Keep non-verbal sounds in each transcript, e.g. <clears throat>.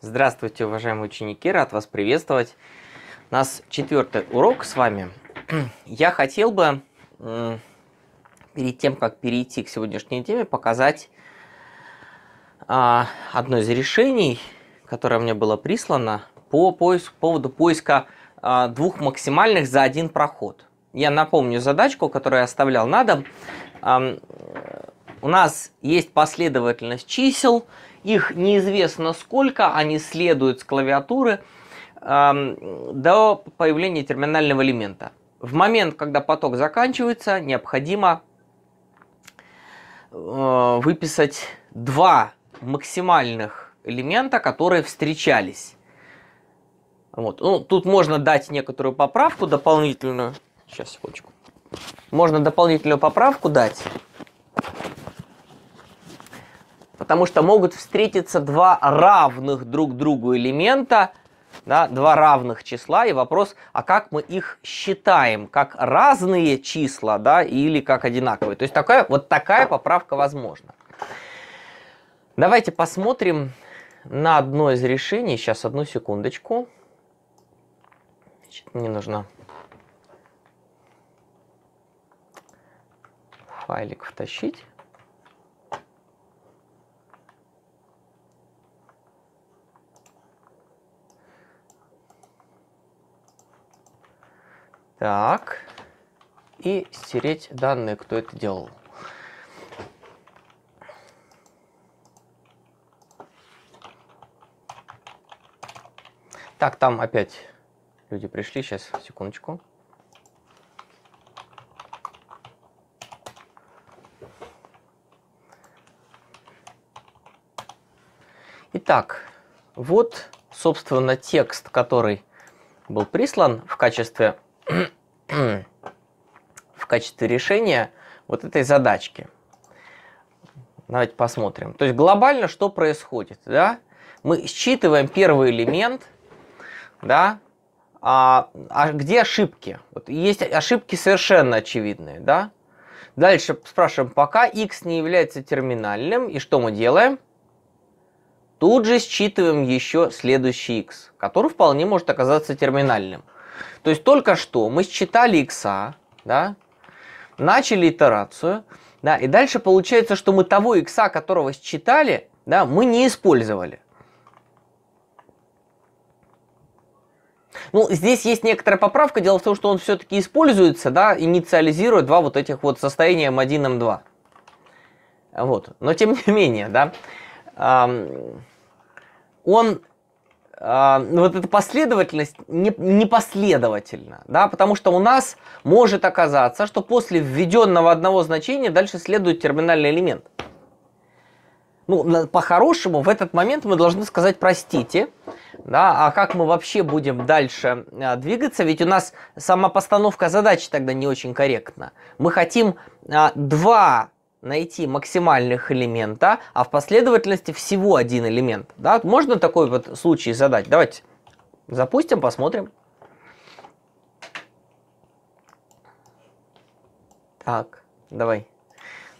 Здравствуйте, уважаемые ученики, рад вас приветствовать. У нас четвертый урок с вами. <clears throat> Я хотел бы перед тем, как перейти к сегодняшней теме, показать а, одно из решений, которое мне было прислано по поиску, поводу поиска а, двух максимальных за один проход. Я напомню задачку, которую я оставлял на дом. у нас есть последовательность чисел, их неизвестно сколько, они следуют с клавиатуры э, до появления терминального элемента. В момент, когда поток заканчивается, необходимо э, выписать два максимальных элемента, которые встречались. Вот. Ну, тут можно дать некоторую поправку дополнительную. Сейчас, секундочку. Можно дополнительную поправку дать потому что могут встретиться два равных друг другу элемента, да, два равных числа, и вопрос, а как мы их считаем, как разные числа, да, или как одинаковые. То есть такая, вот такая поправка возможна. Давайте посмотрим на одно из решений. Сейчас, одну секундочку. Значит, мне нужно файлик втащить. Так. И стереть данные, кто это делал. Так, там опять люди пришли. Сейчас, секундочку. Итак, вот, собственно, текст, который был прислан в качестве в качестве решения вот этой задачки. Давайте посмотрим. То есть глобально что происходит, да? Мы считываем первый элемент, да? А, а где ошибки? Вот есть ошибки совершенно очевидные, да? Дальше спрашиваем, пока x не является терминальным, и что мы делаем? Тут же считываем еще следующий x, который вполне может оказаться терминальным. То есть только что мы считали икса, да, начали итерацию, да, и дальше получается, что мы того икса, которого считали, да, мы не использовали. Ну, здесь есть некоторая поправка. Дело в том, что он все-таки используется, да, инициализируя два вот этих вот состояния М1, эм М2. Эм вот. Но тем не менее, да, он э, вот эта последовательность не, непоследовательна, да, потому что у нас может оказаться, что после введенного одного значения дальше следует терминальный элемент. Ну, по-хорошему, в этот момент мы должны сказать «простите», да, а как мы вообще будем дальше а, двигаться, ведь у нас сама постановка задачи тогда не очень корректна. Мы хотим а, два найти максимальных элемента, а в последовательности всего один элемент. Да? Можно такой вот случай задать? Давайте запустим, посмотрим. Так, давай.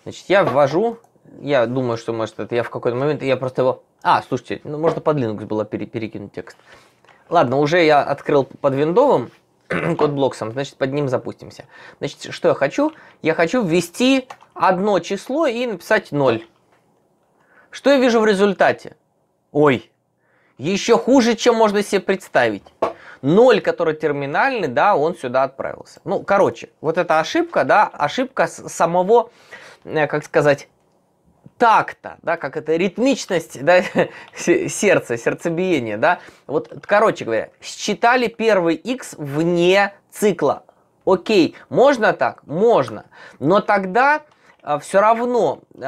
Значит, я ввожу, я думаю, что, может, это я в какой-то момент, я просто его... А, слушайте, ну, можно под Linux было пере перекинуть текст. Ладно, уже я открыл под виндовым, <clears throat> кодблоксом, значит, под ним запустимся. Значит, что я хочу? Я хочу ввести одно число и написать 0. Что я вижу в результате? Ой, еще хуже, чем можно себе представить. 0, который терминальный, да, он сюда отправился. Ну, короче, вот эта ошибка, да, ошибка самого, э, как сказать, такта, да, как это ритмичность да, <laughs> сердца, сердцебиение, да. Вот, короче говоря, считали первый x вне цикла. Окей, можно так? Можно. Но тогда э, а, все равно, э,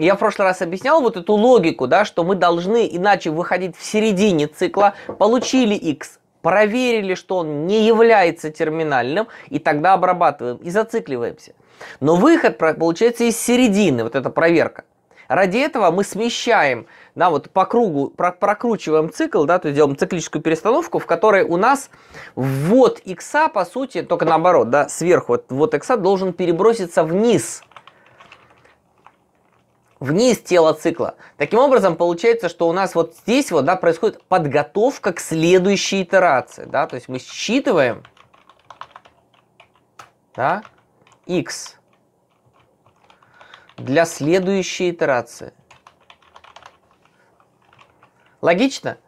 я в прошлый раз объяснял вот эту логику, да, что мы должны иначе выходить в середине цикла, получили x, проверили, что он не является терминальным, и тогда обрабатываем и зацикливаемся. Но выход получается из середины, вот эта проверка. Ради этого мы смещаем, да, вот по кругу про прокручиваем цикл, да, то есть делаем циклическую перестановку, в которой у нас ввод икса, по сути, только наоборот, да, сверху вот, вот икса должен переброситься вниз, вниз тела цикла. Таким образом, получается, что у нас вот здесь вот, да, происходит подготовка к следующей итерации, да, то есть мы считываем, да, x для следующей итерации. Логично?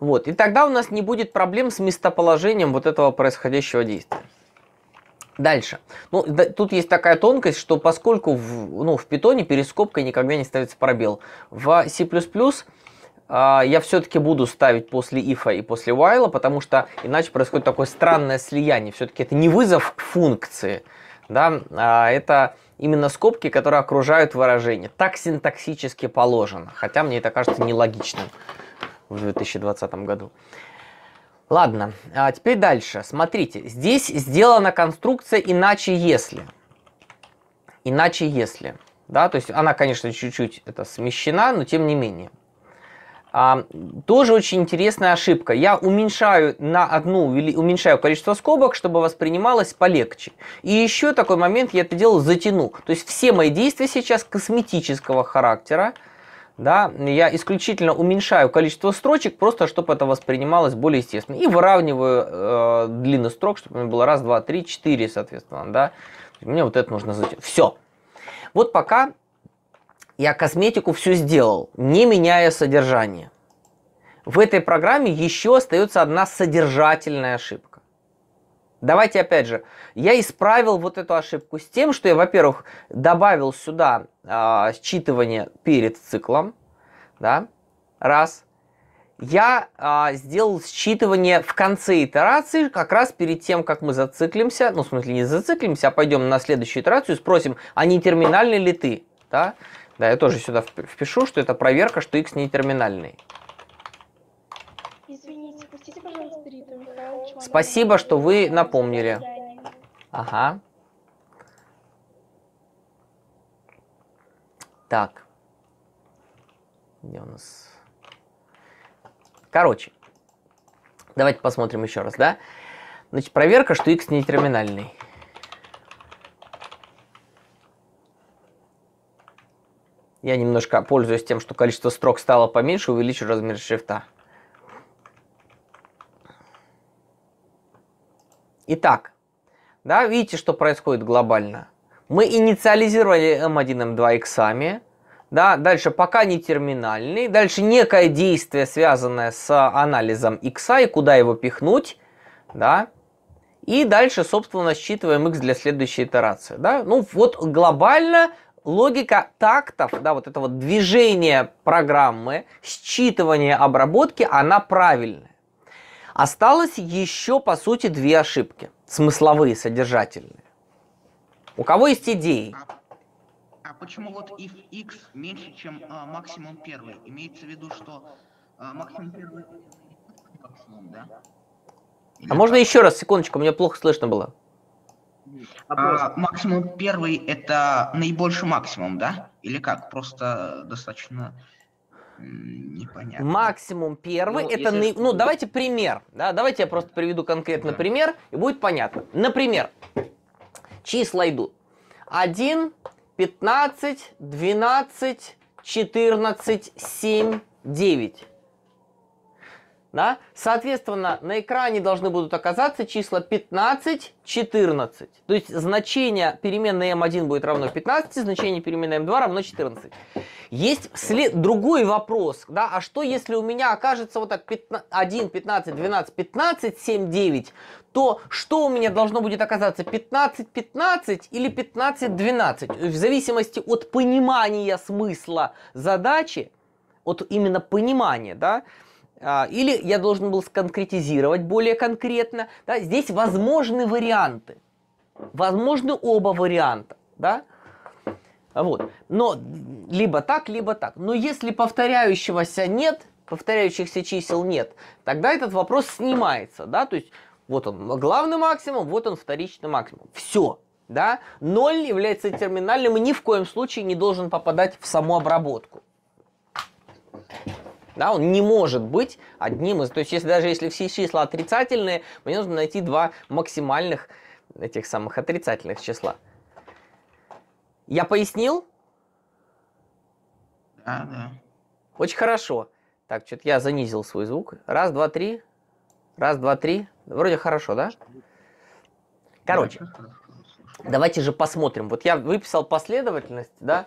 Вот. И тогда у нас не будет проблем с местоположением вот этого происходящего действия. Дальше. Ну, да, тут есть такая тонкость, что поскольку в, ну, в питоне перед никогда не ставится пробел. В C++ э, я все-таки буду ставить после if и после while, потому что иначе происходит такое странное слияние. Все-таки это не вызов функции, да, а, это именно скобки, которые окружают выражение. Так синтаксически положено, хотя мне это кажется нелогичным в 2020 году. Ладно, а теперь дальше. Смотрите, здесь сделана конструкция иначе если. Иначе если. Да, то есть она, конечно, чуть-чуть это смещена, но тем не менее. А, тоже очень интересная ошибка. Я уменьшаю на одну, уменьшаю количество скобок, чтобы воспринималось полегче. И еще такой момент, я это делал затяну. То есть все мои действия сейчас косметического характера. Да, я исключительно уменьшаю количество строчек, просто чтобы это воспринималось более естественно. И выравниваю э, длину строк, чтобы у меня было раз, два, три, четыре, соответственно. Да. Мне вот это нужно затянуть. Все. Вот пока я косметику всю сделал, не меняя содержание. В этой программе еще остается одна содержательная ошибка. Давайте опять же, я исправил вот эту ошибку с тем, что я, во-первых, добавил сюда э, считывание перед циклом, да, раз. Я э, сделал считывание в конце итерации, как раз перед тем, как мы зациклимся, ну, в смысле, не зациклимся, а пойдем на следующую итерацию и спросим, а не терминальный ли ты, да. Да, я тоже сюда впишу, что это проверка, что x не терминальный. Извините, пустите, пожалуйста, Риту Михайловичу. Спасибо, что вы напомнили. Ага. Так. Где у нас... Короче. Давайте посмотрим еще раз, да? Значит, проверка, что x не терминальный. Я немножко пользуюсь тем, что количество строк стало поменьше, увеличу размер шрифта. Итак, да, видите, что происходит глобально. Мы инициализировали M1, M2 иксами, да, дальше пока не терминальный, дальше некое действие, связанное с анализом икса и куда его пихнуть, да, и дальше, собственно, считываем x для следующей итерации. Да? Ну вот глобально логика тактов, да, вот это вот движение программы, считывание обработки, она правильная. Осталось еще, по сути, две ошибки. Смысловые, содержательные. У кого есть идеи? А, а почему вот if x меньше, чем а, максимум первый? Имеется в виду, что а, максимум первый максимум, да? Или а можно еще раз, секундочку, мне плохо слышно было. А, максимум первый – это наибольший максимум, да? Или как? Просто достаточно непонятно. Максимум первый ну, это если... на... ну давайте пример, да, давайте я просто приведу конкретно да. пример и будет понятно. Например, числа идут 1, 15, 12, 14, 7, 9. Да? Соответственно, на экране должны будут оказаться числа 15, 14. То есть значение переменной m1 эм будет равно 15, значение переменной m2 эм равно 14. Есть след... другой вопрос, да, а что если у меня окажется вот так 15, 1, 15, 12, 15, 7, 9, то что у меня должно будет оказаться 15, 15 или 15, 12? В зависимости от понимания смысла задачи, от именно понимания, да, а, или я должен был сконкретизировать более конкретно. Да? Здесь возможны варианты. Возможны оба варианта. Да? Вот. Но либо так, либо так. Но если повторяющегося нет, повторяющихся чисел нет, тогда этот вопрос снимается. Да? То есть вот он главный максимум, вот он вторичный максимум. Все. Да? Ноль является терминальным и ни в коем случае не должен попадать в саму обработку. Да, он не может быть одним из... То есть, если даже если все числа отрицательные, мне нужно найти два максимальных этих самых отрицательных числа. Я пояснил? Да, да. Очень хорошо. Так, что-то я занизил свой звук. Раз, два, три. Раз, два, три. Вроде хорошо, да? Короче, давайте же посмотрим. Вот я выписал последовательность, да? да?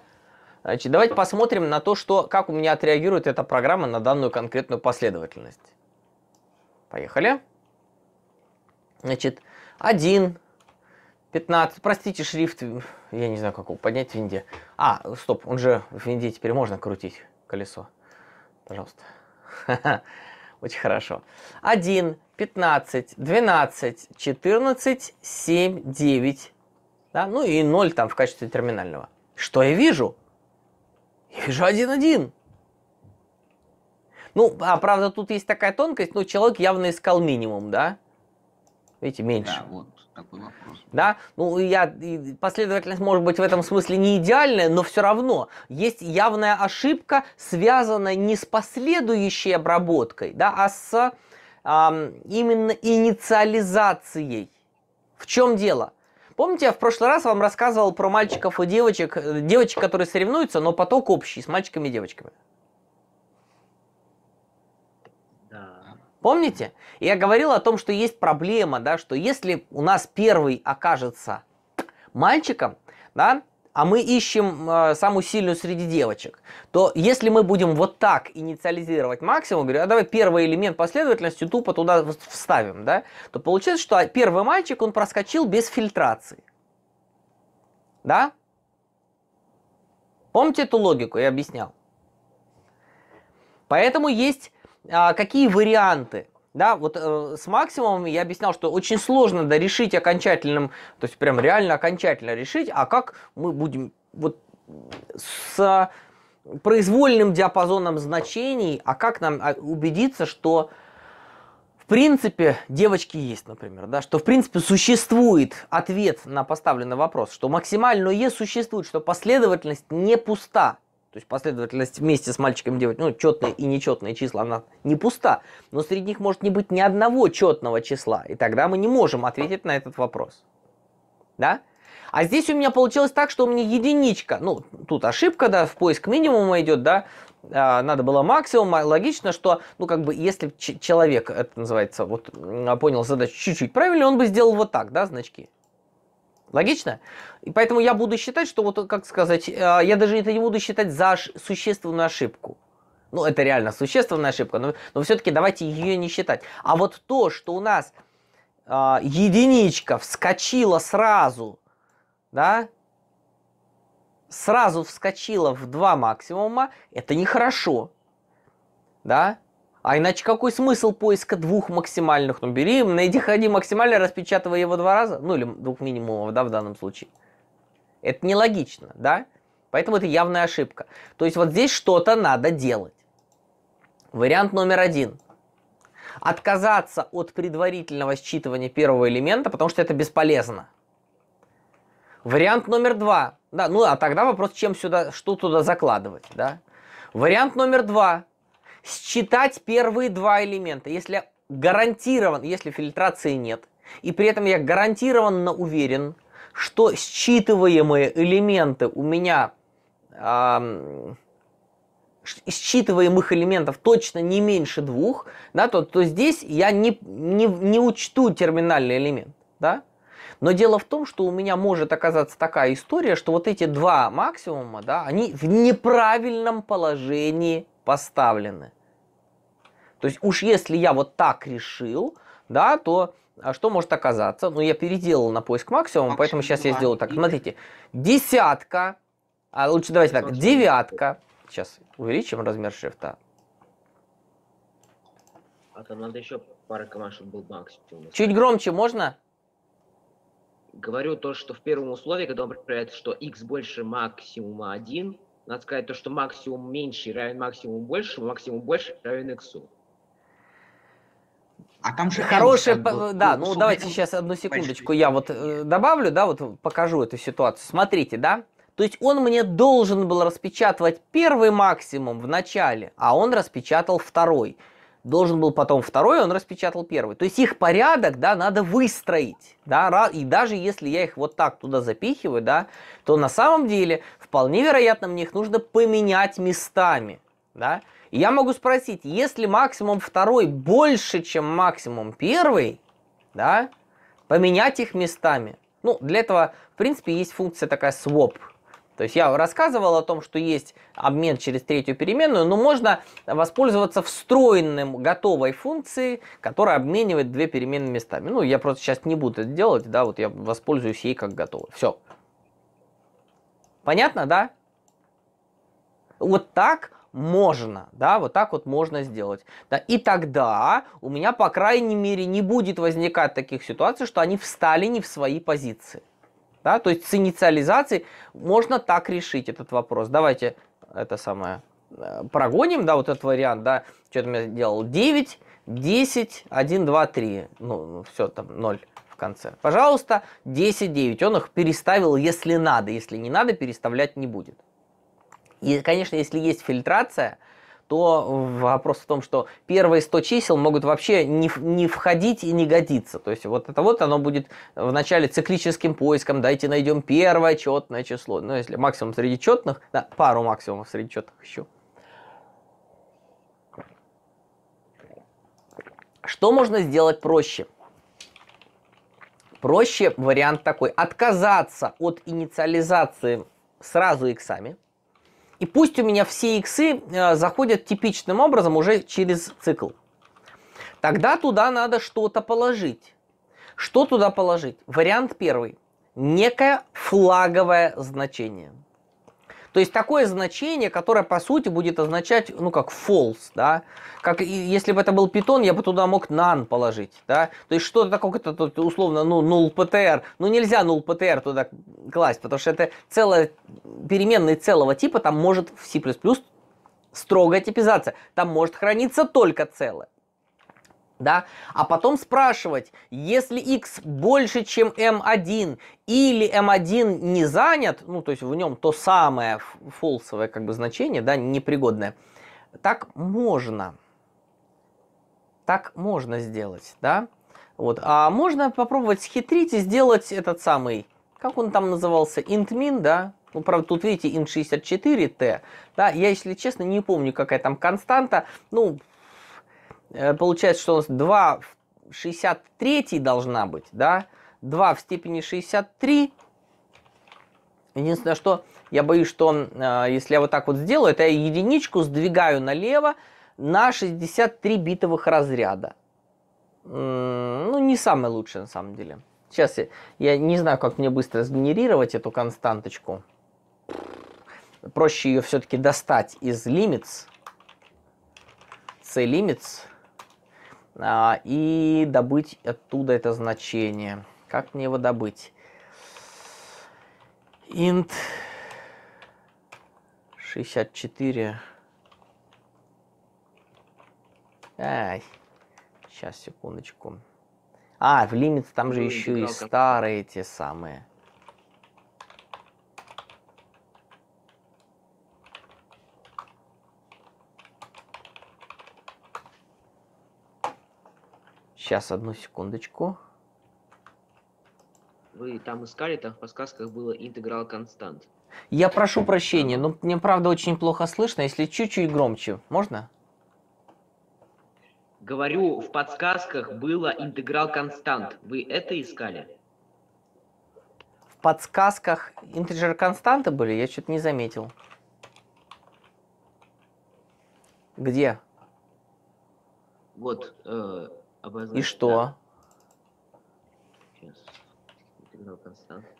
Значит, давайте посмотрим на то, что, как у меня отреагирует эта программа на данную конкретную последовательность. Поехали. Значит, 1, 15, простите, шрифт, я не знаю, как его поднять в винде. А, стоп, он же в винде теперь можно крутить колесо. Пожалуйста. <laughs> Очень хорошо. 1, 15, 12, 14, 7, 9. Да? Ну и 0 там в качестве терминального. Что я вижу? Я вижу один-один. Ну, а правда, тут есть такая тонкость, но ну, человек явно искал минимум, да? Видите, меньше. Да, вот такой вопрос. Да, ну я последовательность может быть в этом смысле не идеальная, но все равно есть явная ошибка, связанная не с последующей обработкой, да, а с э, именно инициализацией. В чем дело? Помните, я в прошлый раз вам рассказывал про мальчиков и девочек, э, девочек, которые соревнуются, но поток общий с мальчиками и девочками? Помните? Я говорил о том, что есть проблема, да, что если у нас первый окажется мальчиком, да, а мы ищем э, самую сильную среди девочек, то если мы будем вот так инициализировать максимум, говорю, а давай первый элемент последовательности тупо туда вставим, да, то получается, что первый мальчик, он проскочил без фильтрации. Да? Помните эту логику, я объяснял. Поэтому есть а, какие варианты да, вот э, с максимумом я объяснял, что очень сложно да, решить окончательным, то есть прям реально окончательно решить, а как мы будем вот с произвольным диапазоном значений, а как нам а, убедиться, что в принципе, девочки есть, например, да, что в принципе существует ответ на поставленный вопрос, что максимальное существует, что последовательность не пуста, то есть последовательность вместе с мальчиком делать, ну, четные и нечетные числа, она не пуста, но среди них может не быть ни одного четного числа, и тогда мы не можем ответить на этот вопрос. Да? А здесь у меня получилось так, что у меня единичка. Ну, тут ошибка, да, в поиск минимума идет, да, а, надо было максимум. А логично, что, ну, как бы, если человек, это называется, вот понял задачу чуть-чуть правильно, он бы сделал вот так, да, значки. Логично? И поэтому я буду считать, что вот, как сказать, э, я даже это не буду считать за существенную ошибку. Ну, это реально существенная ошибка, но, но все-таки давайте ее не считать. А вот то, что у нас э, единичка вскочила сразу, да, сразу вскочила в два максимума, это нехорошо. Да? А иначе какой смысл поиска двух максимальных? Ну, бери, найди, ходи максимально, распечатывай его два раза, ну, или двух минимумов, да, в данном случае. Это нелогично, да? Поэтому это явная ошибка. То есть вот здесь что-то надо делать. Вариант номер один. Отказаться от предварительного считывания первого элемента, потому что это бесполезно. Вариант номер два. Да, ну а тогда вопрос, чем сюда, что туда закладывать, да? Вариант номер два считать первые два элемента. Если гарантирован, если фильтрации нет, и при этом я гарантированно уверен, что считываемые элементы у меня, э, считываемых элементов точно не меньше двух, да, то, то здесь я не, не, не учту терминальный элемент. Да? Но дело в том, что у меня может оказаться такая история, что вот эти два максимума, да, они в неправильном положении поставлены. То есть уж если я вот так решил, да, то а, что может оказаться? Ну, я переделал на поиск максимум, максимум поэтому сейчас 2. я сделаю так. Смотрите, десятка, а лучше давайте так, девятка. Сейчас увеличим размер шрифта. А там надо еще пара команд, был максимум. Чуть громче можно? Говорю то, что в первом условии, когда он предполагает, что x больше максимума 1, надо сказать то, что максимум меньше равен максимуму больше, максимум больше равен x. А там же Хорошая, как бы, да, ну, ну, ну давайте сейчас одну секундочку я вот э, добавлю, да, вот покажу эту ситуацию. Смотрите, да, то есть он мне должен был распечатывать первый максимум в начале, а он распечатал второй. Должен был потом второй, он распечатал первый. То есть их порядок, да, надо выстроить, да, и даже если я их вот так туда запихиваю, да, то на самом деле вполне вероятно мне их нужно поменять местами, да, я могу спросить, если максимум второй больше, чем максимум первый, да, поменять их местами. Ну, для этого, в принципе, есть функция такая swap. То есть я рассказывал о том, что есть обмен через третью переменную, но можно воспользоваться встроенным готовой функцией, которая обменивает две переменные местами. Ну, я просто сейчас не буду это делать, да, вот я воспользуюсь ей как готовой. Все. Понятно, да? Вот так можно, да, вот так вот можно сделать. Да, и тогда у меня, по крайней мере, не будет возникать таких ситуаций, что они встали не в свои позиции. Да, то есть с инициализацией можно так решить этот вопрос. Давайте это самое э, прогоним, да, вот этот вариант, да, что-то я делал 9, 10, 1, 2, 3, ну, ну все, там, 0 в конце. Пожалуйста, 10, 9, он их переставил, если надо, если не надо, переставлять не будет. И, конечно, если есть фильтрация, то вопрос в том, что первые 100 чисел могут вообще не, не входить и не годиться. То есть вот это вот оно будет в начале циклическим поиском, дайте найдем первое четное число. Ну, если максимум среди четных, да, пару максимумов среди четных еще. Что можно сделать проще? Проще вариант такой. Отказаться от инициализации сразу иксами и пусть у меня все иксы э, заходят типичным образом уже через цикл. Тогда туда надо что-то положить. Что туда положить? Вариант первый. Некое флаговое значение – то есть такое значение, которое по сути будет означать, ну как false, да, как если бы это был питон, я бы туда мог none положить, да, то есть что-то такое, -то, условно, ну null ptr, ну нельзя null ptr туда класть, потому что это целая переменная целого типа, там может в C++ строгая типизация, там может храниться только целое да, а потом спрашивать, если x больше, чем m1 эм или m1 эм не занят, ну, то есть в нем то самое фолсовое как бы значение, да, непригодное, так можно. Так можно сделать, да. Вот, а можно попробовать схитрить и сделать этот самый, как он там назывался, int min, да, ну, правда, тут, видите, int64t, да, я, если честно, не помню, какая там константа, ну, Э, получается, что у нас 2 в 63 должна быть, да? 2 в степени 63. Единственное, что я боюсь, что э, если я вот так вот сделаю, это я единичку сдвигаю налево на 63 битовых разряда. Ну, не самое лучшее на самом деле. Сейчас я, я не знаю, как мне быстро сгенерировать эту константочку. Проще ее все-таки достать из limits. C-limits а, и добыть оттуда это значение. Как мне его добыть? int 64. Ай, сейчас, секундочку. А, в лимит там же еще и старые те самые. Сейчас, одну секундочку. Вы там искали, там в подсказках было интеграл констант. Я прошу прощения, но мне правда очень плохо слышно, если чуть-чуть громче. Можно? Говорю, в подсказках было интеграл констант. Вы это искали? В подсказках интеджер константы были? Я что-то не заметил. Где? Вот, э, Обозначить, И что? Да.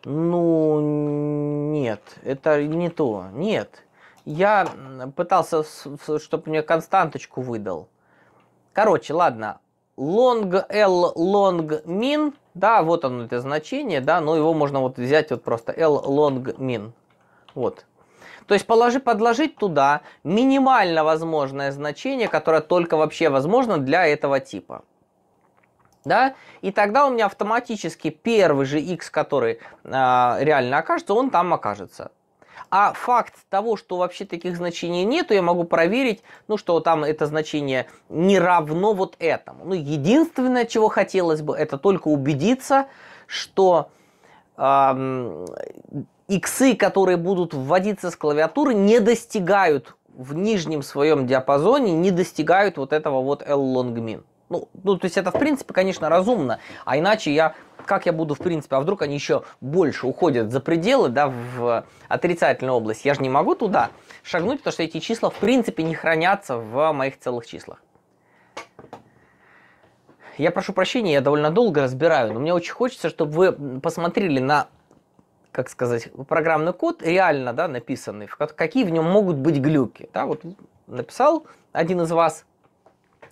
Ну, нет, это не то. Нет. Я пытался, чтобы мне константочку выдал. Короче, ладно. Long L long min. Да, вот оно это значение, да, но его можно вот взять вот просто L long min. Вот. То есть положи, подложить туда минимально возможное значение, которое только вообще возможно для этого типа да, и тогда у меня автоматически первый же x, который э, реально окажется, он там окажется. А факт того, что вообще таких значений нету, я могу проверить, ну, что там это значение не равно вот этому. Ну, единственное, чего хотелось бы, это только убедиться, что э, иксы, которые будут вводиться с клавиатуры, не достигают в нижнем своем диапазоне, не достигают вот этого вот L-longmin. Ну, ну, то есть это, в принципе, конечно, разумно. А иначе я, как я буду, в принципе, а вдруг они еще больше уходят за пределы, да, в отрицательную область. Я же не могу туда шагнуть, потому что эти числа, в принципе, не хранятся в моих целых числах. Я прошу прощения, я довольно долго разбираю, но мне очень хочется, чтобы вы посмотрели на, как сказать, программный код, реально, да, написанный, в какие в нем могут быть глюки. Да, вот написал один из вас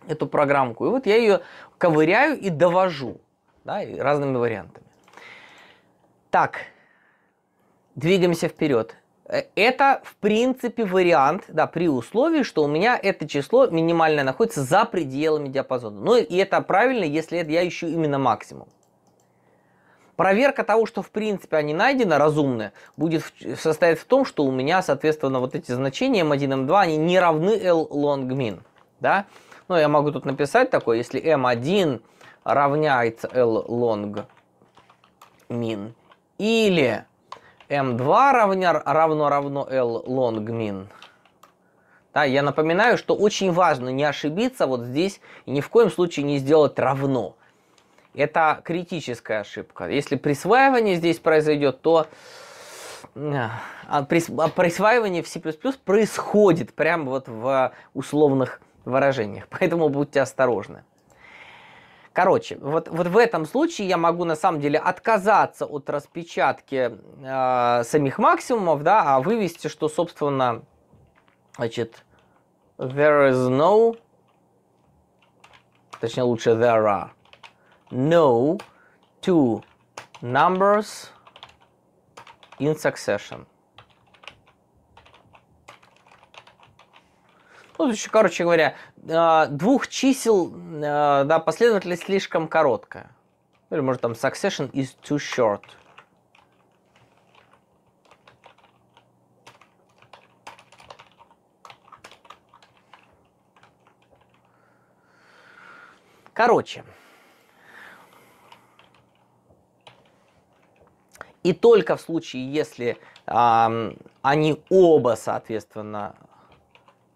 эту программку. И вот я ее ковыряю и довожу да, разными вариантами. Так, двигаемся вперед. Э, это, в принципе, вариант, да, при условии, что у меня это число минимальное находится за пределами диапазона. Ну и это правильно, если я ищу именно максимум. Проверка того, что в принципе они найдены, разумная, будет состоять в том, что у меня, соответственно, вот эти значения m1, m2, они не равны L long min. Да? Ну, я могу тут написать такое, если m1 равняется L long min, или m2 эм равня, равно равно L long min. Да, я напоминаю, что очень важно не ошибиться вот здесь и ни в коем случае не сделать равно. Это критическая ошибка. Если присваивание здесь произойдет, то э, а, присваивание в C++ происходит прямо вот в условных выражениях, поэтому будьте осторожны. Короче, вот, вот в этом случае я могу на самом деле отказаться от распечатки э, самих максимумов, да, а вывести, что, собственно, значит, there is no, точнее лучше there are, no two numbers in succession. Ну, еще, короче говоря, а, двух чисел а, да, последовательность слишком короткая. Или, может, там succession is too short. Короче, и только в случае, если э, они оба, соответственно,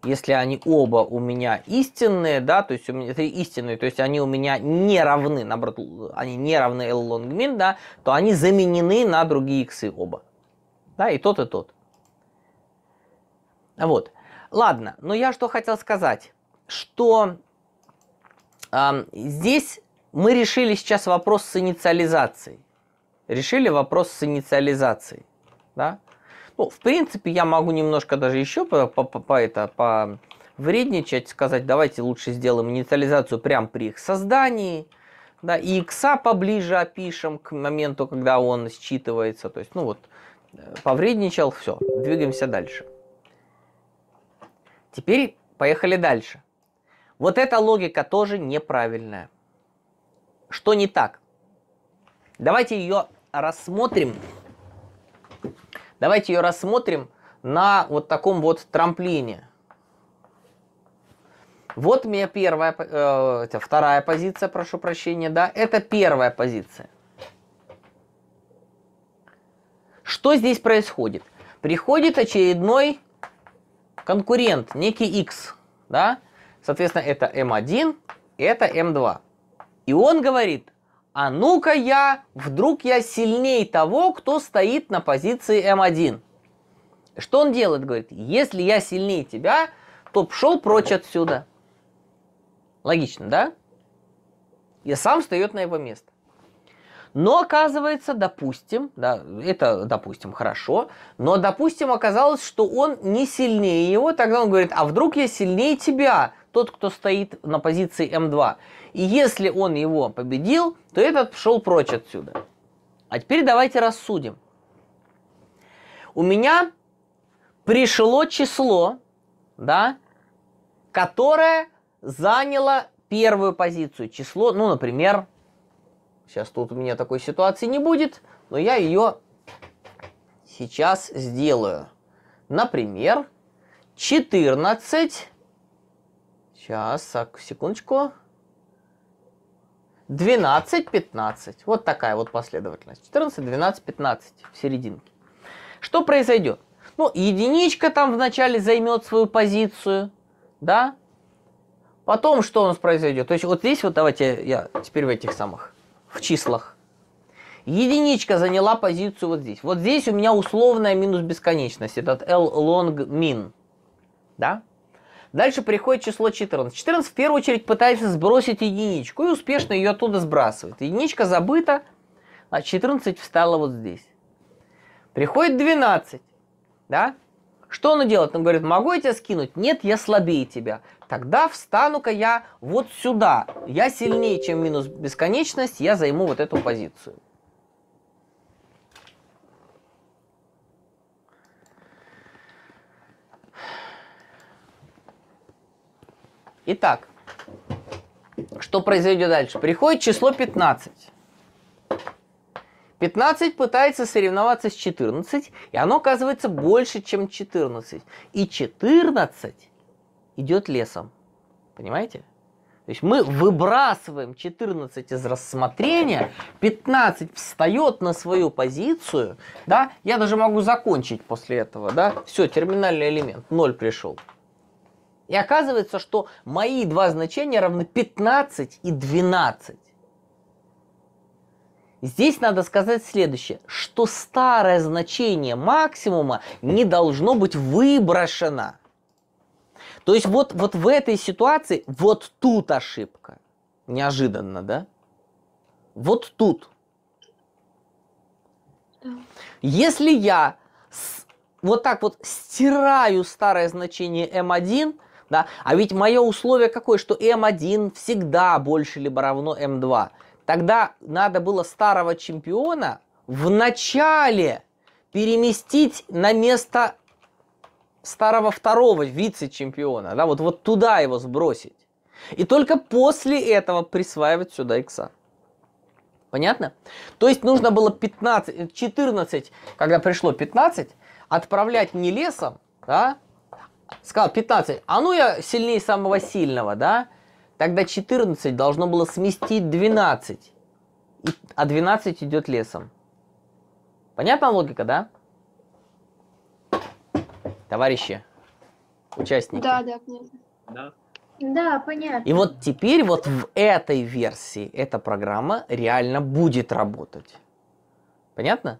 если они оба у меня истинные, да, то есть у меня три истинные, то есть они у меня не равны, наоборот, они не равны L long min, да, то они заменены на другие иксы оба. Да, и тот, и тот. Вот. Ладно, но я что хотел сказать, что э, здесь мы решили сейчас вопрос с инициализацией. Решили вопрос с инициализацией, да. Ну, в принципе, я могу немножко даже еще по, по, по, по это по вредничать, сказать, давайте лучше сделаем инициализацию прямо при их создании, да, и икса поближе опишем к моменту, когда он считывается, то есть, ну вот, э, повредничал, все, двигаемся дальше. Теперь поехали дальше. Вот эта логика тоже неправильная. Что не так? Давайте ее рассмотрим Давайте ее рассмотрим на вот таком вот трамплине. Вот у меня первая, э, вторая позиция, прошу прощения, да, это первая позиция. Что здесь происходит? Приходит очередной конкурент, некий X, да, соответственно, это M1, эм это M2. Эм И он говорит, а ну-ка я, вдруг я сильнее того, кто стоит на позиции М1. Эм что он делает? Говорит, если я сильнее тебя, то пошел прочь отсюда. Логично, да? И сам встает на его место. Но оказывается, допустим, да, это, допустим, хорошо, но, допустим, оказалось, что он не сильнее его, тогда он говорит, а вдруг я сильнее тебя? тот, кто стоит на позиции М2. И если он его победил, то этот шел прочь отсюда. А теперь давайте рассудим. У меня пришло число, да, которое заняло первую позицию. Число, ну, например, сейчас тут у меня такой ситуации не будет, но я ее сейчас сделаю. Например, 14 Сейчас, секундочку. 12, 15. Вот такая вот последовательность. 14, 12, 15 в серединке. Что произойдет? Ну, единичка там вначале займет свою позицию, да? Потом что у нас произойдет? То есть вот здесь вот давайте я теперь в этих самых, в числах. Единичка заняла позицию вот здесь. Вот здесь у меня условная минус бесконечность. Этот L long min. Да? Дальше приходит число 14. 14 в первую очередь пытается сбросить единичку и успешно ее оттуда сбрасывает. Единичка забыта, а 14 встала вот здесь. Приходит 12, да? Что он делает? Он говорит, могу я тебя скинуть? Нет, я слабее тебя. Тогда встану-ка я вот сюда. Я сильнее, чем минус бесконечность, я займу вот эту позицию. Итак, что произойдет дальше? Приходит число 15. 15 пытается соревноваться с 14, и оно оказывается больше, чем 14. И 14 идет лесом. Понимаете? То есть мы выбрасываем 14 из рассмотрения, 15 встает на свою позицию, да, я даже могу закончить после этого, да, все, терминальный элемент, 0 пришел. И оказывается, что мои два значения равны 15 и 12. Здесь надо сказать следующее, что старое значение максимума не должно быть выброшено. То есть вот, вот в этой ситуации вот тут ошибка. Неожиданно, да? Вот тут. Если я с, вот так вот стираю старое значение m1, эм да? А ведь мое условие какое, что М1 всегда больше либо равно М2. Тогда надо было старого чемпиона в начале переместить на место старого второго вице-чемпиона, да, вот, вот туда его сбросить. И только после этого присваивать сюда икса. Понятно? То есть нужно было 15, 14, когда пришло 15, отправлять не лесом, да, сказал 15, а ну я сильнее самого сильного, да? Тогда 14 должно было сместить 12, а 12 идет лесом. Понятна логика, да? Товарищи, участники. Да, да, понятно. Да. Да, понятно. И вот теперь вот в этой версии эта программа реально будет работать. Понятно?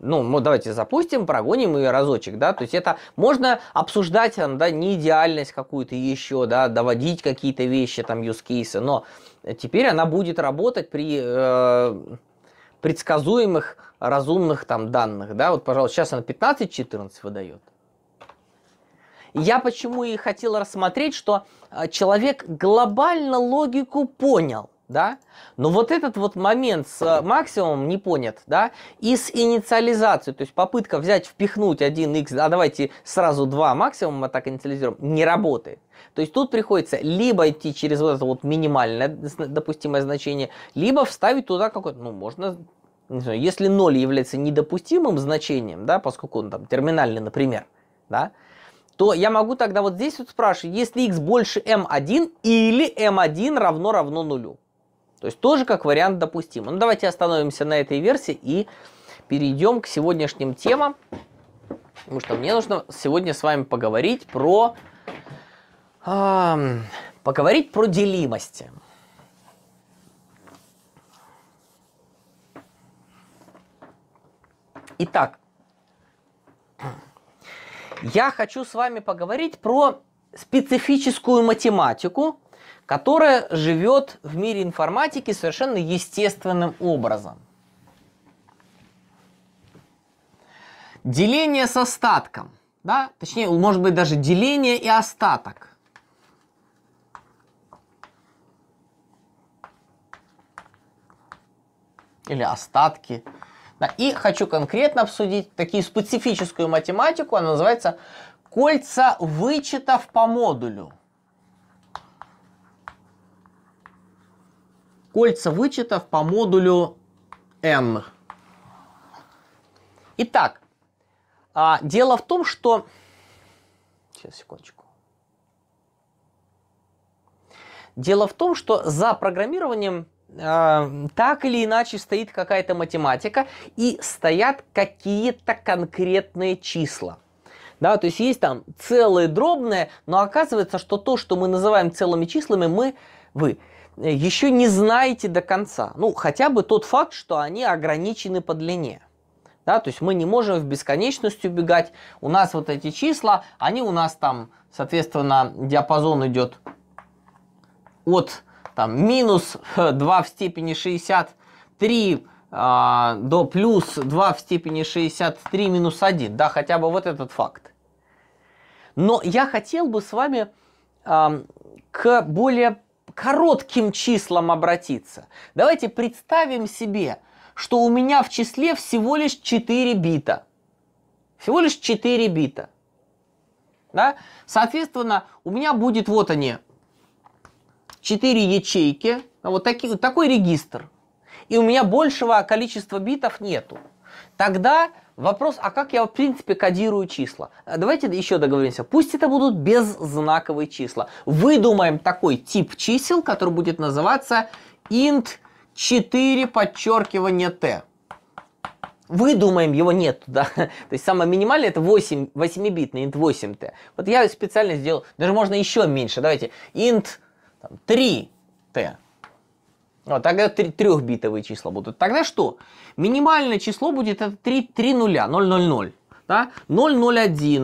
ну, давайте запустим, прогоним ее разочек, да, то есть это можно обсуждать, там, э, да, не идеальность какую-то еще, да, доводить какие-то вещи, там, use cases. но теперь она будет работать при э, предсказуемых разумных там данных, да, вот, пожалуйста, сейчас она 15-14 выдает. Я почему и хотел рассмотреть, что э, человек глобально логику понял – да? Но вот этот вот момент с э, максимумом не понят, да? И с инициализацией, то есть попытка взять, впихнуть один x а давайте сразу 2 максимума так инициализируем, не работает. То есть тут приходится либо идти через вот это вот минимальное допустимое значение, либо вставить туда какое-то, ну, можно не знаю, если 0 является недопустимым значением, да, поскольку он там терминальный, например, да, то я могу тогда вот здесь вот спрашивать, если x больше m1 или m1 равно равно нулю. То есть тоже как вариант допустим. Ну давайте остановимся на этой версии и перейдем к сегодняшним темам. Потому что мне нужно сегодня с вами поговорить про... Э, поговорить про делимости. Итак, я хочу с вами поговорить про специфическую математику, которая живет в мире информатики совершенно естественным образом. Деление с остатком, да? точнее, может быть, даже деление и остаток. Или остатки. Да, и хочу конкретно обсудить такие специфическую математику, она называется кольца вычетов по модулю. кольца вычетов по модулю n. Итак, а, дело в том, что... Сейчас, секундочку. Дело в том, что за программированием э, так или иначе стоит какая-то математика и стоят какие-то конкретные числа. Да, то есть есть там целые дробные, но оказывается, что то, что мы называем целыми числами, мы, вы еще не знаете до конца. Ну, хотя бы тот факт, что они ограничены по длине. Да, то есть мы не можем в бесконечность убегать. У нас вот эти числа, они у нас там, соответственно, диапазон идет от там, минус 2 э, в степени 63 э, а, до плюс 2 в степени 63 минус 1. Да, хотя бы вот этот факт. Но я хотел бы с вами э, к более коротким числам обратиться. Давайте представим себе, что у меня в числе всего лишь 4 бита. Всего лишь 4 бита. Да? Соответственно, у меня будет вот они, 4 ячейки, вот таки, такой регистр. И у меня большего количества битов нету. Тогда Вопрос, а как я в принципе кодирую числа? Э, давайте еще договоримся. Пусть это будут беззнаковые числа. Выдумаем такой тип чисел, который будет называться int 4 подчеркивание t. Выдумаем его нет да. <laughs> То есть самое минимальное это 8, 8-битный int 8t. Вот я специально сделал, даже можно еще меньше. Давайте int там, 3t. Вот, тогда 3, трехбитовые числа будут. Тогда что? Минимальное число будет это 3, 3 нуля, 000. Да? 001, 010,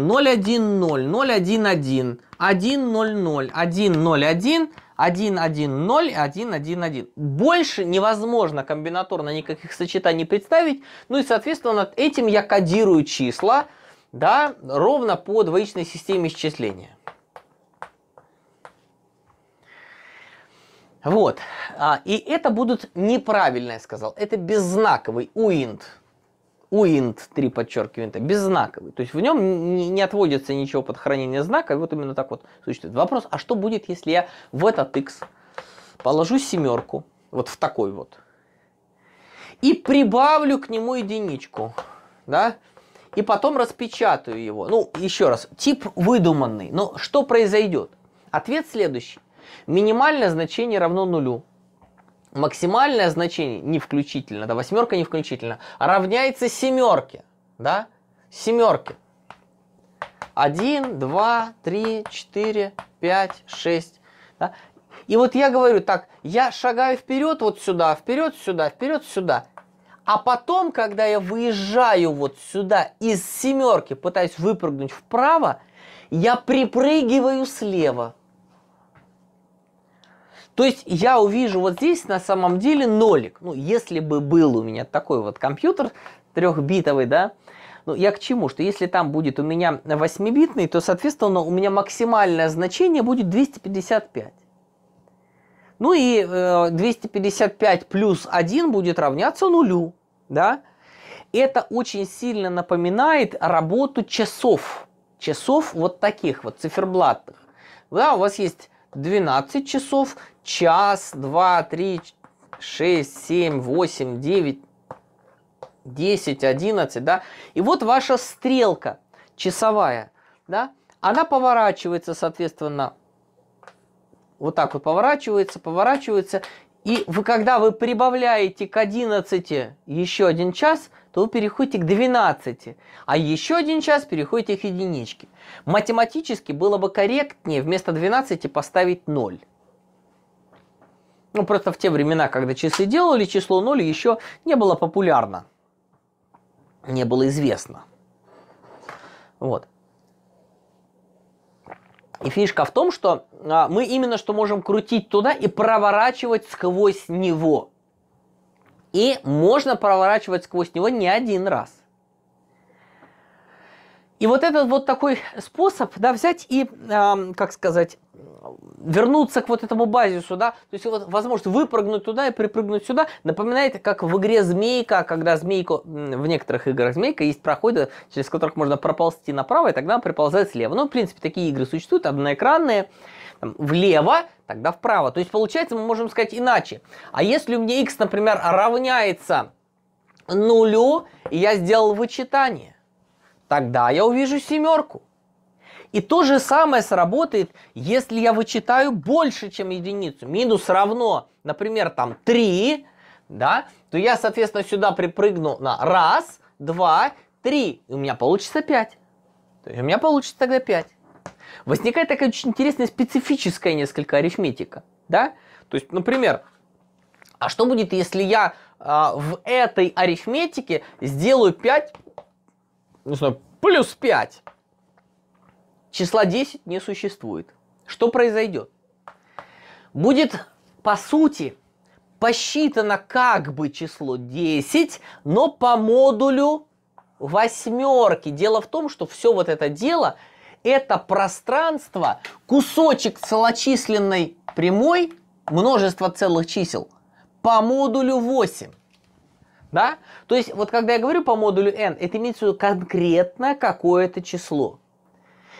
011, 100, 101, 1-1-0-1-1-1. Больше невозможно комбинаторно никаких сочетаний представить. Ну и, соответственно, этим я кодирую числа да, ровно по двоичной системе исчисления. Вот. А, и это будут неправильно, я сказал. Это беззнаковый уинт. Уинт, три подчеркивания, беззнаковый. То есть в нем не, не отводится ничего под хранение знака, и вот именно так вот существует. Вопрос, а что будет, если я в этот x положу семерку, вот в такой вот, и прибавлю к нему единичку, да, и потом распечатаю его. Ну, еще раз, тип выдуманный, но что произойдет? Ответ следующий. Минимальное значение равно нулю. Максимальное значение, не включительно, да, восьмерка не включительно, равняется семерке, да, семерке. 1, 2, 3, 4, 5, 6. Да? И вот я говорю так, я шагаю вперед вот сюда, вперед сюда, вперед сюда. А потом, когда я выезжаю вот сюда из семерки, пытаюсь выпрыгнуть вправо, я припрыгиваю слева. То есть я увижу вот здесь на самом деле нолик. Ну, если бы был у меня такой вот компьютер трехбитовый, да, ну, я к чему? Что если там будет у меня 8-битный, то, соответственно, у меня максимальное значение будет 255. Ну и э, 255 плюс 1 будет равняться нулю, да? Это очень сильно напоминает работу часов. Часов вот таких вот, циферблатных. Да, у вас есть 12 часов, час, два, три, шесть, семь, восемь, девять, десять, одиннадцать, да. И вот ваша стрелка часовая, да, она поворачивается, соответственно, вот так вот поворачивается, поворачивается. И вы, когда вы прибавляете к 11 еще один час, то вы переходите к 12, а еще один час переходите к единичке. Математически было бы корректнее вместо 12 поставить 0. Ну, просто в те времена, когда часы делали, число 0 еще не было популярно. Не было известно. Вот. И фишка в том, что а, мы именно что можем крутить туда и проворачивать сквозь него. И можно проворачивать сквозь него не один раз. И вот этот вот такой способ, да, взять и, э, как сказать, вернуться к вот этому базису, да, то есть вот возможность выпрыгнуть туда и припрыгнуть сюда, напоминает, как в игре Змейка, когда змейку в некоторых играх Змейка есть проходы, через которых можно проползти направо, и тогда приползает слева. Ну, в принципе, такие игры существуют, одноэкранные, там, влево, тогда вправо. То есть, получается, мы можем сказать иначе. А если у меня x, например, равняется нулю, и я сделал вычитание, тогда я увижу семерку. И то же самое сработает, если я вычитаю больше, чем единицу. Минус равно, например, там 3, да, то я, соответственно, сюда припрыгну на раз, два, три, и у меня получится 5. То у меня получится тогда 5. Возникает такая очень интересная специфическая несколько арифметика, да? То есть, например, а что будет, если я э, в этой арифметике сделаю 5, не знаю, плюс 5? Числа 10 не существует. Что произойдет? Будет, по сути, посчитано как бы число 10, но по модулю восьмерки. Дело в том, что все вот это дело, это пространство, кусочек целочисленной прямой, множество целых чисел, по модулю 8. Да? То есть, вот когда я говорю по модулю n, это имеется в виду конкретно какое-то число.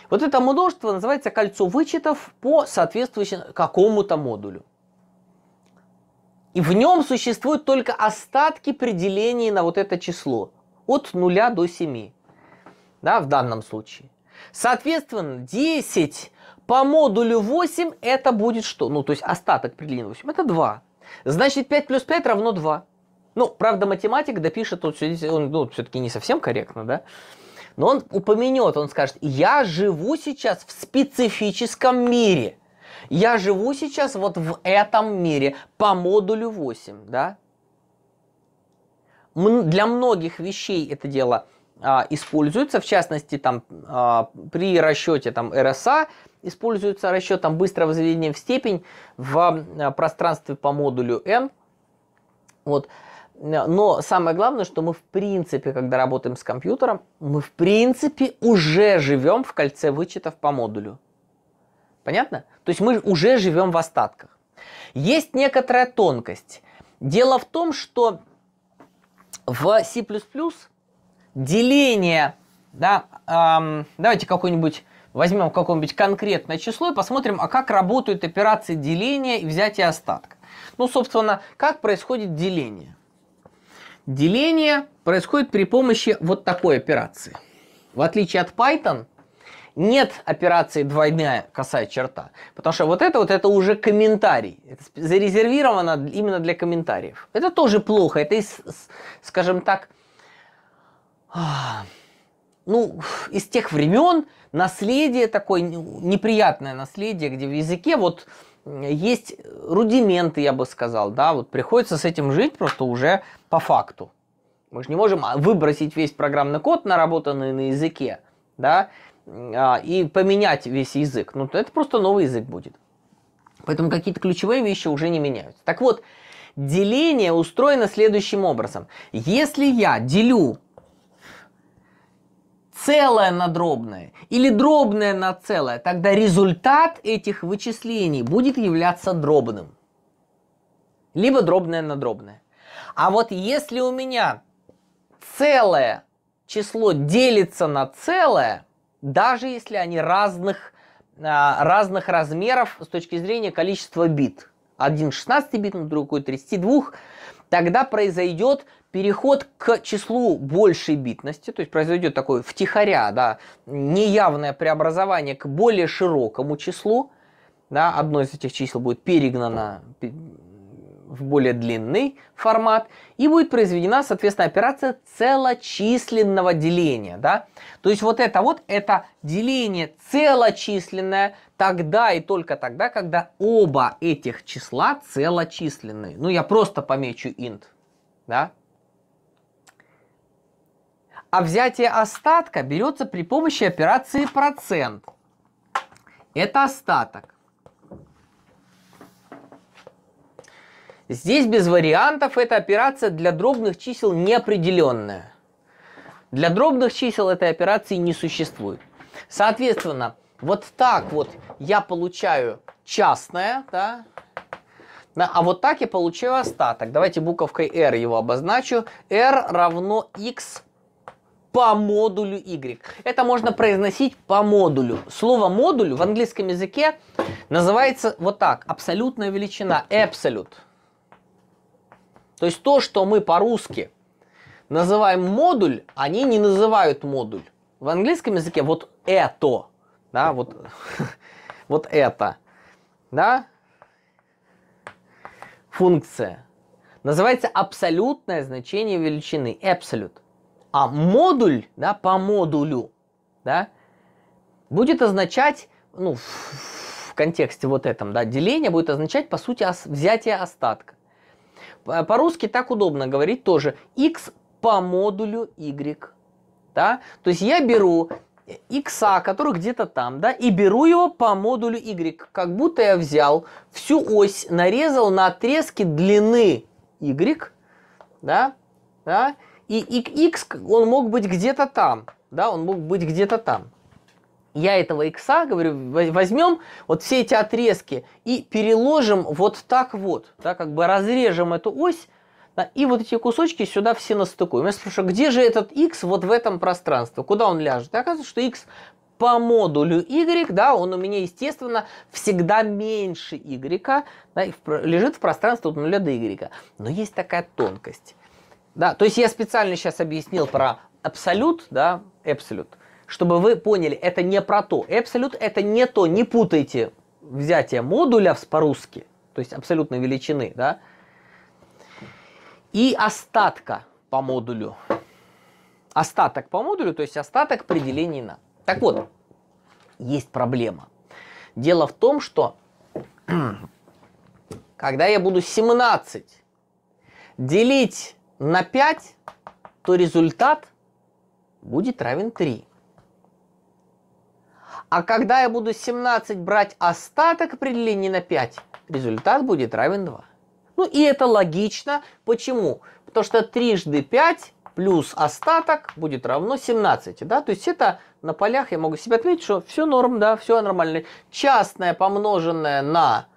Вот это множество называется кольцо вычетов по соответствующему какому-то модулю. И в нем существуют только остатки при делении на вот это число. От 0 до 7. Да, в данном случае. Соответственно, 10 по модулю 8 это будет что? Ну, то есть остаток при делении 8 это 2. Значит, 5 плюс 5 равно 2. Ну, правда, математик допишет, он, он ну, все-таки не совсем корректно, да? но он упомянет, он скажет, я живу сейчас в специфическом мире. Я живу сейчас вот в этом мире по модулю 8, да? Для многих вещей это дело а, используется, в частности, там, а, при расчете там, РСА используется расчет там, быстрого заведения в степень в а, пространстве по модулю n. Вот. Э, но самое главное, что мы в принципе, когда работаем с компьютером, мы в принципе уже живем в кольце вычетов по модулю. Понятно? То есть мы уже живем в остатках. Есть некоторая тонкость. Дело в том, что в C++ деление, да, эм, давайте какой-нибудь возьмем какое-нибудь конкретное число и посмотрим, а как работают операции деления и взятия остатка. Ну, собственно, как происходит деление. Деление происходит при помощи вот такой операции. В отличие от Python, нет операции двойная косая черта. Потому что вот это вот это уже комментарий. Это зарезервировано именно для комментариев. Это тоже плохо. Это, из, скажем так, а, ну, из тех времен наследие такое, ну, неприятное наследие, где в языке вот есть рудименты, я бы сказал, да, вот приходится с этим жить просто уже по факту. Мы же не можем а, выбросить весь программный код, наработанный на языке, да, а, и поменять весь язык. Ну, это просто новый язык будет. Поэтому какие-то ключевые вещи уже не меняются. Так вот, деление устроено следующим образом. Если я делю целое на дробное или дробное на целое, тогда результат этих вычислений будет являться дробным. Либо дробное на дробное. А вот если у меня целое число делится на целое, даже если они разных, а, разных размеров с точки зрения количества бит, один 16-битным, другой 32, тогда произойдет переход к числу большей битности, то есть произойдет такое втихаря, да, неявное преобразование к более широкому числу, да, одно из этих чисел будет перегнано в более длинный формат, и будет произведена, соответственно, операция целочисленного деления. Да? То есть вот это вот, это деление целочисленное тогда и только тогда, когда оба этих числа целочисленные. Ну, я просто помечу int. Да? а взятие остатка берется при помощи операции процент. Это остаток. Здесь без вариантов эта операция для дробных чисел неопределенная. Для дробных чисел этой операции не существует. Соответственно, вот так вот я получаю частное, да, а вот так я получаю остаток. Давайте буковкой R его обозначу. R равно x по модулю Y. Это можно произносить по модулю. Слово модуль в английском языке называется вот так. Абсолютная величина. Absolute. То есть то, что мы по-русски называем модуль, они не называют модуль. В английском языке вот это. Да, вот, <laughs> вот это. Да? Функция. Называется абсолютное значение величины. Absolute. А модуль, да, по модулю, да, будет означать, ну, в, в контексте вот этом, да, деление будет означать, по сути, ос, взятие остатка. По-русски так удобно говорить тоже. x по модулю y. Да? То есть я беру x, который где-то там, да, и беру его по модулю y. Как будто я взял всю ось, нарезал на отрезки длины y, да, да, и x, он мог быть где-то там, да, он мог быть где-то там. Я этого x, говорю, возьмем вот все эти отрезки и переложим вот так вот, да, как бы разрежем эту ось, да, и вот эти кусочки сюда все настыкуем. Я спрашиваю, «А где же этот x вот в этом пространстве, куда он ляжет? И оказывается, что x по модулю y, да, он у меня, естественно, всегда меньше y, да, лежит в пространстве от 0 до y. Но есть такая тонкость. Да, то есть я специально сейчас объяснил про абсолют, да, абсолют, чтобы вы поняли, это не про то. Абсолют это не то, не путайте взятие модуля по-русски, то есть абсолютной величины, да, и остатка по модулю. Остаток по модулю, то есть остаток при делении на. Так вот, есть проблема. Дело в том, что <clears throat> когда я буду 17 делить на 5, то результат будет равен 3. А когда я буду 17 брать остаток при делении на 5, результат будет равен 2. Ну и это логично. Почему? Потому что трижды 5 плюс остаток будет равно 17. Да? То есть это на полях я могу себе отметить, что все норм, да, все нормально. Частное помноженное на,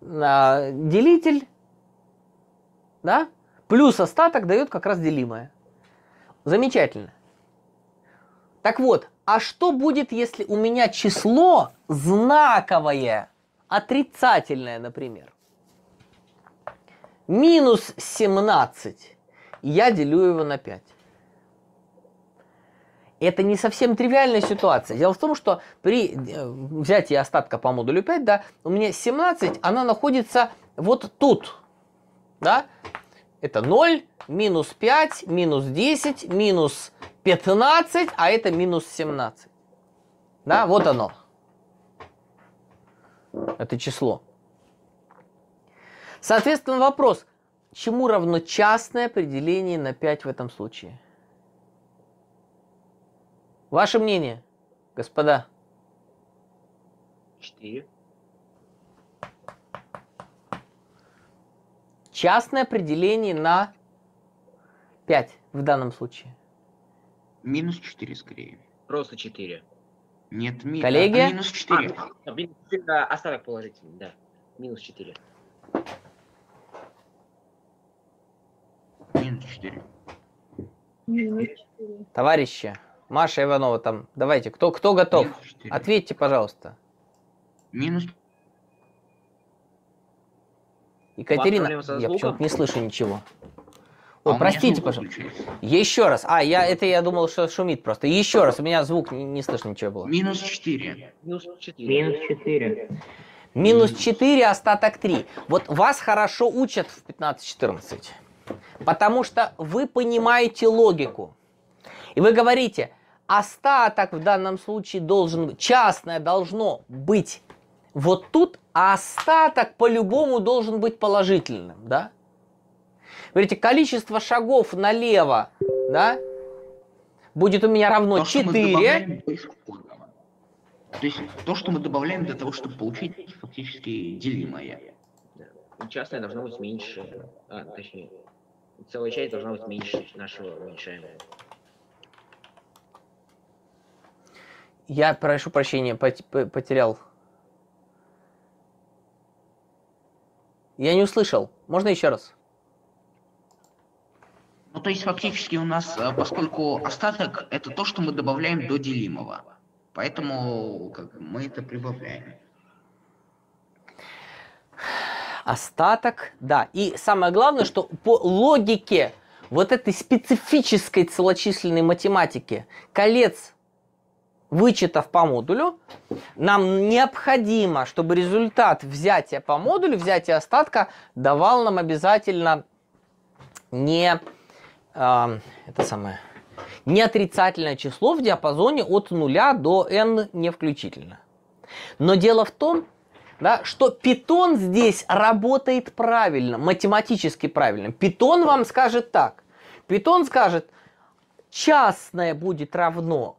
на делитель, да, Плюс остаток дает как раз делимое. Замечательно. Так вот, а что будет, если у меня число знаковое, отрицательное, например? Минус 17. Я делю его на 5. Это не совсем тривиальная ситуация. Дело в том, что при э, взятии остатка по модулю 5, да, у меня 17, она находится вот тут. Да? Это 0, минус 5, минус 10, минус 15, а это минус 17. Да, вот оно. Это число. Соответственно, вопрос, чему равно частное определение на 5 в этом случае? Ваше мнение, господа? 4. частное определение на 5 в данном случае. Минус 4 скорее. Просто 4. Нет, ми... Коллеги? А, минус 4. А, а, минус 4 остаток положительный, да. Минус 4. Минус 4. Товарищи, Маша Иванова там, давайте, кто, кто готов? Ответьте, пожалуйста. Минус Екатерина, я почему-то не слышу ничего. Ой, а простите, пожалуйста. Еще раз. А, я это я думал, что шумит просто. Еще раз, у меня звук не, не слышно ничего было. Минус 4. Минус 4. Минус 4. Минус 4, остаток 3. Вот вас хорошо учат в 15-14. Потому что вы понимаете логику. И вы говорите, остаток в данном случае должен быть, частное должно быть вот тут, а остаток по-любому должен быть положительным, да? Видите, количество шагов налево, да, будет у меня равно то, 4. То есть то, что мы добавляем для того, чтобы получить фактически делимое. Частное должно быть меньше, а, точнее, целая часть должна быть меньше нашего уменьшаемого. Я прошу прощения, потерял Я не услышал. Можно еще раз? Ну, то есть фактически у нас, э, поскольку остаток – это то, что мы добавляем до делимого. Поэтому как, мы это прибавляем. Остаток, да. И самое главное, что по логике вот этой специфической целочисленной математики колец вычетов по модулю, нам необходимо, чтобы результат взятия по модулю, взятия остатка, давал нам обязательно не, э, это самое, не отрицательное число в диапазоне от 0 до n не включительно. Но дело в том, да, что питон здесь работает правильно, математически правильно. Питон вам скажет так. Питон скажет, частное будет равно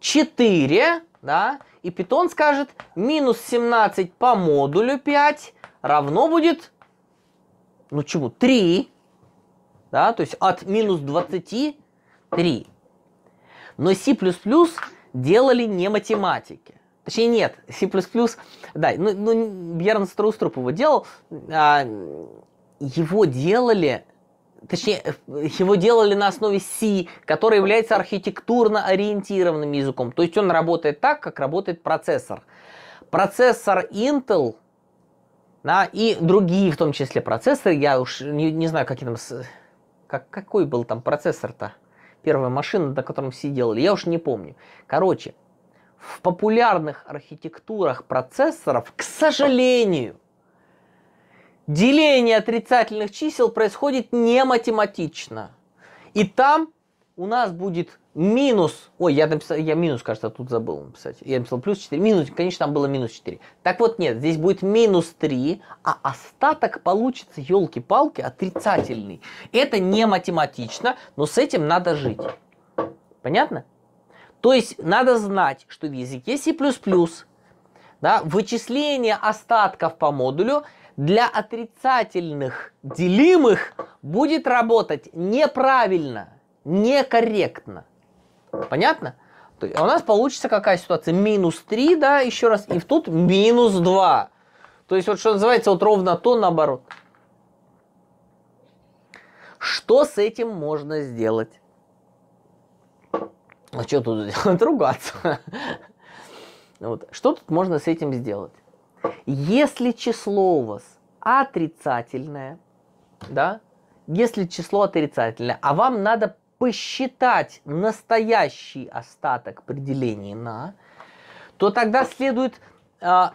4, да, и питон скажет минус 17 по модулю 5 равно будет, ну чему, 3, да, то есть от минус 20 3. Но C++ делали не математики. Точнее, нет, C++, да, ну, ну Бьерн Страуструпп его делал, а, его делали точнее, э, его делали на основе C, который является архитектурно ориентированным языком. То есть он работает так, как работает процессор. Процессор Intel да, и другие в том числе процессоры, я уж не, не знаю, какие там, как, какой был там процессор-то, первая машина, на котором все делали, я уж не помню. Короче, в популярных архитектурах процессоров, к сожалению, деление отрицательных чисел происходит не математично. И там у нас будет минус, ой, я написал, я минус, кажется, тут забыл написать. Я написал плюс 4, минус, конечно, там было минус 4. Так вот, нет, здесь будет минус 3, а остаток получится, елки-палки, отрицательный. Это не математично, но с этим надо жить. Понятно? То есть, надо знать, что в языке C++ да, вычисление остатков по модулю – для отрицательных делимых будет работать неправильно, некорректно. Понятно? То есть а у нас получится какая ситуация? Минус 3, да, еще раз, и тут минус 2. То есть вот что называется вот ровно то наоборот. Что с этим можно сделать? А что тут делать? <laughs> Ругаться. Вот. Что тут можно с этим сделать? Если число у вас отрицательное, да, если число отрицательное, а вам надо посчитать настоящий остаток при делении на, то тогда следует э,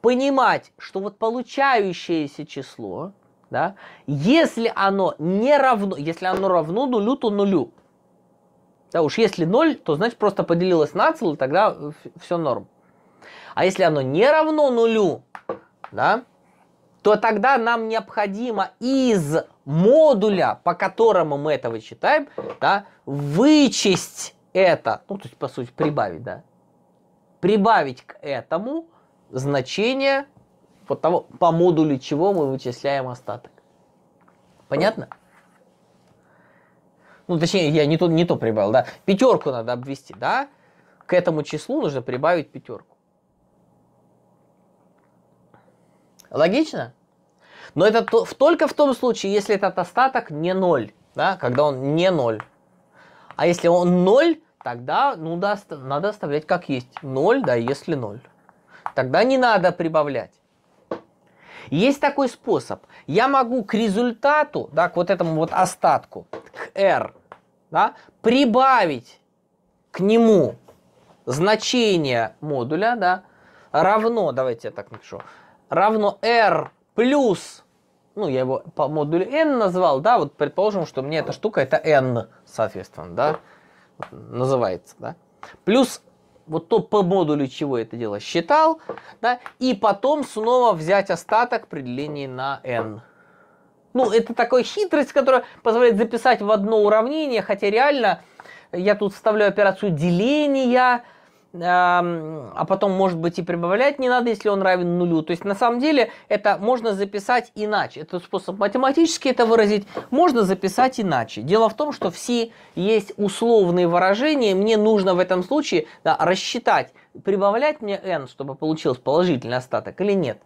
понимать, что вот получающееся число, да, если оно не равно, если оно равно нулю, то нулю. Да уж, если 0, то значит просто поделилось на цело, тогда э, все норм. А если оно не равно нулю, да, то тогда нам необходимо из модуля, по которому мы это вычитаем, да, вычесть это, ну, то есть, по сути, прибавить, да, прибавить к этому значение вот того, по модулю чего мы вычисляем остаток. Понятно? Ну, точнее, я не то, не то прибавил, да. Пятерку надо обвести, да. К этому числу нужно прибавить пятерку. Логично? Но это то, только в том случае, если этот остаток не ноль, да, когда он не ноль. А если он ноль, тогда ну, да, надо оставлять как есть. ноль, да, если ноль. Тогда не надо прибавлять. Есть такой способ. Я могу к результату, да, к вот этому вот остатку, к r, да, прибавить к нему значение модуля, да, равно, давайте я так напишу, равно r плюс, ну, я его по модулю n назвал, да, вот предположим, что мне эта штука это n, соответственно, да, называется, да, плюс вот то по модулю, чего это дело считал, да, и потом снова взять остаток при делении на n. Ну, это такая хитрость, которая позволяет записать в одно уравнение, хотя реально я тут вставляю операцию деления, а потом, может быть, и прибавлять не надо, если он равен нулю. То есть, на самом деле, это можно записать иначе. Этот способ математически это выразить можно записать иначе. Дело в том, что все есть условные выражения. Мне нужно в этом случае да, рассчитать, прибавлять мне n, чтобы получился положительный остаток или нет.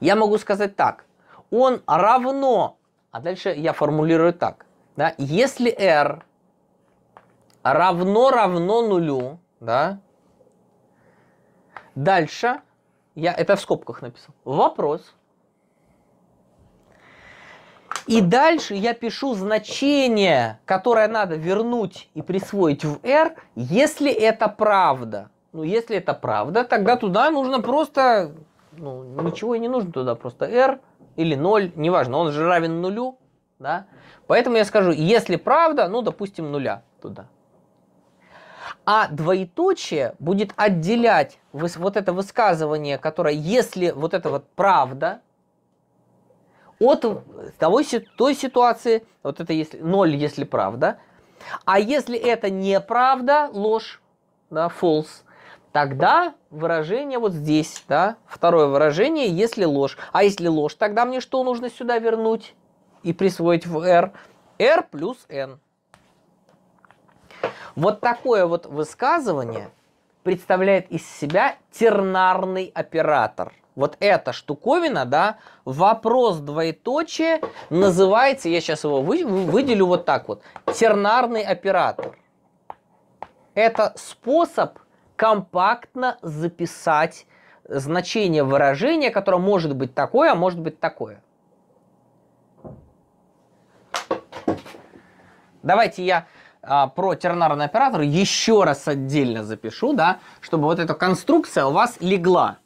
Я могу сказать так. Он равно, а дальше я формулирую так. Да, если r равно равно нулю, да. Дальше, я это в скобках написал, вопрос. И дальше я пишу значение, которое надо вернуть и присвоить в r, если это правда. Ну, если это правда, тогда туда нужно просто... Ну, ничего и не нужно туда, просто r или 0, неважно, он же равен нулю, да? Поэтому я скажу, если правда, ну, допустим, нуля туда. А двоеточие будет отделять вот это высказывание, которое, если вот это вот правда, от того, той ситуации, вот это если ноль, если правда, а если это неправда, ложь, да, false, тогда выражение вот здесь, да, второе выражение, если ложь. А если ложь, тогда мне что нужно сюда вернуть и присвоить в r? r плюс n. Вот такое вот высказывание представляет из себя тернарный оператор. Вот эта штуковина, да, вопрос двоеточие называется, я сейчас его вы, выделю вот так вот, тернарный оператор. Это способ компактно записать значение выражения, которое может быть такое, а может быть такое. Давайте я а, про тернарный оператор еще раз отдельно запишу, да, чтобы вот эта конструкция у вас легла.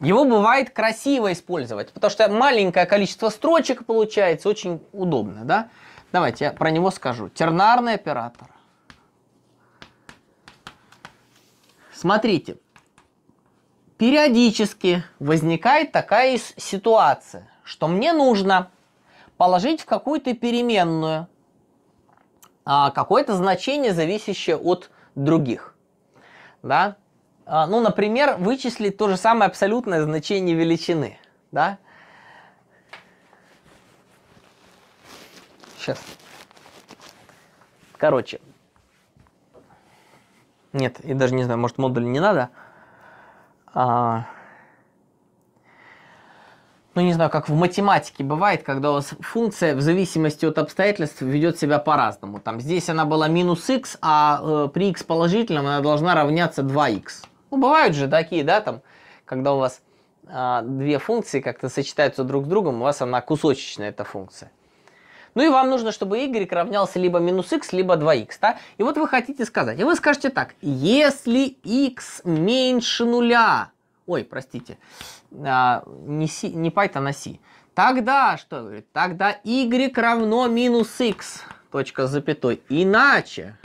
Его бывает красиво использовать, потому что маленькое количество строчек получается очень удобно, да. Давайте я про него скажу. Тернарный оператор. Смотрите, периодически возникает такая ситуация, что мне нужно положить в какую-то переменную а, какое-то значение, зависящее от других. Да? А, ну, например, вычислить то же самое абсолютное значение величины. Да? Сейчас. Короче. Нет, и даже не знаю, может модуль не надо. А, ну не знаю, как в математике бывает, когда у вас функция в зависимости от обстоятельств ведет себя по-разному. Там здесь она была минус x, а э, при x положительном она должна равняться 2x. Ну, бывают же такие, да, там, когда у вас э, две функции как-то сочетаются друг с другом, у вас она кусочечная, эта функция. Ну и вам нужно, чтобы y равнялся либо минус x, либо 2x, да? И вот вы хотите сказать, и вы скажете так, если x меньше нуля, ой, простите, а, не, C, не Python, а C. Тогда, что говорит, тогда y равно минус x, точка с запятой, иначе,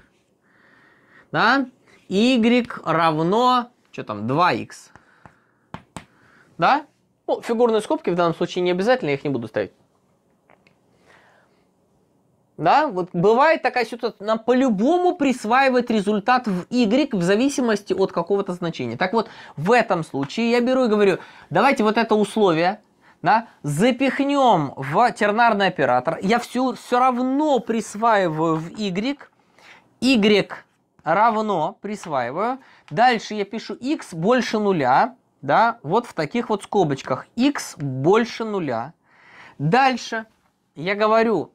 да, y равно, что там, 2x, да? Ну, фигурные скобки в данном случае не обязательно, я их не буду ставить. Да, вот бывает такая ситуация, нам по-любому присваивает результат в y в зависимости от какого-то значения. Так вот, в этом случае я беру и говорю, давайте вот это условие, да, запихнем в тернарный оператор, я все, все равно присваиваю в y, y равно присваиваю, дальше я пишу x больше нуля, да, вот в таких вот скобочках, x больше нуля. Дальше я говорю,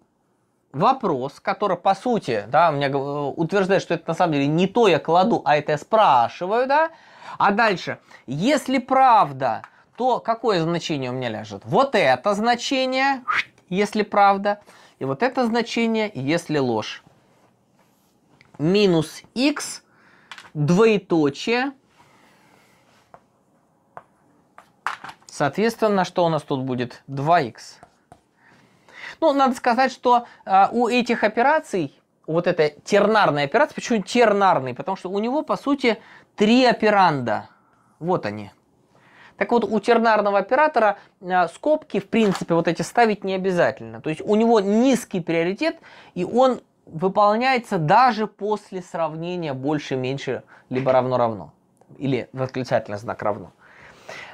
вопрос, который, по сути, да, мне э, утверждает, что это на самом деле не то я кладу, а это я спрашиваю, да. А дальше, если правда, то какое значение у меня ляжет? Вот это значение, если правда, и вот это значение, если ложь. Минус x, двоеточие. Соответственно, что у нас тут будет? 2х. Ну, надо сказать, что э, у этих операций, вот эта тернарная операция, почему тернарный? Потому что у него, по сути, три операнда. Вот они. Так вот, у тернарного оператора э, скобки, в принципе, вот эти ставить не обязательно. То есть у него низкий приоритет, и он выполняется даже после сравнения больше-меньше, либо равно-равно. Или восклицательный знак равно.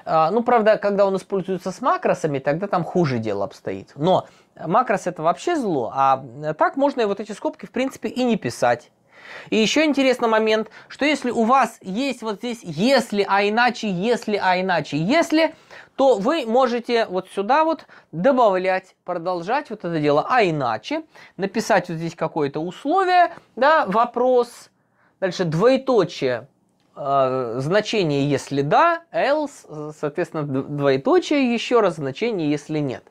А, ну, правда, когда он используется с макросами, тогда там хуже дело обстоит. Но макрос это вообще зло, а так можно и вот эти скобки в принципе и не писать. И еще интересный момент, что если у вас есть вот здесь если, а иначе, если, а иначе, если, то вы можете вот сюда вот добавлять, продолжать вот это дело, а иначе, написать вот здесь какое-то условие, да, вопрос, дальше двоеточие, э, значение если да, else, соответственно, двоеточие, еще раз значение если нет.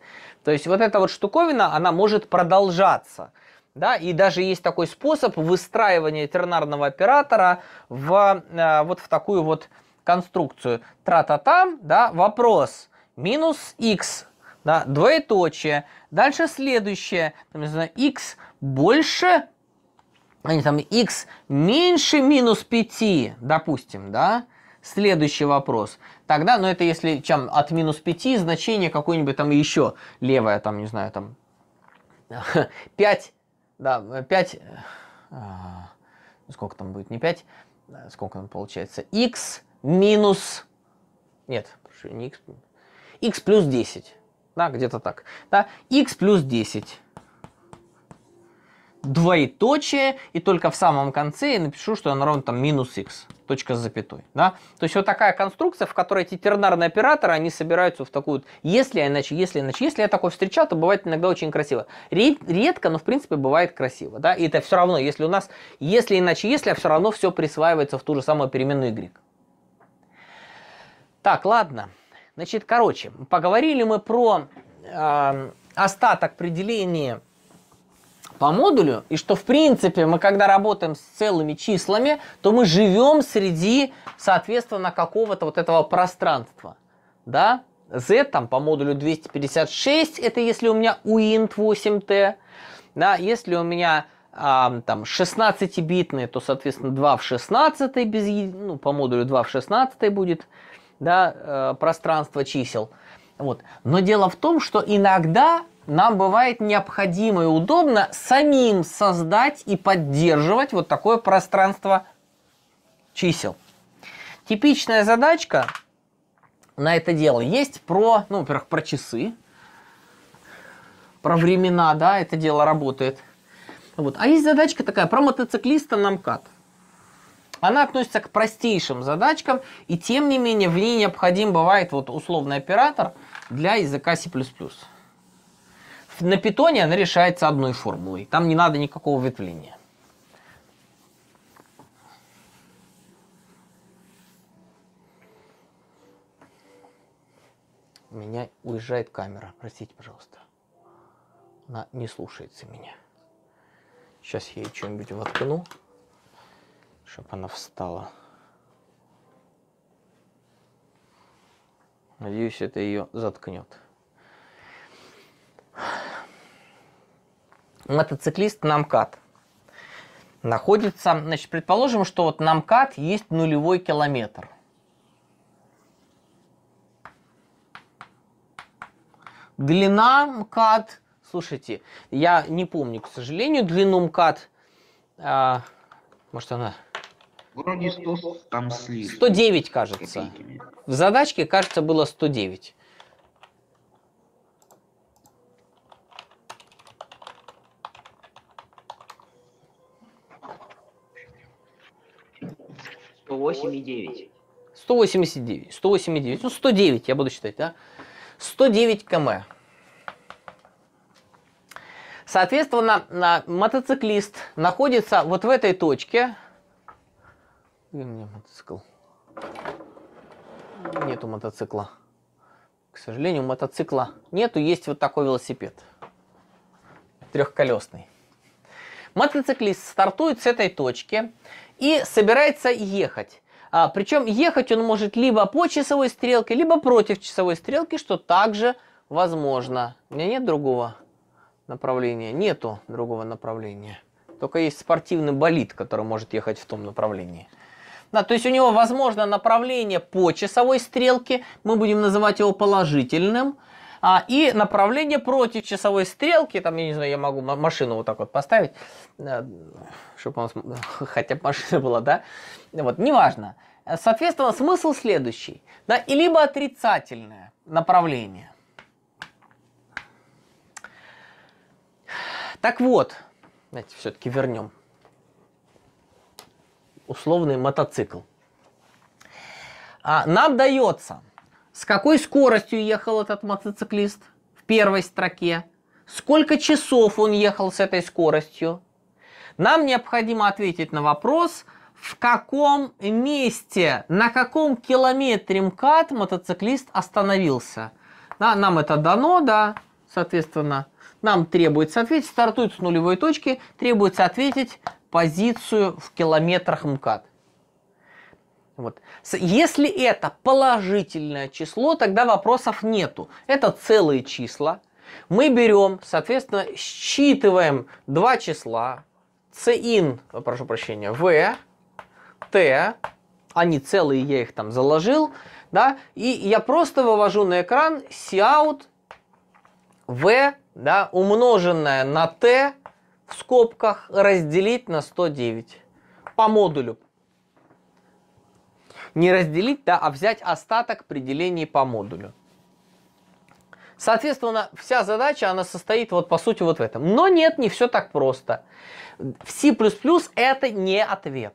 То есть вот эта вот штуковина, она может продолжаться. Да, и даже есть такой способ выстраивания тернарного оператора в, э, вот в такую вот конструкцию. Тра-та-та, да, вопрос. Минус x, да, двоеточие. Дальше следующее, там, не знаю, x больше, они там, x меньше минус 5, допустим, да, Следующий вопрос. Тогда, ну это если чем от минус 5 значение какое-нибудь там еще левое, там, не знаю, там 5, <laughs> да, 5, а, сколько там будет, не 5, а, сколько там получается, x минус, нет, не x, x плюс 10, да, где-то так, да, x плюс 10 двоеточие, и только в самом конце я напишу, что оно ровно там минус x точка с запятой. Да? То есть вот такая конструкция, в которой эти тернарные операторы, они собираются в такую, вот, если, иначе, если, иначе, если я такое встречал, то бывает иногда очень красиво. Редко, но в принципе бывает красиво. Да? И это все равно, если у нас, если, иначе, если, а все равно все присваивается в ту же самую переменную y. Так, ладно. Значит, короче, поговорили мы про э, остаток определения по модулю, и что, в принципе, мы когда работаем с целыми числами, то мы живем среди, соответственно, какого-то вот этого пространства. Да? z там по модулю 256, это если у меня uint 8t, да, если у меня а, там 16-битные, то, соответственно, 2 в 16 без, ну, по модулю 2 в 16 будет, да, э, пространство чисел. Вот. Но дело в том, что иногда нам бывает необходимо и удобно самим создать и поддерживать вот такое пространство чисел. Типичная задачка на это дело есть про, ну, во-первых, про часы, про времена, да, это дело работает. Вот. А есть задачка такая про мотоциклиста на МКАД. Она относится к простейшим задачкам, и тем не менее в ней необходим бывает вот условный оператор для языка C++ на питоне она решается одной формулой. Там не надо никакого ветвления. У меня уезжает камера, простите, пожалуйста. Она не слушается меня. Сейчас я ей что-нибудь воткну, чтобы она встала. Надеюсь, это ее заткнет мотоциклист на МКАД находится, значит, предположим, что вот на МКАД есть нулевой километр. Длина МКАД, слушайте, я не помню, к сожалению, длину МКАД, а, может она... Вроде 100 там 109, кажется. В задачке, кажется, было 109. 108,9. 189, 189, ну 109 я буду считать, да? 109 км. Соответственно, на, мотоциклист находится вот в этой точке. Где у меня мотоцикл? Нету мотоцикла. К сожалению, мотоцикла нету, есть вот такой велосипед. Трехколесный. Мотоциклист стартует с этой точки и собирается ехать. А, причем ехать он может либо по часовой стрелке, либо против часовой стрелки, что также возможно. У меня нет другого направления. Нету другого направления. Только есть спортивный болид, который может ехать в том направлении. Да, то есть у него возможно направление по часовой стрелке. Мы будем называть его положительным а, и направление против часовой стрелки, там, я не знаю, я могу машину вот так вот поставить, э, чтобы у нас <laughs> хотя бы машина была, да, вот, неважно. Соответственно, смысл следующий, да, и либо отрицательное направление. Так вот, давайте все-таки вернем условный мотоцикл. А, нам дается с какой скоростью ехал этот мотоциклист в первой строке? Сколько часов он ехал с этой скоростью? Нам необходимо ответить на вопрос, в каком месте, на каком километре МКАД мотоциклист остановился. нам это дано, да, соответственно, нам требуется ответить, стартует с нулевой точки, требуется ответить позицию в километрах МКАД. Вот. Если это положительное число, тогда вопросов нету. Это целые числа. Мы берем, соответственно, считываем два числа. Cin, прошу прощения, v, t, они целые, я их там заложил, да, и я просто вывожу на экран cout v, да, умноженное на t в скобках разделить на 109 по модулю не разделить, да, а взять остаток при делении по модулю. Соответственно, вся задача, она состоит вот по сути вот в этом. Но нет, не все так просто. В C++ это не ответ.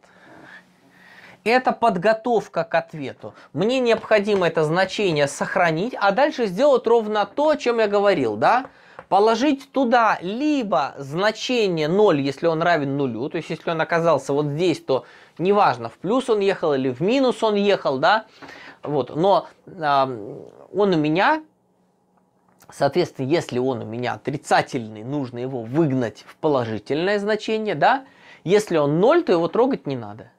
Это подготовка к ответу. Мне необходимо это значение сохранить, а дальше сделать ровно то, о чем я говорил, да? Положить туда либо значение 0, если он равен нулю, то есть если он оказался вот здесь, то неважно, в плюс он ехал или в минус он ехал, да, вот, но э, он у меня, соответственно, если он у меня отрицательный, нужно его выгнать в положительное значение, да, если он 0, то его трогать не надо.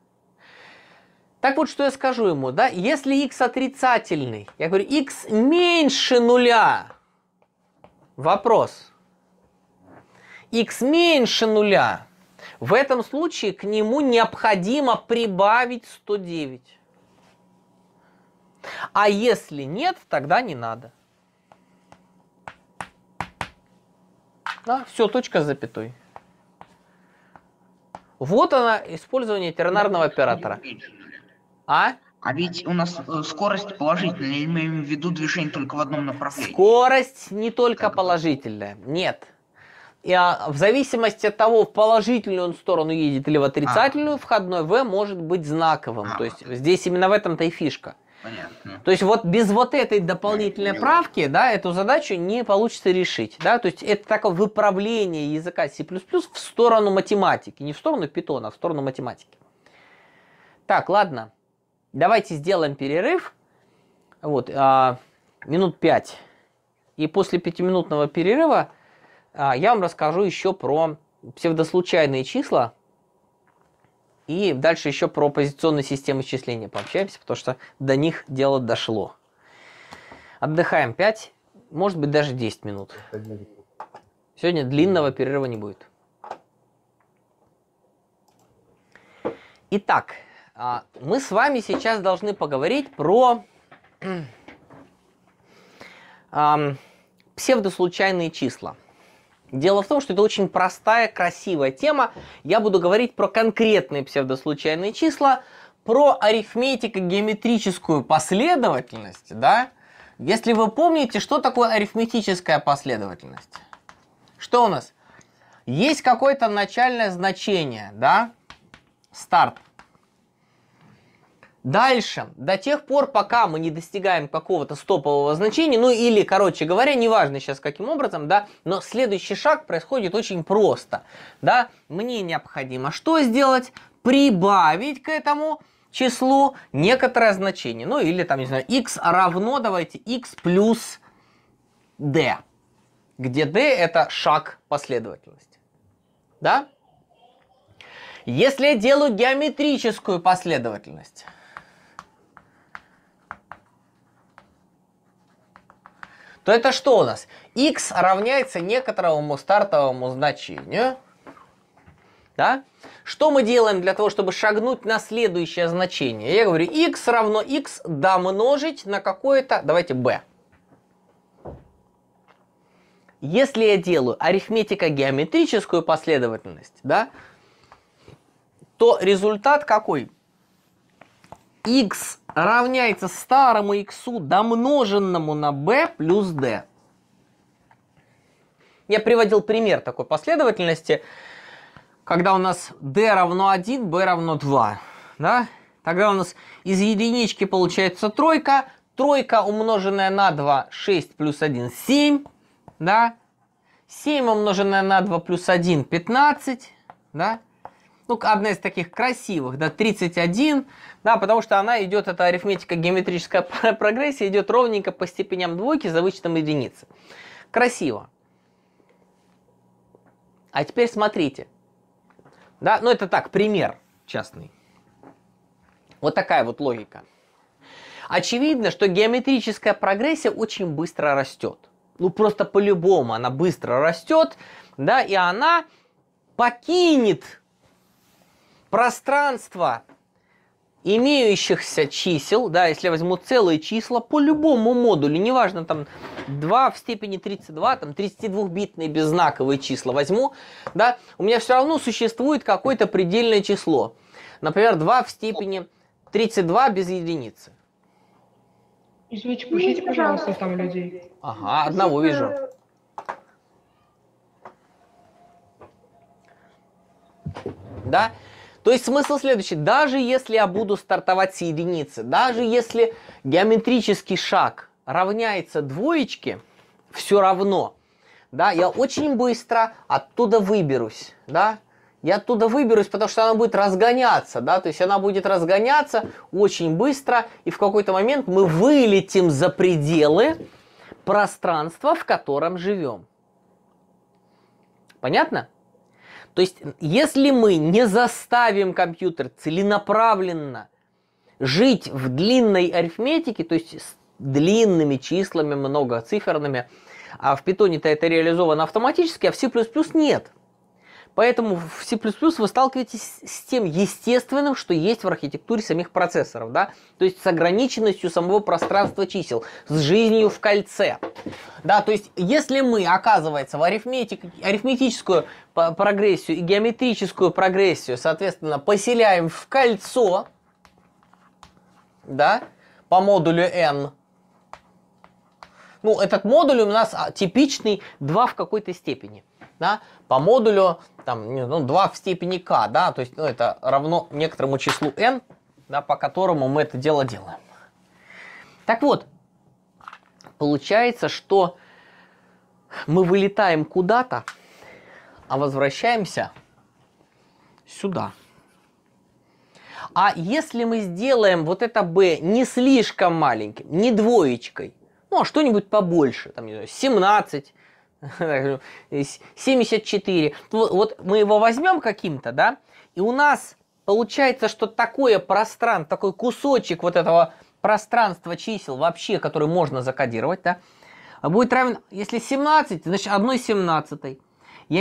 Так вот, что я скажу ему, да, если x отрицательный, я говорю, x меньше нуля, вопрос, x меньше нуля, в этом случае к нему необходимо прибавить 109. А если нет, тогда не надо. Да, все, точка с запятой. Вот она, использование тернарного оператора. А? А ведь у нас э, скорость положительная, имеем в виду движение только в одном направлении. Скорость не только положительная, нет. И а, в зависимости от того, в положительную он сторону едет или в а. отрицательную, а. входной В может быть знаковым. А. То есть здесь именно в этом-то и фишка. Понятно. То есть вот без вот этой дополнительной Нет, правки, да, эту задачу не получится решить, да, то есть это такое выправление языка C++ в сторону математики, не в сторону питона, а в сторону математики. Так, ладно, давайте сделаем перерыв, вот, а, минут пять. и после пятиминутного перерыва а, я вам расскажу еще про псевдослучайные числа, и дальше еще про позиционные системы исчисления пообщаемся, потому что до них дело дошло. Отдыхаем 5, может быть даже 10 минут. Сегодня длинного перерыва не будет. Итак, а, мы с вами сейчас должны поговорить про псевдослучайные числа. Дело в том, что это очень простая, красивая тема. Я буду говорить про конкретные псевдослучайные числа, про арифметико-геометрическую последовательность, да? Если вы помните, что такое арифметическая последовательность? Что у нас? Есть какое-то начальное значение, да? Старт. Дальше, до тех пор, пока мы не достигаем какого-то стопового значения, ну или, короче говоря, неважно сейчас каким образом, да, но следующий шаг происходит очень просто, да, мне необходимо что сделать? Прибавить к этому числу некоторое значение, ну или там, не знаю, x равно, давайте, x плюс d, где d это шаг последовательности, да? Если я делаю геометрическую последовательность, то это что у нас? x равняется некоторому стартовому значению. Да? Что мы делаем для того, чтобы шагнуть на следующее значение? Я говорю, x равно x домножить на какое-то, давайте, b. Если я делаю арифметико-геометрическую последовательность, да, то результат какой? x равняется старому x, домноженному на b плюс d. Я приводил пример такой последовательности, когда у нас d равно 1, b равно 2. Да? Тогда у нас из единички получается тройка, тройка умноженная на 2, 6 плюс 1, 7. Да? 7 умноженное на 2 плюс 1, 15. Да? ну, одна из таких красивых, да, 31, да, потому что она идет, это арифметика, геометрическая <laughs> прогрессия, идет ровненько по степеням двойки за вычетом единицы. Красиво. А теперь смотрите. Да, ну это так, пример частный. Вот такая вот логика. Очевидно, что геометрическая прогрессия очень быстро растет. Ну просто по-любому она быстро растет, да, и она покинет пространство имеющихся чисел, да, если я возьму целые числа по любому модулю, неважно, там 2 в степени 32, там 32-битные беззнаковые числа возьму, да, у меня все равно существует какое-то предельное число. Например, 2 в степени 32 без единицы. Извините, ну, пустите, пожалуйста, там людей. Ага, одного вижу. Да? То есть смысл следующий. Даже если я буду стартовать с единицы, даже если геометрический шаг равняется двоечке, все равно, да, я очень быстро оттуда выберусь, да, я оттуда выберусь, потому что она будет разгоняться, да, то есть она будет разгоняться очень быстро, и в какой-то момент мы вылетим за пределы пространства, в котором живем. Понятно? То есть, если мы не заставим компьютер целенаправленно жить в длинной арифметике, то есть с длинными числами, многоциферными, а в питоне-то это реализовано автоматически, а в C++ нет – Поэтому в C++ вы сталкиваетесь с тем естественным, что есть в архитектуре самих процессоров, да, то есть с ограниченностью самого пространства чисел, с жизнью в кольце. Да, то есть если мы, оказывается, в арифметик, арифметическую прогрессию и геометрическую прогрессию, соответственно, поселяем в кольцо, да, по модулю n, ну, этот модуль у нас а, типичный 2 в какой-то степени да, по модулю там, ну, 2 в степени k, да, то есть ну, это равно некоторому числу n, да, по которому мы это дело делаем. Так вот, получается, что мы вылетаем куда-то, а возвращаемся сюда. А если мы сделаем вот это b не слишком маленьким, не двоечкой, ну а что-нибудь побольше, там, не знаю, 17, 74. <laughs> Вот мы его возьмем каким-то, да, и у нас получается, что такое пространство, такой кусочек вот этого пространства чисел вообще, который можно закодировать, да, будет равен, если 17, значит 1 17. Я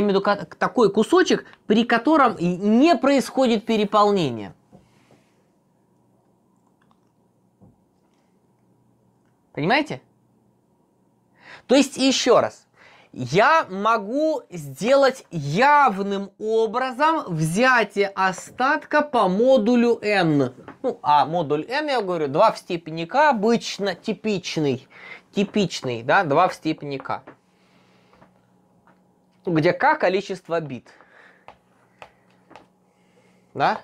имею в виду такой кусочек, при котором не происходит переполнение. Понимаете? То есть еще раз я могу сделать явным образом взятие остатка по модулю n. Ну, а модуль n, я говорю, 2 в степени k обычно типичный. Типичный, да, 2 в степени k. Где k количество бит. Да?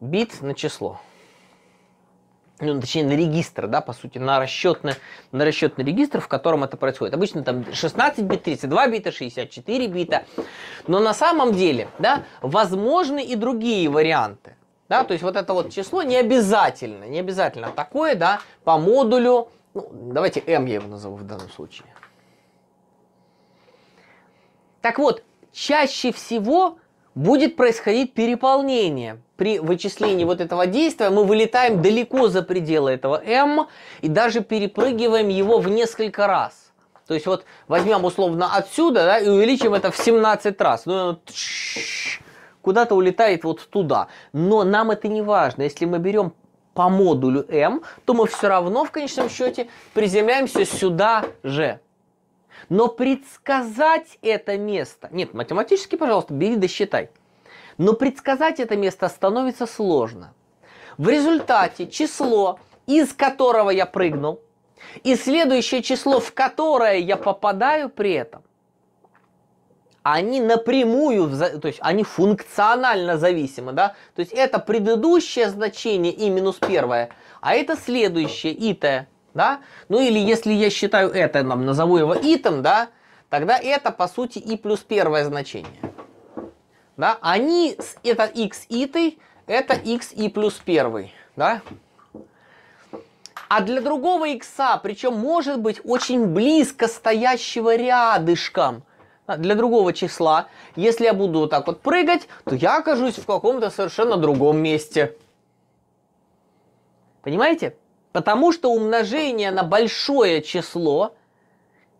Бит на число ну, точнее, на регистр, да, по сути, на расчетный, на расчетный регистр, в котором это происходит. Обычно там 16 бит, 32 бита, 64 бита. Но на самом деле, да, возможны и другие варианты. Да, то есть вот это вот число не обязательно, не обязательно такое, да, по модулю, ну, давайте m я его назову в данном случае. Так вот, чаще всего будет происходить переполнение. При вычислении вот этого действия мы вылетаем далеко за пределы этого m и даже перепрыгиваем его в несколько раз. То есть вот возьмем условно отсюда да, и увеличим это в 17 раз. Ну, куда-то улетает вот туда. Но нам это не важно. Если мы берем по модулю m, то мы все равно в конечном счете приземляемся сюда же. Но предсказать это место... Нет, математически, пожалуйста, бери досчитай. Но предсказать это место становится сложно. В результате число, из которого я прыгнул, и следующее число, в которое я попадаю при этом, они напрямую, то есть они функционально зависимы, да? То есть это предыдущее значение и минус первое, а это следующее и т да? Ну или если я считаю это, назову его итом, да, тогда это по сути и плюс первое значение. Да, они, это x итой, это x и плюс первый, да? А для другого x, причем может быть очень близко стоящего рядышком, для другого числа, если я буду вот так вот прыгать, то я окажусь в каком-то совершенно другом месте. Понимаете? Потому что умножение на большое число,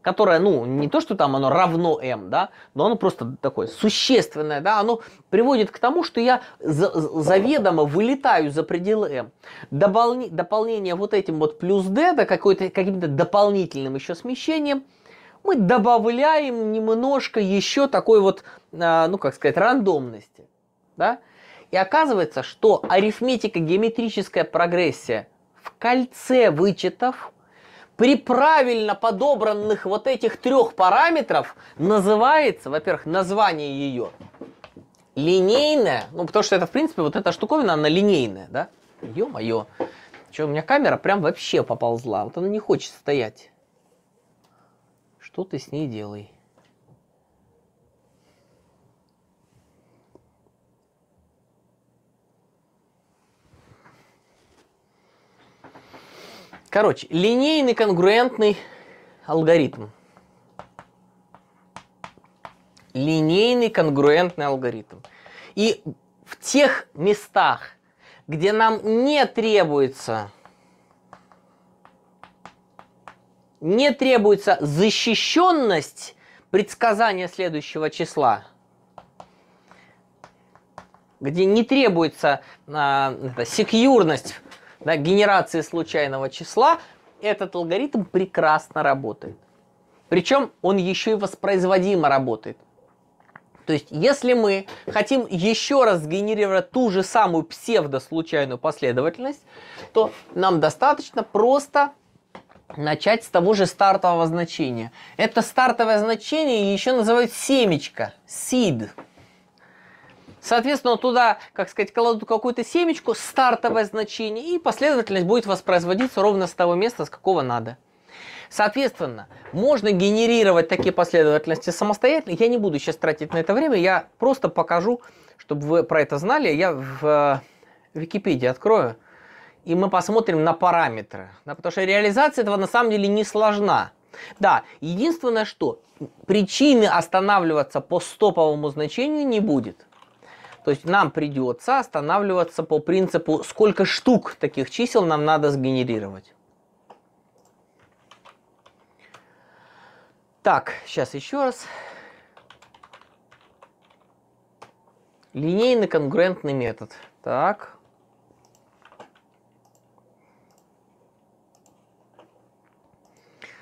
которое, ну, не то, что там оно равно m, да, но оно просто такое существенное, да, оно приводит к тому, что я заведомо вылетаю за пределы m. Дополни дополнение вот этим вот плюс d, да, каким-то дополнительным еще смещением, мы добавляем немножко еще такой вот, а, ну, как сказать, рандомности, да. И оказывается, что арифметика, геометрическая прогрессия – кольце вычетов при правильно подобранных вот этих трех параметров называется, во-первых, название ее линейная, ну, потому что это, в принципе, вот эта штуковина, она линейная, да? Ё-моё. Что, у меня камера прям вообще поползла. Вот она не хочет стоять. Что ты с ней делаешь? Короче, линейный конгруентный алгоритм. Линейный конгруентный алгоритм. И в тех местах, где нам не требуется не требуется защищенность предсказания следующего числа, где не требуется э, это, секьюрность да, генерации случайного числа, этот алгоритм прекрасно работает. Причем он еще и воспроизводимо работает. То есть, если мы хотим еще раз генерировать ту же самую псевдослучайную последовательность, то нам достаточно просто начать с того же стартового значения. Это стартовое значение еще называют семечко, seed. Соответственно, туда, как сказать, кладут какую-то семечку, стартовое значение, и последовательность будет воспроизводиться ровно с того места, с какого надо. Соответственно, можно генерировать такие последовательности самостоятельно. Я не буду сейчас тратить на это время, я просто покажу, чтобы вы про это знали. Я в э, Википедии открою, и мы посмотрим на параметры. Да, потому что реализация этого на самом деле не сложна. Да, единственное, что причины останавливаться по стоповому значению не будет. То есть нам придется останавливаться по принципу, сколько штук таких чисел нам надо сгенерировать. Так, сейчас еще раз. Линейный конгруентный метод. Так.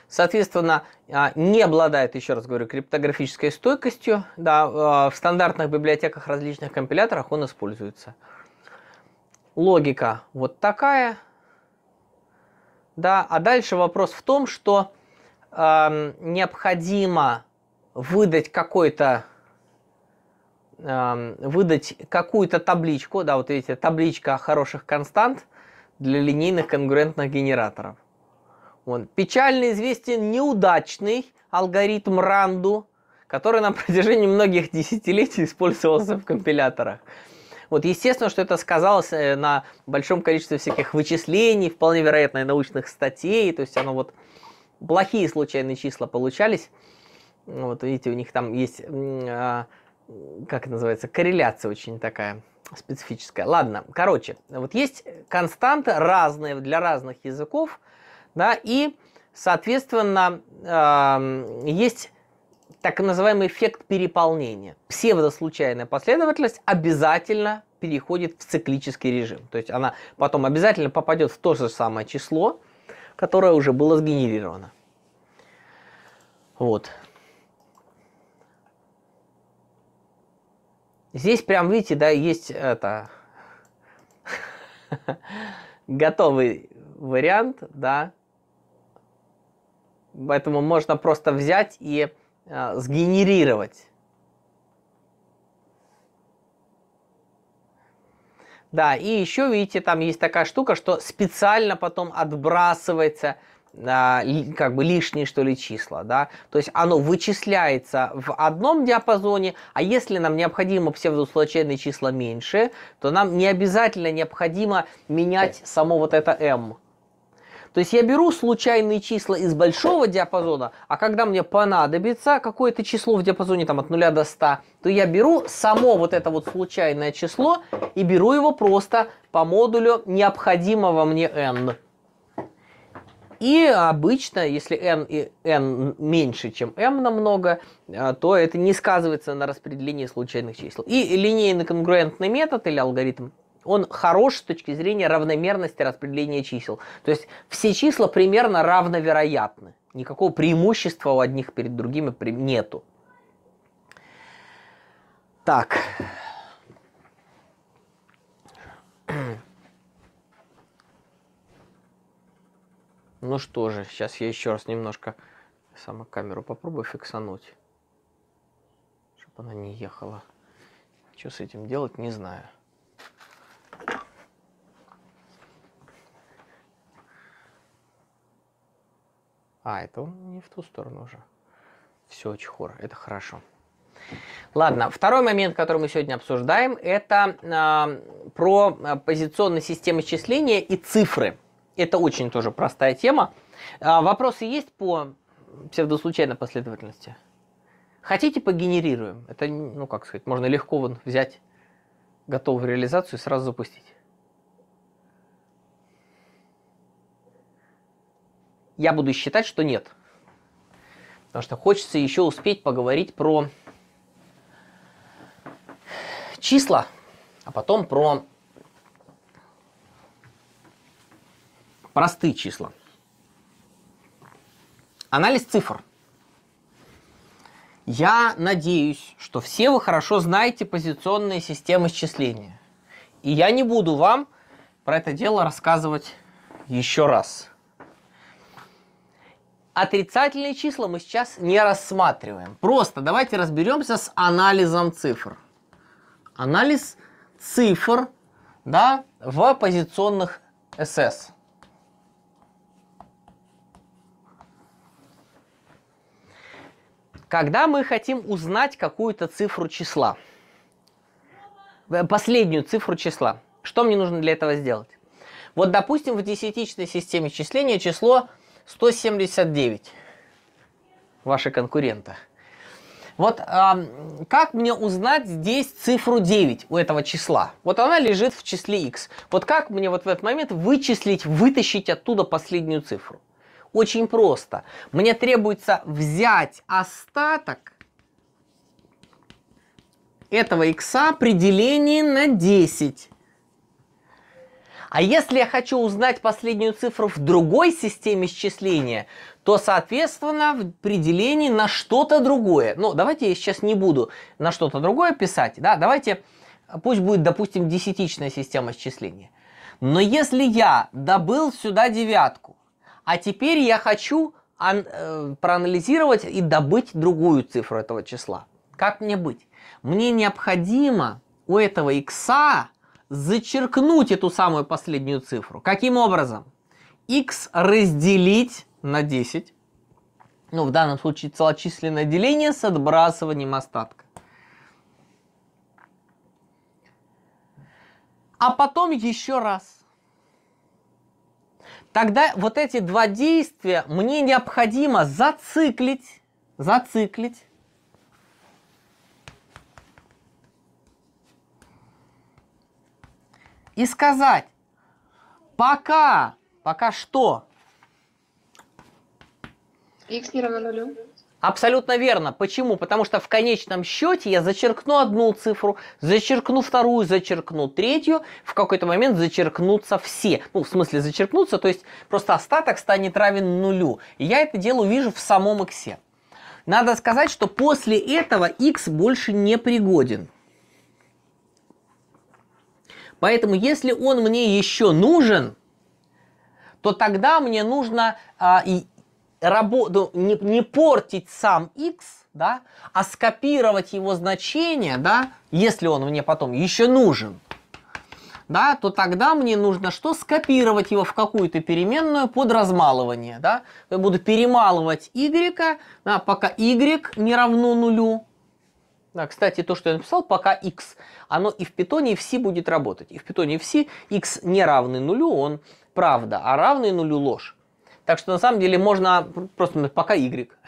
Соответственно, а, не обладает, еще раз говорю, криптографической стойкостью. Да, а, в стандартных библиотеках различных компиляторах он используется. Логика вот такая. Да, а дальше вопрос в том, что э, необходимо выдать какой-то э, выдать какую-то табличку, да, вот видите, табличка хороших констант для линейных конгруентных генераторов. Вон печально известен неудачный алгоритм Ранду, который на протяжении многих десятилетий использовался в компиляторах. Вот, естественно, что это сказалось э, на большом количестве всяких вычислений, вполне вероятно, и научных статей, то есть оно вот плохие случайные числа получались. Вот, видите, у них там есть, а, как называется, корреляция очень такая специфическая. Ладно, короче, вот есть константы разные для разных языков – да? И, соответственно, э, есть так называемый эффект переполнения. Псевдослучайная последовательность обязательно переходит в циклический режим. То есть она потом обязательно попадет в то же самое число, которое уже было сгенерировано. Вот. Здесь прям, видите, да, есть это <laughs> готовый вариант, да, Поэтому можно просто взять и э, сгенерировать. Да, и еще, видите, там есть такая штука, что специально потом отбрасывается а, как бы лишние, что ли, числа, да. То есть оно вычисляется в одном диапазоне, а если нам необходимо псевдослучайные числа меньше, то нам не обязательно необходимо менять само вот это m. То есть я беру случайные числа из большого диапазона, а когда мне понадобится какое-то число в диапазоне там от 0 до 100, то я беру само вот это вот случайное число и беру его просто по модулю необходимого мне n. И обычно, если n, и n меньше, чем m намного, э, то это не сказывается на распределении случайных чисел. И линейно-конгруентный метод или алгоритм он хорош с точки зрения равномерности распределения чисел. То есть все числа примерно равновероятны. Никакого преимущества у одних перед другими нету. Так. <clears throat> Ну что же, сейчас я еще раз немножко сама камеру попробую фиксануть, чтобы она не ехала. Что с этим делать, не знаю. А, это он не в ту сторону уже. Все, чехор, это хорошо. Ладно, второй момент, который мы сегодня обсуждаем, это э, про а, позиционные системы числения и цифры. Это очень тоже простая тема. Э, вопросы есть по псевдослучайной последовательности? Хотите, погенерируем. Это, ну, как сказать, можно легко вон взять готовую реализацию и сразу запустить. я буду считать, что нет. Потому что хочется еще успеть поговорить про числа, а потом про простые числа. Анализ цифр. Я надеюсь, что все вы хорошо знаете позиционные системы счисления. И я не буду вам про это дело рассказывать еще раз. Отрицательные числа мы сейчас не рассматриваем. Просто давайте разберемся с анализом цифр. Анализ цифр да, в позиционных СС. Когда мы хотим узнать какую-то цифру числа, э, последнюю цифру числа, что мне нужно для этого сделать? Вот, допустим, в десятичной системе числения число 179 ваши конкурента. Вот а, как мне узнать здесь цифру 9 у этого числа? Вот она лежит в числе x. Вот как мне вот в этот момент вычислить, вытащить оттуда последнюю цифру? Очень просто. Мне требуется взять остаток этого x при делении на 10. А если я хочу узнать последнюю цифру в другой системе счисления, то, соответственно, в определении на что-то другое. Ну, давайте я сейчас не буду на что-то другое писать. Да, давайте, пусть будет, допустим, десятичная система счисления. Но если я добыл сюда девятку, а теперь я хочу э, проанализировать и добыть другую цифру этого числа. Как мне быть? Мне необходимо у этого икса зачеркнуть эту самую последнюю цифру. Каким образом? x разделить на 10. Ну, в данном случае целочисленное деление с отбрасыванием остатка. А потом еще раз. Тогда вот эти два действия мне необходимо зациклить, зациклить и сказать, пока, пока что? Х не равно нулю. Абсолютно верно. Почему? Потому что в конечном счете я зачеркну одну цифру, зачеркну вторую, зачеркну третью, в какой-то момент зачеркнутся все. Ну, в смысле зачеркнутся, то есть просто остаток станет равен нулю. И я это дело увижу в самом иксе. Надо сказать, что после этого x больше не пригоден. Поэтому, если он мне еще нужен, то тогда мне нужно а, и работу ну, не, не портить сам x, да, а скопировать его значение, да, если он мне потом еще нужен, да, то тогда мне нужно что? Скопировать его в какую-то переменную под размалывание, да. Я буду перемалывать y, да, пока y не равно нулю, да, кстати, то, что я написал, пока x, оно и в питоне, и в c будет работать. И в питоне, и в c x не равный нулю, он правда, а равный нулю ложь. Так что на самом деле можно просто пока y. <laughs>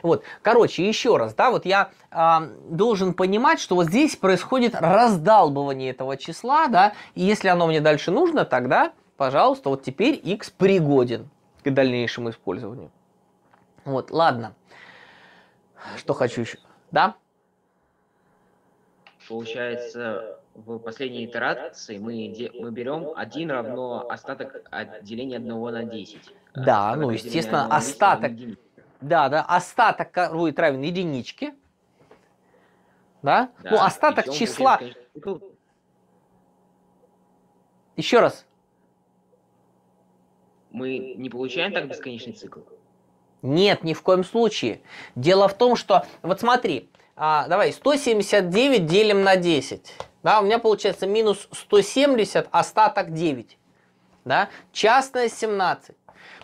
Вот, короче, еще раз, да, вот я э, должен понимать, что вот здесь происходит раздалбывание этого числа, да, и если оно мне дальше нужно, тогда, пожалуйста, вот теперь x пригоден к дальнейшему использованию. Вот, ладно. Что хочу еще? Да? получается, в последней итерации мы, мы берем 1 равно остаток от деления 1 на 10. Да, э, ну, остаток ну, естественно, остаток. Да, да, остаток будет равен единичке. Да? да ну, остаток числа... Конечно... Еще раз. Мы не получаем так бесконечный цикл? Нет, ни в коем случае. Дело в том, что... Вот смотри, а, давай, 179 делим на 10. Да, у меня получается минус 170, остаток 9. Да? Частная 17.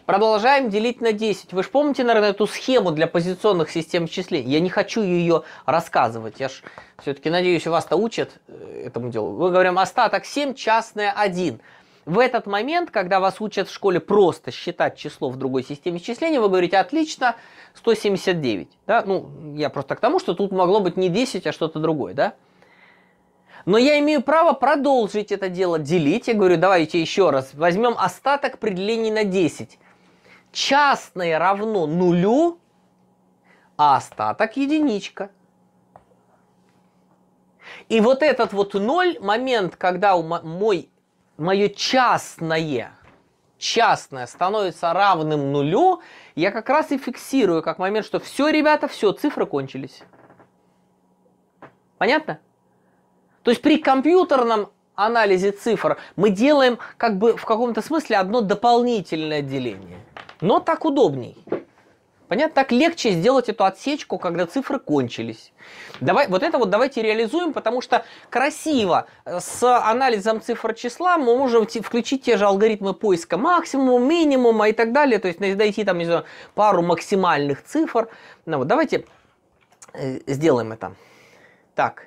Продолжаем делить на 10. Вы же помните, наверное, эту схему для позиционных систем числений? Я не хочу ее рассказывать. Я же все-таки надеюсь, вас-то учат э, этому делу. Мы говорим остаток 7, частная 1. В этот момент, когда вас учат в школе просто считать число в другой системе счисления, вы говорите, отлично, 179. Да? Ну, я просто к тому, что тут могло быть не 10, а что-то другое. Да? Но я имею право продолжить это дело, делить. Я говорю, давайте еще раз возьмем остаток при на 10. Частное равно нулю, а остаток единичка. И вот этот вот ноль, момент, когда мой мое частное, частное становится равным нулю, я как раз и фиксирую как момент, что все, ребята, все, цифры кончились. Понятно? То есть при компьютерном анализе цифр мы делаем как бы в каком-то смысле одно дополнительное деление. Но так удобней. Понятно, так легче сделать эту отсечку, когда цифры кончились. Давай, вот это вот давайте реализуем, потому что красиво э, с анализом цифр числа мы можем включить те же алгоритмы поиска максимума, минимума и так далее. То есть найти там, не знаю, пару максимальных цифр. Ну вот давайте э, сделаем это. Так.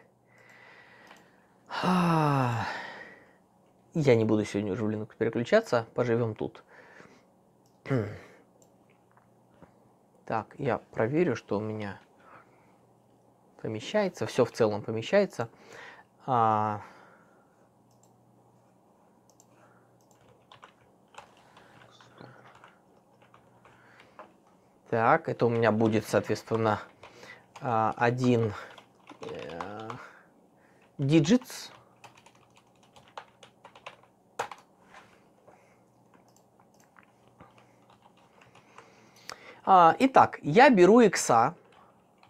Я не буду сегодня уже в Linux переключаться, поживем тут. Хм. Так, я проверю, что у меня помещается. Все в целом помещается. А... Так, это у меня будет, соответственно, а, один э, digits А, итак, я беру икса.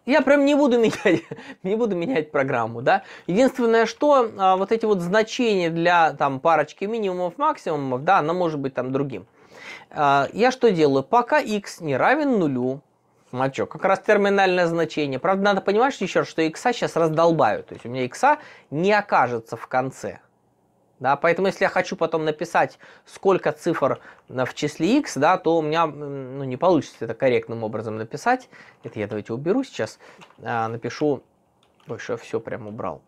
Я прям не буду <laughs> менять, не буду менять программу, да. Единственное, что а, вот эти вот значения для там парочки минимумов, максимумов, да, она может быть там другим. А, я что делаю? Пока x не равен нулю, а что, как раз терминальное значение. Правда, надо понимать еще, что x сейчас раздолбают. То есть у меня x не окажется в конце. Да, поэтому если я хочу потом написать, сколько цифр э, в числе x, да, то у меня ну, не получится это корректным образом написать. Это я давайте уберу сейчас, а, напишу... Больше все прям убрал.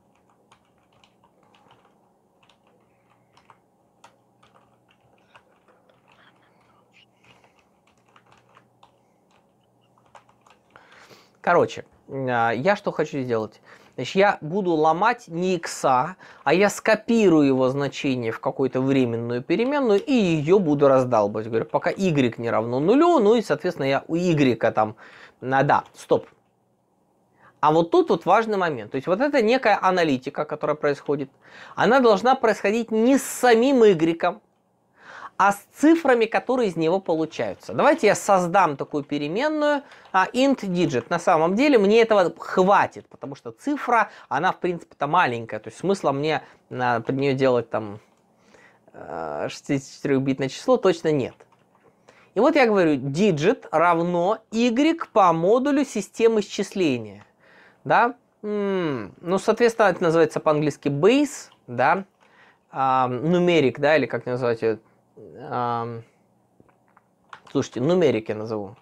Короче, э, я что хочу сделать? Значит, я буду ломать не икса, а я скопирую его значение в какую-то временную переменную и ее буду раздалбывать. Говорю, пока y не равно нулю, ну и, соответственно, я у y там... А, да, стоп. А вот тут вот важный момент. То есть вот это некая аналитика, которая происходит, она должна происходить не с самим y, а с цифрами, которые из него получаются. Давайте я создам такую переменную а, int digit. На самом деле мне этого хватит, потому что цифра, она в принципе-то маленькая, то есть смысла мне на под нее делать там 64-битное э, число точно нет. И вот я говорю, digit равно y по модулю системы счисления, Да? М-м. Ну, соответственно, это называется по-английски base, да, а, numeric, да, или как назвать ее, э, слушайте, нумерики назову,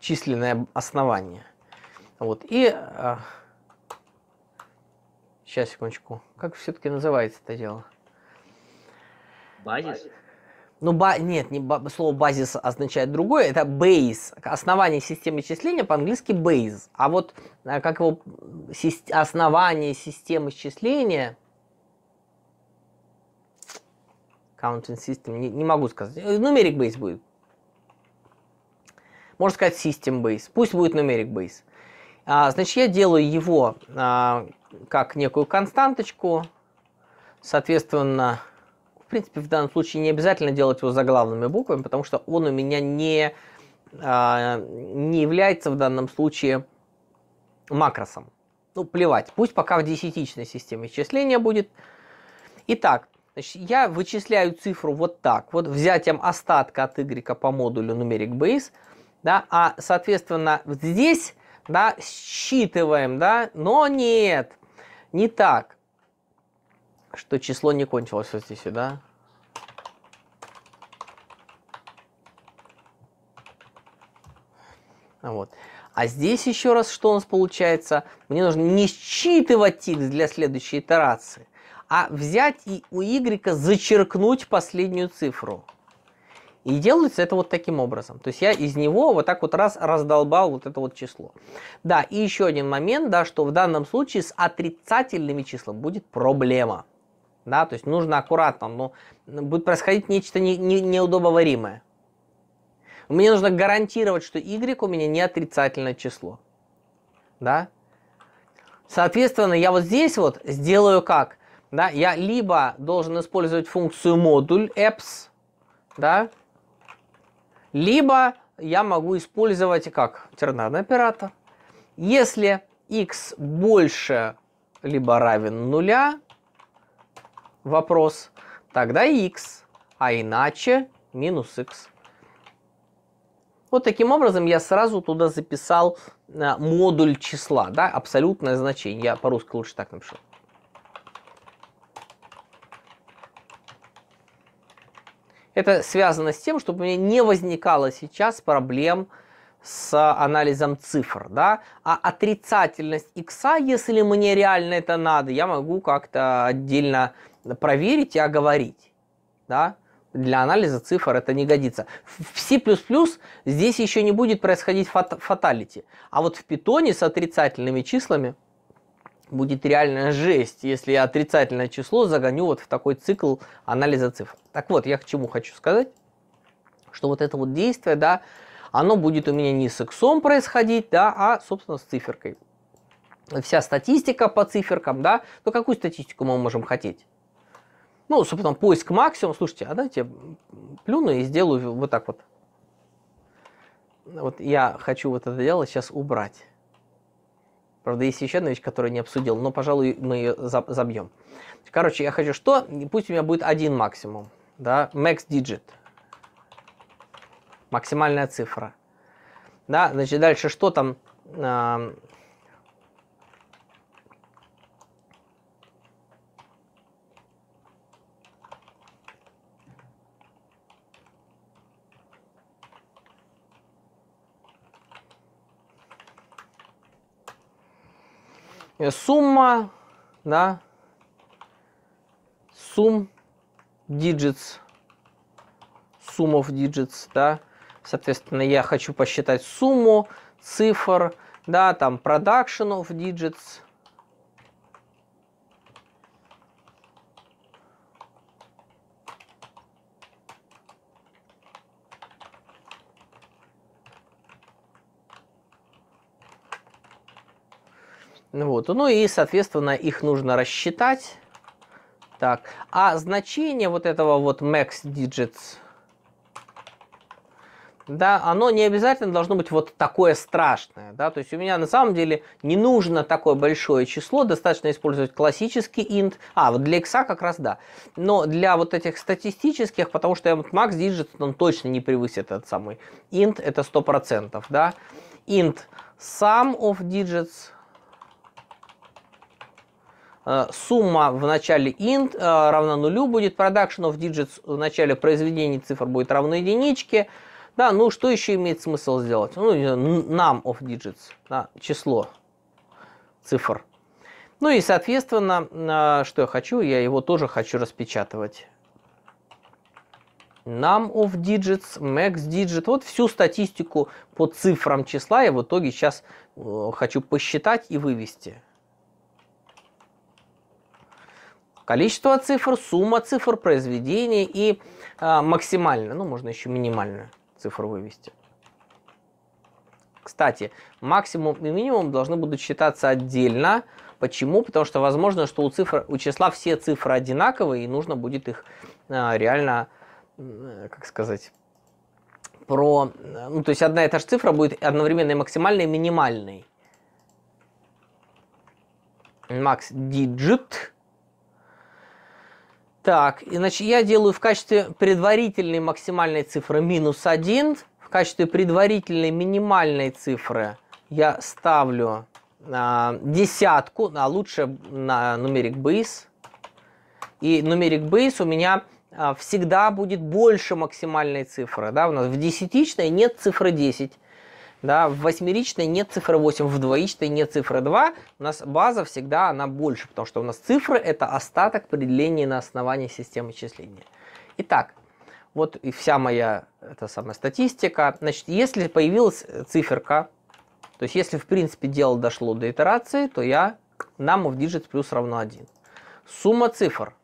численное основание. Вот, и, э, а, сейчас, секундочку, как все-таки называется это дело? Базис? Ну, ба нет, не ба слово базис означает другое, это base, основание системы исчисления по-английски base. А вот а, как его си основание системы исчисления? Accounting System, не, не могу сказать. Э, numeric Base будет. Можно сказать System Base. Пусть будет Numeric Base. А, значит, я делаю его а, как некую константочку. Соответственно, в принципе, в данном случае не обязательно делать его заглавными буквами, потому что он у меня не, а, не является в данном случае макросом. Ну, плевать. Пусть пока в десятичной системе исчисления будет. Итак, Значит, я вычисляю цифру вот так, вот взятием остатка от y по модулю numeric base, да, а, соответственно, здесь, да, считываем, да, но нет, не так, что число не кончилось вот здесь, да, а Вот. А здесь еще раз, что у нас получается? Мне нужно не считывать x для следующей итерации, а взять и у Y зачеркнуть последнюю цифру. И делается это вот таким образом. То есть я из него вот так вот раз раздолбал вот это вот число. Да, и еще один момент, да, что в данном случае с отрицательными числами будет проблема. Да, то есть нужно аккуратно, но ну, будет происходить нечто не, не, неудобоваримое. Мне нужно гарантировать, что y у меня не отрицательное число. Да? Соответственно, я вот здесь вот сделаю как? да, я либо должен использовать функцию модуль apps, да, либо я могу использовать как тернарный оператор. Если x больше либо равен нуля, вопрос, тогда x, а иначе минус x. Вот таким образом я сразу туда записал э, модуль числа, да, абсолютное значение. Я по-русски лучше так напишу. Это связано с тем, чтобы у меня не возникало сейчас проблем с анализом цифр, да, а отрицательность икса, если мне реально это надо, я могу как-то отдельно проверить и оговорить, да, для анализа цифр это не годится. В C++ здесь еще не будет происходить фат фаталити, а вот в питоне с отрицательными числами – будет реальная жесть, если я отрицательное число загоню вот в такой цикл анализа цифр. Так вот, я к чему хочу сказать, что вот это вот действие, да, оно будет у меня не с иксом происходить, да, а, собственно, с циферкой. Вся статистика по циферкам, да, то ну, какую статистику мы можем хотеть? Ну, собственно, поиск максимум. Слушайте, а давайте плюну и сделаю вот так вот. Вот я хочу вот это дело сейчас убрать. Правда, есть еще одна вещь, которую не обсудил, но, пожалуй, мы ее забьем. Короче, я хочу что? Пусть у меня будет один максимум. Да? Max digit. Максимальная цифра. Да, значит, дальше что там? Э, сумма, на сум digits, sum of digits, да, соответственно, я хочу посчитать сумму цифр, да, там production of digits, Вот. Ну и, соответственно, их нужно рассчитать. Так. А значение вот этого вот max digits, да, оно не обязательно должно быть вот такое страшное, да, то есть у меня на самом деле не нужно такое большое число, достаточно использовать классический int, а, вот для x как раз да, но для вот этих статистических, потому что вот max digits, он точно не превысит этот самый int, это 100%, да, int sum of digits, Э, сумма в начале int э, равна нулю будет, production of digits в начале произведения цифр будет равна единичке. Да, ну что еще имеет смысл сделать? Ну, нам of digits, да, число цифр. Ну и, соответственно, э, что я хочу? Я его тоже хочу распечатывать. Num of digits, max digit. Вот всю статистику по цифрам числа я в итоге сейчас хочу посчитать и вывести. Количество цифр, сумма цифр, произведение и э, максимально, ну можно еще минимальную цифру вывести. Кстати, максимум и минимум должны будут считаться отдельно. Почему? Потому что возможно, что у, цифр, у числа все цифры одинаковые, и нужно будет их э, реально, э, как сказать, про... Ну, то есть одна и та же цифра будет одновременно и максимальной, и минимальной. Max digit так, иначе я делаю в качестве предварительной максимальной цифры минус 1. В качестве предварительной минимальной цифры я ставлю э, десятку, а лучше на Numeric base. И Numeric base у меня э, всегда будет больше максимальной цифры. Да? У нас в десятичной нет цифры 10. Да, в восьмеричной нет цифры 8, в двоичной нет цифры 2. У нас база всегда она больше, потому что у нас цифры это остаток при делении на основании системы числения. Итак, вот и вся моя это самая статистика. Значит, если появилась циферка, то есть если в принципе дело дошло до итерации, то я number of digits плюс равно 1. Сумма цифр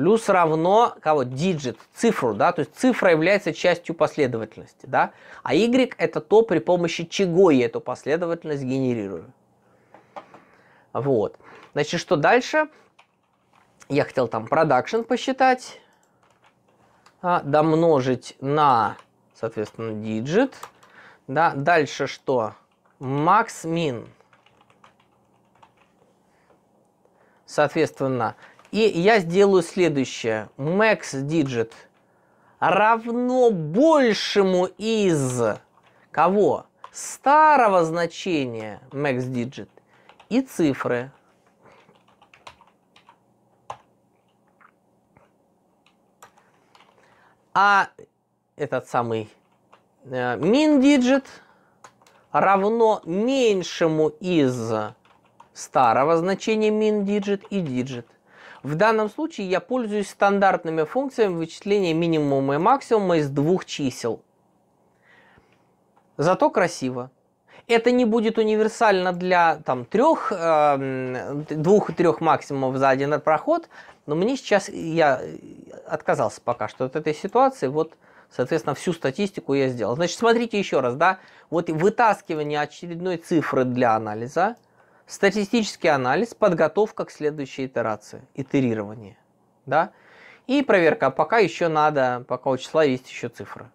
Плюс равно кого? Digit, цифру, да, то есть цифра является частью последовательности, да. А y это то, при помощи чего я эту последовательность генерирую. Вот. Значит, что дальше? Я хотел там production посчитать, а, домножить на, соответственно, digit, да. Дальше что? Max min. Соответственно, и я сделаю следующее. Max digit равно большему из кого? Старого значения max digit и цифры. А этот самый э, min digit равно меньшему из старого значения min digit и digit. В данном случае я пользуюсь стандартными функциями вычисления минимума и максимума из двух чисел. Зато красиво. Это не будет универсально для там, трех, э, эм, двух и трех максимумов за один проход, но мне сейчас я отказался пока что от этой ситуации. Вот соответственно, всю статистику я сделал. Значит, смотрите еще раз, да, вот вытаскивание очередной цифры для анализа – Статистический анализ, подготовка к следующей итерации, итерирование. Да? И проверка, а пока еще надо, пока у числа есть еще цифры.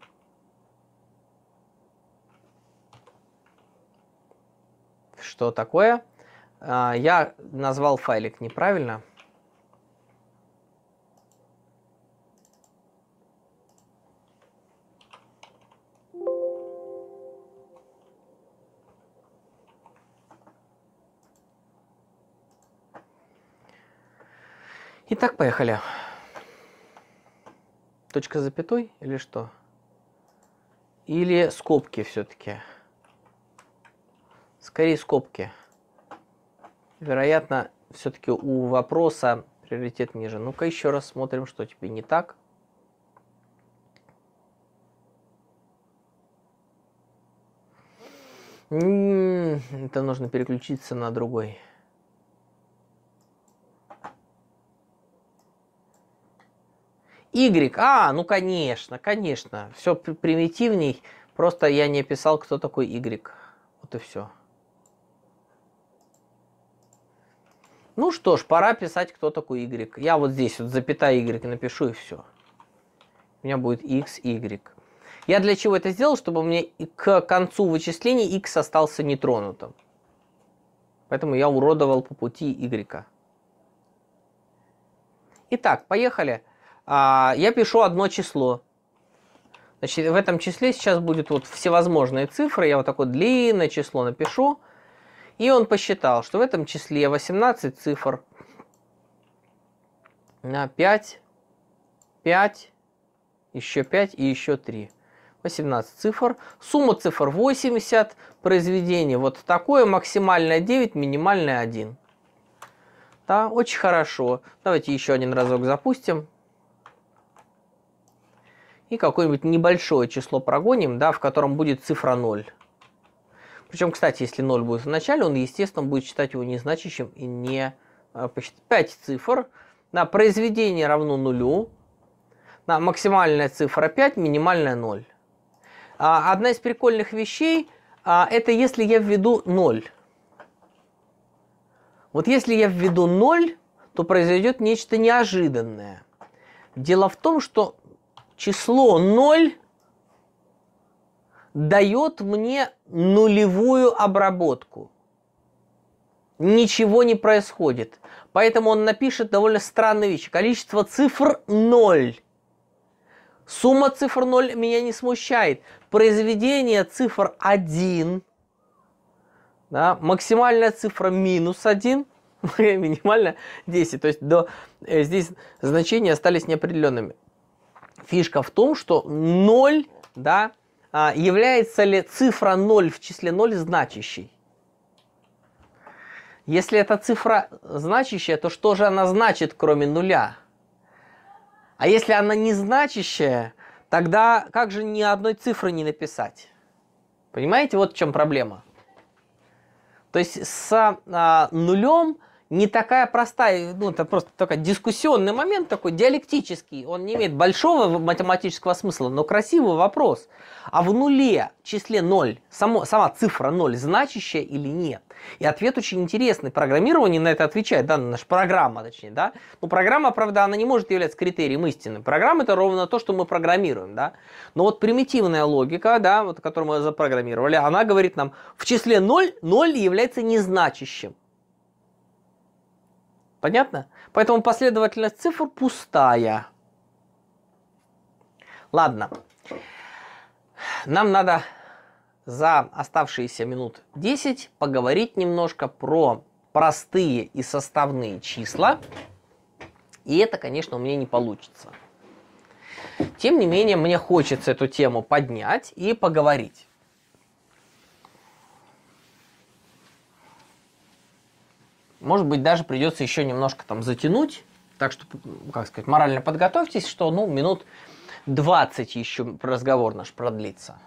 Что такое? А, я назвал файлик неправильно. Итак, поехали. Точка с запятой или что? Или скобки все-таки? Скорее скобки. Вероятно, все-таки у вопроса приоритет ниже. Ну-ка еще раз смотрим, что тебе не так. М-м, это нужно переключиться на другой. Y. А, ну конечно, конечно. Все примитивней. Просто я не описал, кто такой Y. Вот и все. Ну что ж, пора писать, кто такой Y. Я вот здесь вот запятая Y напишу и все. У меня будет X, Y. Я для чего это сделал? Чтобы мне к концу вычисления X остался нетронутым. Поэтому я уродовал по пути Y. Итак, поехали. Поехали. А я пишу одно число. Значит, в этом числе сейчас будет вот всевозможные цифры. Я вот такое длинное число напишу. И он посчитал, что в этом числе 18 цифр на 5, 5, еще 5 и еще 3. 18 цифр. Сумма цифр 80. Произведение вот такое. Максимальное 9, минимальное 1. Да, очень хорошо. Давайте еще один разок запустим и какое-нибудь небольшое число прогоним, да, в котором будет цифра 0. Причем, кстати, если 0 будет в начале, он, естественно, будет считать его незначащим и не а, посчитать. 5 цифр. На произведение равно нулю. На максимальная цифра 5, минимальная 0. А, одна из прикольных вещей а, это если я введу 0. Вот если я введу 0, то произойдет нечто неожиданное. Дело в том, что число 0 дает мне нулевую обработку. Ничего не происходит. Поэтому он напишет довольно странные вещи. Количество цифр 0. Сумма цифр 0 меня не смущает. Произведение цифр 1. Да, максимальная цифра минус 1 минимально 10. То есть до, э, здесь значения остались неопределенными фишка в том, что 0, да, а, является ли цифра 0 в числе 0 значащей? Если эта цифра значащая, то что же она значит, кроме нуля? А если она не значащая, тогда как же ни одной цифры не написать? Понимаете, вот в чем проблема. То есть с а, нулем не такая простая, ну, это просто такой дискуссионный момент такой, диалектический. Он не имеет большого математического смысла, но красивый вопрос. А в нуле, числе 0, само, сама цифра 0 значащая или нет? И ответ очень интересный. Программирование на это отвечает, да, наша программа, точнее, да. Но ну, программа, правда, она не может являться критерием истины. Программа это ровно то, что мы программируем, да. Но вот примитивная логика, да, вот, которую мы запрограммировали, она говорит нам, в числе 0, 0 является незначащим. Понятно? Поэтому последовательность цифр пустая. Ладно. Нам надо за оставшиеся минут 10 поговорить немножко про простые и составные числа. И это, конечно, у меня не получится. Тем не менее, мне хочется эту тему поднять и поговорить. Может быть, даже придется еще немножко там затянуть. Так что, как сказать, морально подготовьтесь, что, ну, минут 20 еще разговор наш продлится.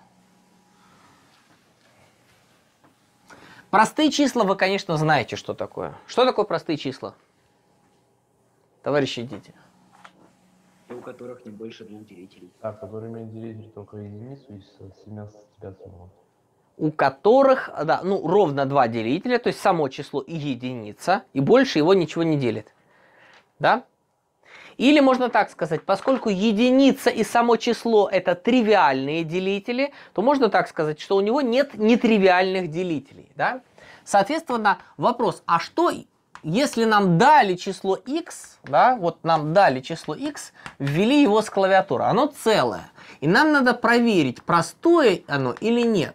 Простые числа вы, конечно, знаете, что такое. Что такое простые числа? Товарищи, идите. И у которых не больше двух делителей. А, которые имеют делитель только единицу и с 17 пятого у которых да, ну, ровно два делителя, то есть само число и единица, и больше его ничего не делит. Да? Или можно так сказать, поскольку единица и само число это тривиальные делители, то можно так сказать, что у него нет нетривиальных делителей. Да? Соответственно, вопрос, а что если нам дали число x, да, вот нам дали число x, ввели его с клавиатуры, оно целое. И нам надо проверить, простое оно или нет.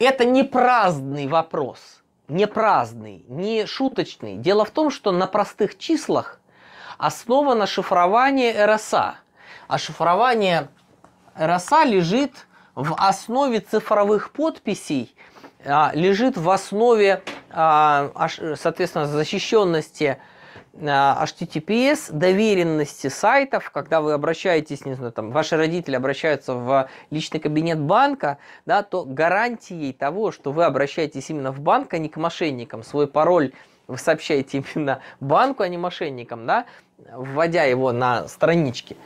Это не праздный вопрос, не праздный, не шуточный. Дело в том, что на простых числах основано шифрование РСА. А шифрование РСА лежит в основе цифровых подписей, а, лежит в основе, а, соответственно, защищенности Э, HTTPS доверенности сайтов, когда вы обращаетесь, не знаю, там, ваши родители обращаются в личный кабинет банка, да, то гарантией того, что вы обращаетесь именно в банк, а не к мошенникам, свой пароль вы сообщаете <laughs> именно банку, а не мошенникам, да, вводя его на страничке.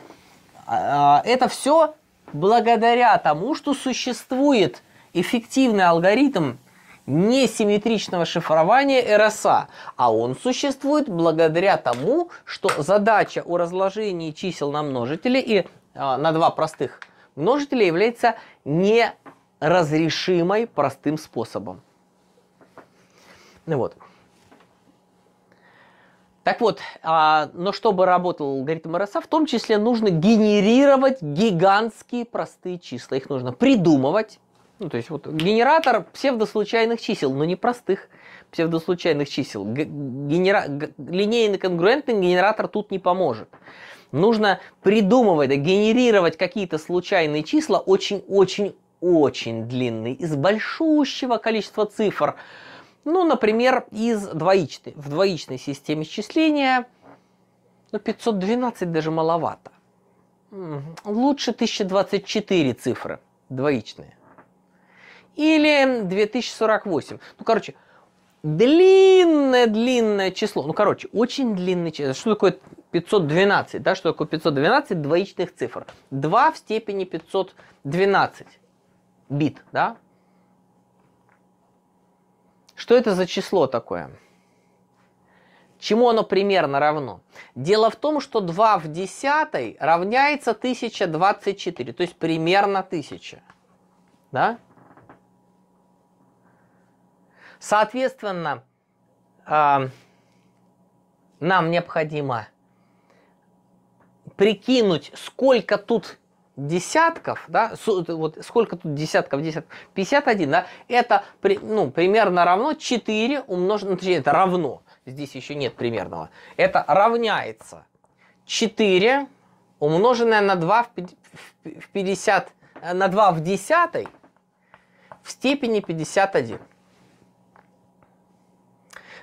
А, а, это все благодаря тому, что существует эффективный алгоритм несимметричного шифрования RSA, а он существует благодаря тому, что задача о разложении чисел на множители и э, на два простых множителя является неразрешимой простым способом. Ну вот. Так вот, а, но чтобы работал алгоритм РСА, в том числе нужно генерировать гигантские простые числа. Их нужно придумывать, ну, то есть вот генератор псевдослучайных чисел, но не простых псевдослучайных чисел. Генера... Линейный конгруентный генератор тут не поможет. Нужно придумывать, да, генерировать какие-то случайные числа очень-очень-очень длинные, из большущего количества цифр. Ну, например, из двоичной. В двоичной системе счисления ну, 512 даже маловато. Лучше 1024 цифры двоичные или 2048. Ну, короче, длинное-длинное число. Ну, короче, очень длинное число. Что такое 512? Да, что такое 512 двоичных цифр? 2 в степени 512 бит, да? Что это за число такое? Чему оно примерно равно? Дело в том, что 2 в десятой равняется 1024, то есть примерно 1000. Да? Соответственно, а, нам необходимо прикинуть, сколько тут десятков, да, вот сколько тут десятков, десятков, 51, да, это при, ну, примерно равно 4 умножить, ну, точнее, это равно, здесь еще нет примерного, это равняется 4 умноженное на 2 в, в 50, на 2 в 10 в степени 51.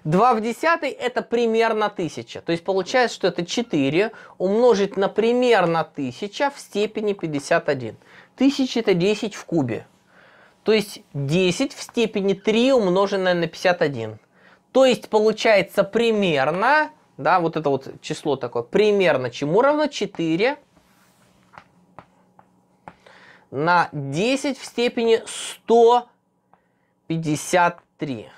2 в десятой это примерно 1000. То есть получается, что это 4 умножить на примерно 1000 в степени 51. 1000 это 10 в кубе. То есть 10 в степени 3 умноженное на 51. То есть получается примерно, да, вот это вот число такое, примерно чему равно 4 на 10 в степени 153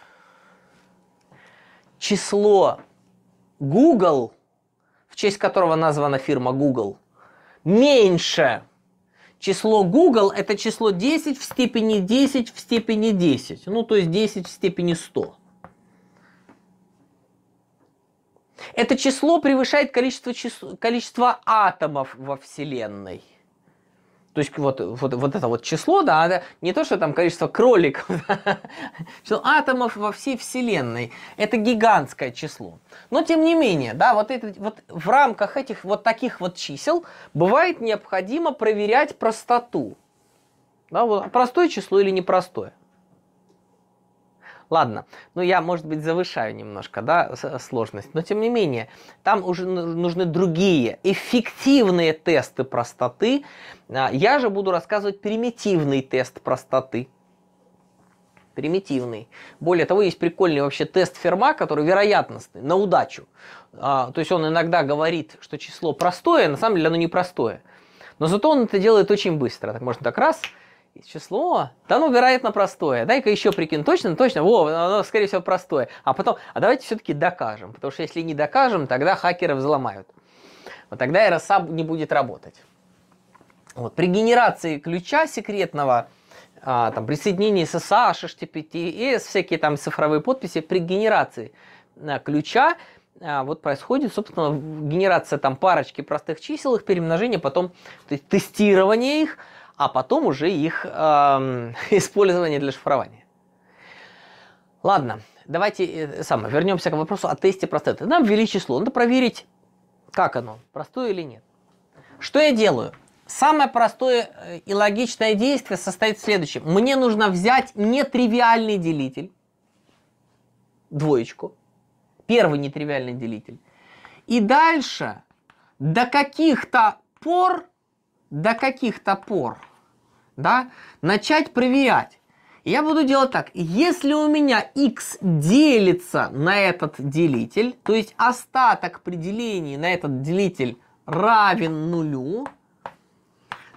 число Google, в честь которого названа фирма Google, меньше. Число Google – это число 10 в степени 10 в степени 10. Ну, то есть 10 в степени 100. Это число превышает количество, число, количество атомов во Вселенной. То есть вот, вот, вот это вот число, да, не то, что там количество кроликов, <laughs> да, атомов во всей Вселенной. Это гигантское число. Но тем не менее, да, вот, это, вот в рамках этих вот таких вот чисел бывает необходимо проверять простоту. Да, вот, простое число или непростое. Ладно, ну я, может быть, завышаю немножко, да, э, сложность, но тем не менее, там уже нужны другие эффективные тесты простоты. А, я же буду рассказывать примитивный тест простоты. Примитивный. Более того, есть прикольный вообще тест Ферма, который вероятностный, на удачу. А, то есть он иногда говорит, что число простое, а на самом деле оно непростое. Но зато он это делает очень быстро. Так можно так раз – число, да ну, вероятно, простое. Дай-ка еще прикинь, точно, ну, точно, во, оно, скорее всего, простое. А потом, а давайте все-таки докажем, потому что если не докажем, тогда хакеры взломают. Вот тогда RSA не будет работать. Вот. При генерации ключа секретного, а, там, при соединении SSH, HTTPS, а, всякие там цифровые подписи, при генерации а, ключа а, вот происходит, собственно, генерация там парочки простых чисел, их перемножение, потом то есть, тестирование их – а потом уже их эм, <laughs> использование для шифрования. Ладно, давайте э, самое, вернемся к вопросу о тесте простоты. Нам ввели число, надо проверить, как оно, простое или нет. Что я делаю? Самое простое э, и логичное действие состоит в следующем. Мне нужно взять нетривиальный делитель, двоечку, первый нетривиальный делитель, и дальше до каких-то пор до каких-то пор, да, начать проверять. Я буду делать так. Если у меня x делится на этот делитель, то есть остаток при делении на этот делитель равен нулю,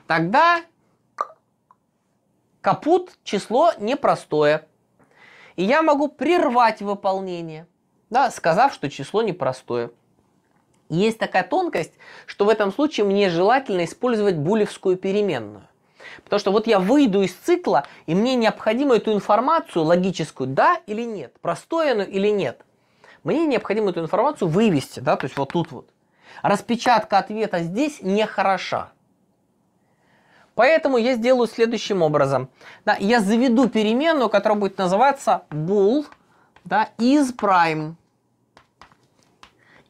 тогда капут число непростое. И я могу прервать выполнение, да, сказав, что число непростое. Есть такая тонкость, что в этом случае мне желательно использовать булевскую переменную. Потому что вот я выйду из цикла, и мне необходимо эту информацию логическую, да или нет, простое оно или нет. Мне необходимо эту информацию вывести, да, то есть вот тут вот. Распечатка ответа здесь не хороша. Поэтому я сделаю следующим образом. Да, я заведу переменную, которая будет называться bool да, is prime.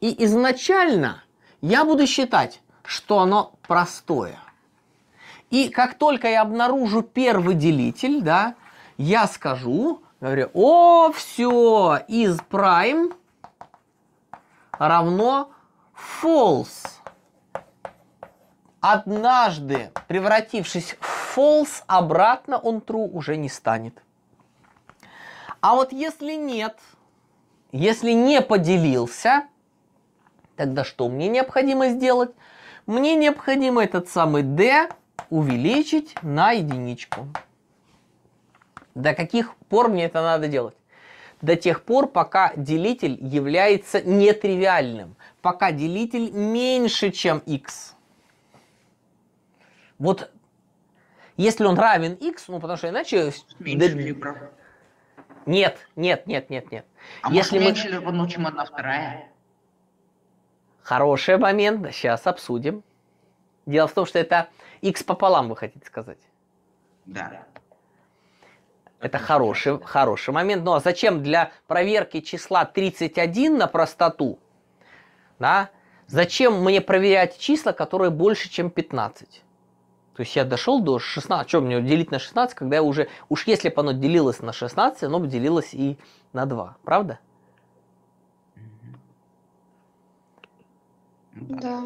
И изначально я буду считать, что оно простое. И как только я обнаружу первый делитель, да, я скажу, говорю, о, все, из prime равно false. Однажды, превратившись в false, обратно он true уже не станет. А вот если нет, если не поделился, Тогда что мне необходимо сделать? Мне необходимо этот самый d увеличить на единичку. До каких пор мне это надо делать? До тех пор, пока делитель является нетривиальным. Пока делитель меньше, чем x. Вот если он равен x, ну потому что иначе... Меньше да... либра. Нет, нет, нет, нет, нет. А если может, меньше мы... либо, ну, чем одна вторая? Хороший момент, сейчас обсудим. Дело в том, что это x пополам, вы хотите сказать. Да. Это хороший, хороший момент. Но ну, а зачем для проверки числа 31 на простоту, да, зачем мне проверять числа, которые больше, чем 15? То есть я дошел до 16, а что мне делить на 16, когда я уже, уж если бы оно делилось на 16, оно бы делилось и на 2, правда? Да.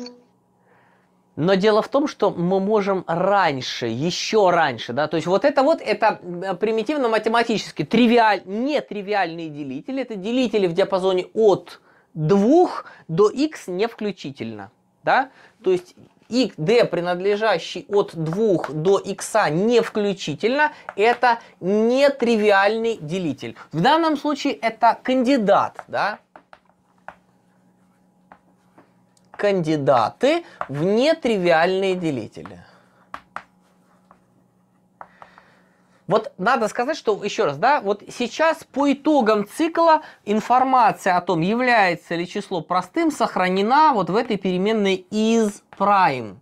Но дело в том, что мы можем раньше, еще раньше, да, то есть вот это вот, это э, примитивно-математически тривиаль, нетривиальные делители, это делители в диапазоне от 2 до x не включительно, да, то есть и d, принадлежащий от 2 до x не включительно, это нетривиальный делитель. В данном случае это кандидат, да, кандидаты в нетривиальные делители. Вот надо сказать, что еще раз, да, вот сейчас по итогам цикла информация о том, является ли число простым, сохранена вот в этой переменной is prime.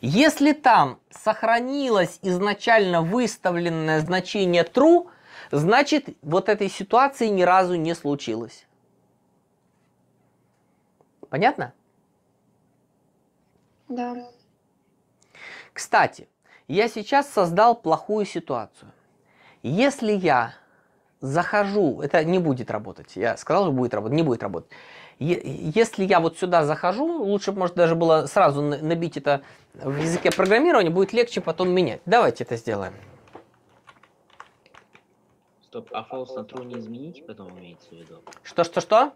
Если там сохранилось изначально выставленное значение true, значит вот этой ситуации ни разу не случилось. Понятно? Да. Кстати, я сейчас создал плохую ситуацию. Если я захожу, это не будет работать, я сказал, что будет работать, не будет работать. Если я вот сюда захожу, лучше, может, даже было сразу набить это в языке программирования, будет легче потом менять. Давайте это сделаем. Стоп, а false на true не изменить потом имеется в виду? Что-что-что?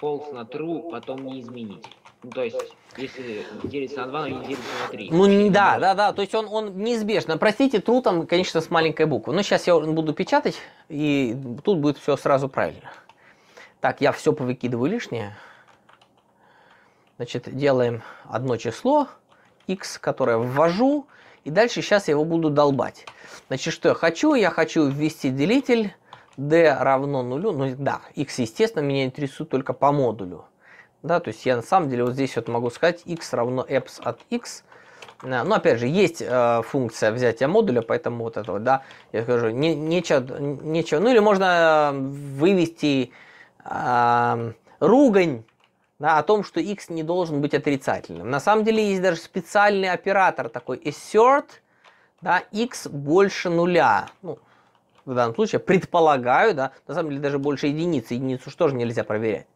False на true потом не изменить. Ну, то есть, если делится на 2, но делится на 3. Ну, не, да, да, да. То есть, он, он неизбежно. Простите, тру там, конечно, с маленькой буквы. Но ну, сейчас я буду печатать, и тут будет все сразу правильно. Так, я все повыкидываю лишнее. Значит, делаем одно число, x, которое ввожу, и дальше сейчас я его буду долбать. Значит, что я хочу? Я хочу ввести делитель d равно нулю. Ну да, x, естественно, меня интересует только по модулю да, то есть я на самом деле вот здесь вот могу сказать x равно eps от x, но опять же, есть э, функция взятия модуля, поэтому вот это вот, да, я скажу, не, нечего, нечего. Ну или можно вывести э, ругань да, о том, что x не должен быть отрицательным. На самом деле есть даже специальный оператор такой assert, да, x больше нуля. Ну, в данном случае предполагаю, да, на самом деле даже больше единицы. Единицу что же нельзя проверять.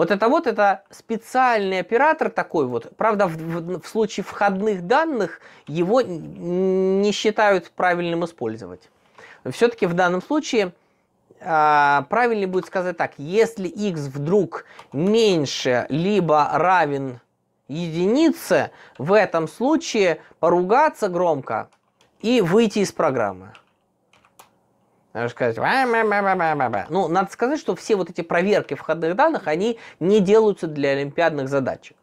Вот это вот, это специальный оператор такой вот. Правда, в, в, в случае входных данных его не считают правильным использовать. Все-таки в данном случае э, правильнее будет сказать так. Если x вдруг меньше либо равен единице, в этом случае поругаться громко и выйти из программы сказать, ну, надо сказать, что все вот эти проверки входных данных, они не делаются для олимпиадных задачек.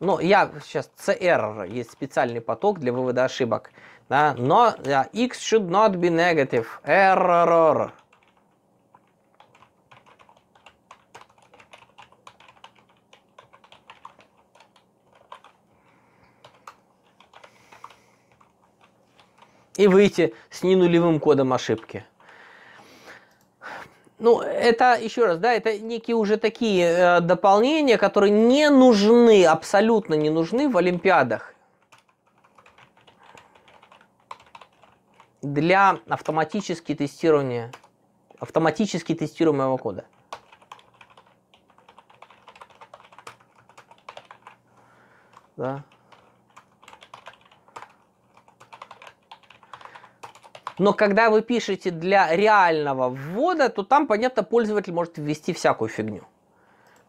Ну, я сейчас CR, есть специальный поток для вывода ошибок. Да, но X should not be negative. Error. И выйти с ненулевым кодом ошибки. Ну, это, еще раз, да, это некие уже такие э, дополнения, которые не нужны, абсолютно не нужны в Олимпиадах. Для автоматически тестирования, автоматически тестируемого кода. Да. Но когда вы пишете для реального ввода, то там, понятно, пользователь может ввести всякую фигню.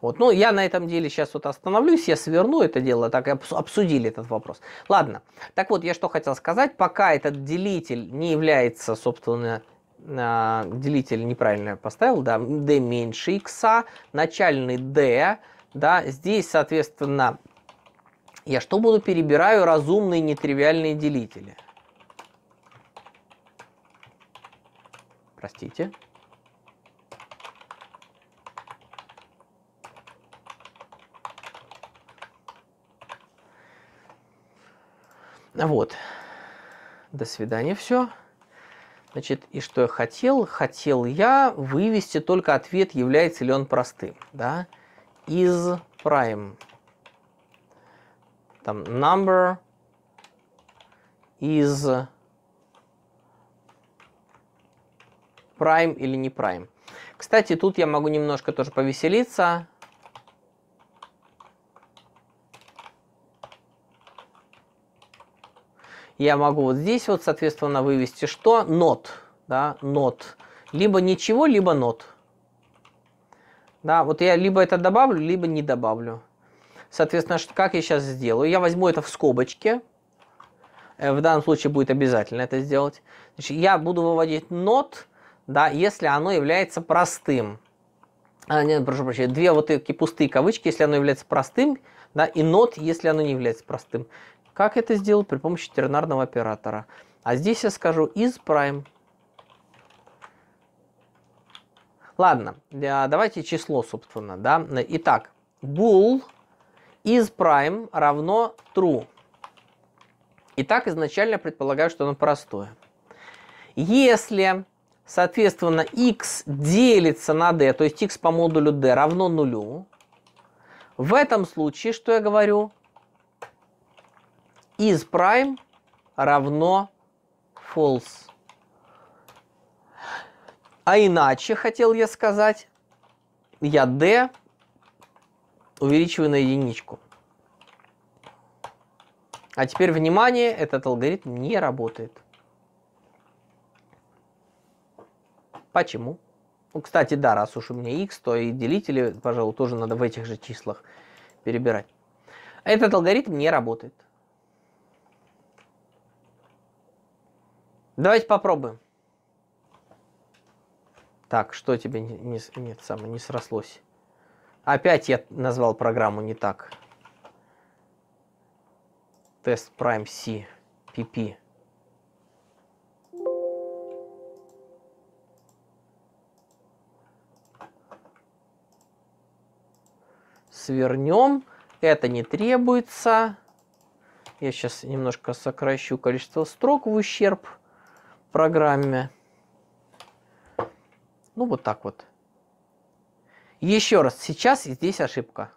Вот. Ну, я на этом деле сейчас вот остановлюсь, я сверну это дело, так обсудили этот вопрос. Ладно, так вот, я что хотел сказать, пока этот делитель не является, собственно, а, делитель неправильно я поставил, да, d меньше x, начальный d, да, здесь, соответственно, я что буду? Перебираю разумные нетривиальные делители. простите. Вот. До свидания, все. Значит, и что я хотел? Хотел я вывести только ответ, является ли он простым, да? Из prime. Там number is прайм или не прайм. Кстати, тут я могу немножко тоже повеселиться. Я могу вот здесь вот, соответственно, вывести что? Not, да, not. Либо ничего, либо not. Да, вот я либо это добавлю, либо не добавлю. Соответственно, как я сейчас сделаю? Я возьму это в скобочки. Э, в данном случае будет обязательно это сделать. Значит, я буду выводить not, да, если оно является простым. А, нет, прошу прощения, две вот такие пустые кавычки, если оно является простым, да, и нот, если оно не является простым. Как это сделать? При помощи тернарного оператора. А здесь я скажу is prime. Ладно, давайте число, собственно, да. Итак, bool is prime равно true. Итак, изначально предполагаю, что оно простое. Если Соответственно, x делится на d, то есть x по модулю d равно нулю. В этом случае, что я говорю? is prime равно false. А иначе, хотел я сказать, я d увеличиваю на единичку. А теперь внимание, этот алгоритм не работает. Почему? Ну, кстати, да, раз уж у меня x, то и делители, пожалуй, тоже надо в этих же числах перебирать. Этот алгоритм не работает. Давайте попробуем. Так, что тебе не, не, нет, самое не срослось? Опять я назвал программу не так. Тест Prime C PP. свернем. Это не требуется. Я сейчас немножко сокращу количество строк в ущерб программе. Ну, вот так вот. Еще раз, сейчас здесь ошибка.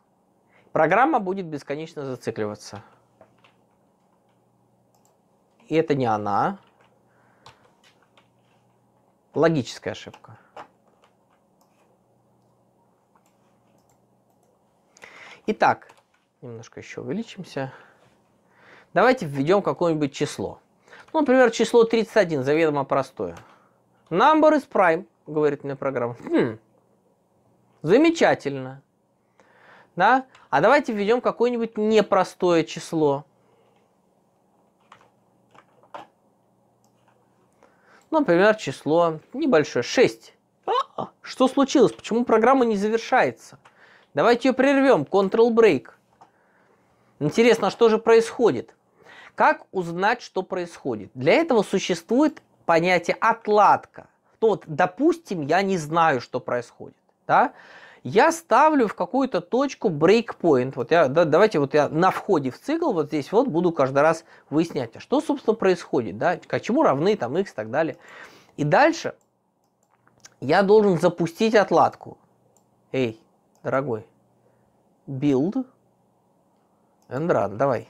Программа будет бесконечно зацикливаться. И это не она. Логическая ошибка. Итак, немножко еще увеличимся. Давайте введем какое-нибудь число. Ну, например, число 31, заведомо простое. Number is prime, говорит мне программа. Хм, замечательно. Да? А давайте введем какое-нибудь непростое число. Ну, например, число небольшое, 6. А, а, что случилось? Почему программа не завершается? Давайте ее прервем. Ctrl-break. Интересно, а что же происходит? Как узнать, что происходит? Для этого существует понятие отладка. То вот, допустим, я не знаю, что происходит. Да? Я ставлю в какую-то точку breakpoint. Вот я, да, давайте вот я на входе в цикл вот здесь вот буду каждый раз выяснять, а что, собственно, происходит, да, к чему равны там x и так далее. И дальше я должен запустить отладку. Эй, дорогой. Build and run. Давай.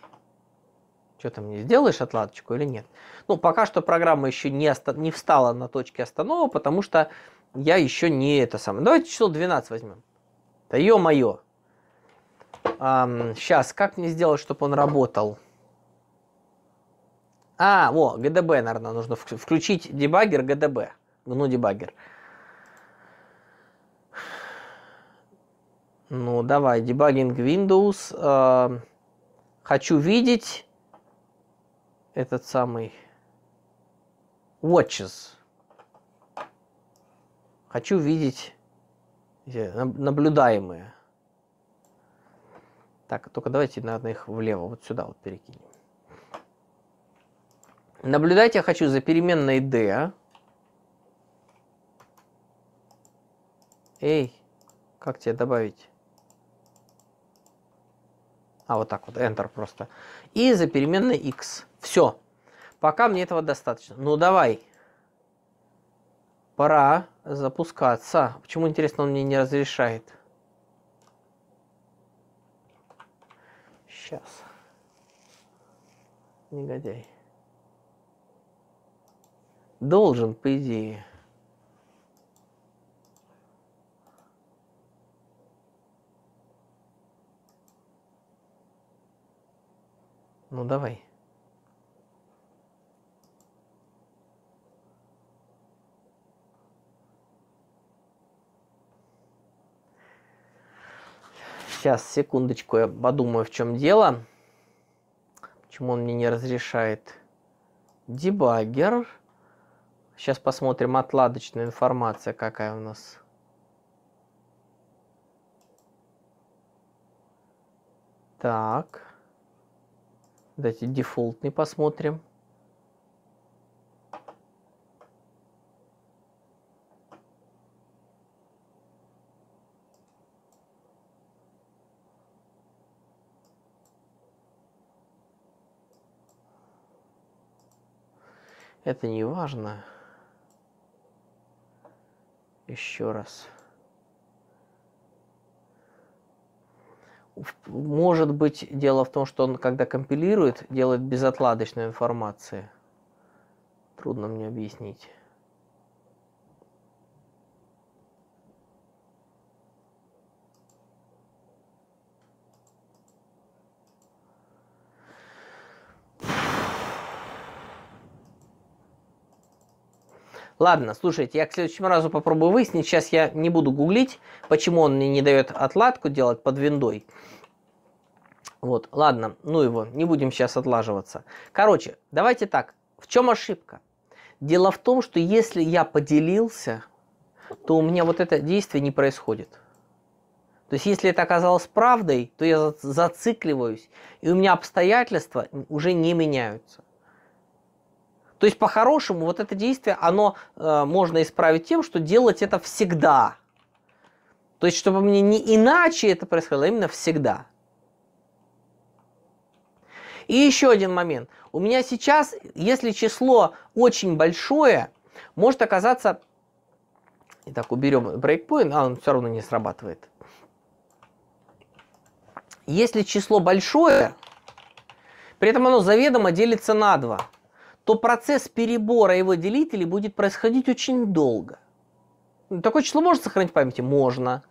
Что ты мне сделаешь отладочку или нет? Ну, пока что программа еще не, не встала на точке останова, потому что я еще не это самое. Давайте число 12 возьмем. Да ё-моё. Эм, сейчас, как мне сделать, чтобы он работал? А, во, ГДБ, наверное, нужно включить дебагер ГДБ. Ну, ну дебагер. Ну, давай, дебагинг Windows. Э, хочу видеть этот самый watches. Хочу видеть наблюдаемые. Так, только давайте, наверное, их влево, вот сюда вот перекинем. Наблюдать я хочу за переменной d. Эй, как тебе добавить? а вот так вот, Enter просто, и за переменной x. Все. Пока мне этого достаточно. Ну давай. Пора запускаться. Почему, интересно, он мне не разрешает? Сейчас. Негодяй. Должен, по идее. Ну давай. Сейчас, секундочку, я подумаю, в чем дело. Почему он мне не разрешает? Дебаггер. Сейчас посмотрим отладочная информация, какая у нас. Так. Давайте дефолтный посмотрим. Это не важно. Еще раз. Может быть, дело в том, что он, когда компилирует, делает безотладочную информацию. Трудно мне объяснить. Ладно, слушайте, я к следующему разу попробую выяснить. Сейчас я не буду гуглить, почему он мне не дает отладку делать под виндой. Вот, ладно, ну его, не будем сейчас отлаживаться. Короче, давайте так, в чем ошибка? Дело в том, что если я поделился, то у меня вот это действие не происходит. То есть, если это оказалось правдой, то я зацикливаюсь, и у меня обстоятельства уже не меняются. То есть, по-хорошему, вот это действие, оно э, можно исправить тем, что делать это всегда. То есть, чтобы мне не иначе это происходило, а именно всегда. И еще один момент. У меня сейчас, если число очень большое, может оказаться... Итак, уберем брейкпоинт, а он все равно не срабатывает. Если число большое, при этом оно заведомо делится на 2 то процесс перебора его делителей будет происходить очень долго. Такое число можно сохранить в памяти? Можно.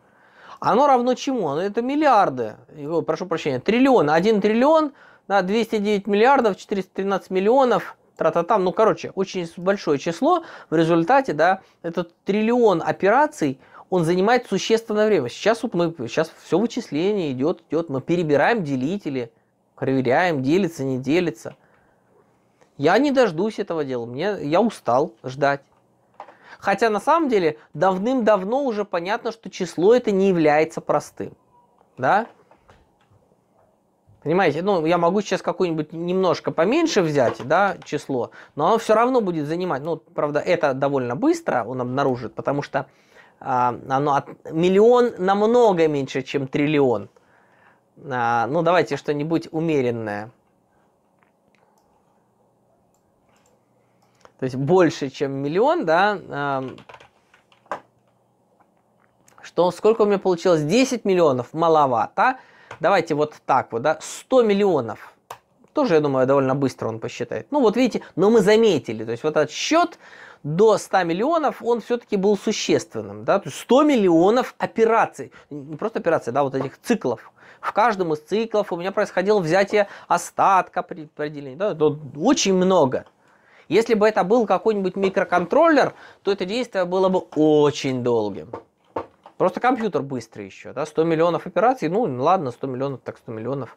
Оно равно чему? оно Это миллиарды, Ой, прошу прощения, триллион, один триллион на 209 миллиардов 413 миллионов тра-та-там, ну, короче, очень большое число, в результате, да, этот триллион операций, он занимает существенное время. Сейчас вот мы, сейчас все вычисление идет, идет, мы перебираем делители, проверяем, делится, не делится. Я не дождусь этого дела, мне, я устал ждать. Хотя на самом деле давным-давно уже понятно, что число это не является простым. Да? Понимаете, ну я могу сейчас какое-нибудь немножко поменьше взять, да, число, но оно все равно будет занимать, ну, правда, это довольно быстро он обнаружит, потому что а, оно от, миллион намного меньше, чем триллион. А, ну, давайте что-нибудь умеренное. то есть больше, чем миллион, да, э, что сколько у меня получилось? 10 миллионов, маловато. Давайте вот так вот, да, 100 миллионов. Тоже, я думаю, довольно быстро он посчитает. Ну, вот видите, но мы заметили, то есть вот этот счет до 100 миллионов, он все-таки был существенным, да, то есть 100 миллионов операций, не просто операций, да, вот этих циклов, в каждом из циклов у меня происходило взятие остатка при определении. Да, очень много. Если бы это был какой-нибудь микроконтроллер, то это действие было бы очень долгим. Просто компьютер быстрый еще, да, 100 миллионов операций, ну ладно, 100 миллионов, так 100 миллионов.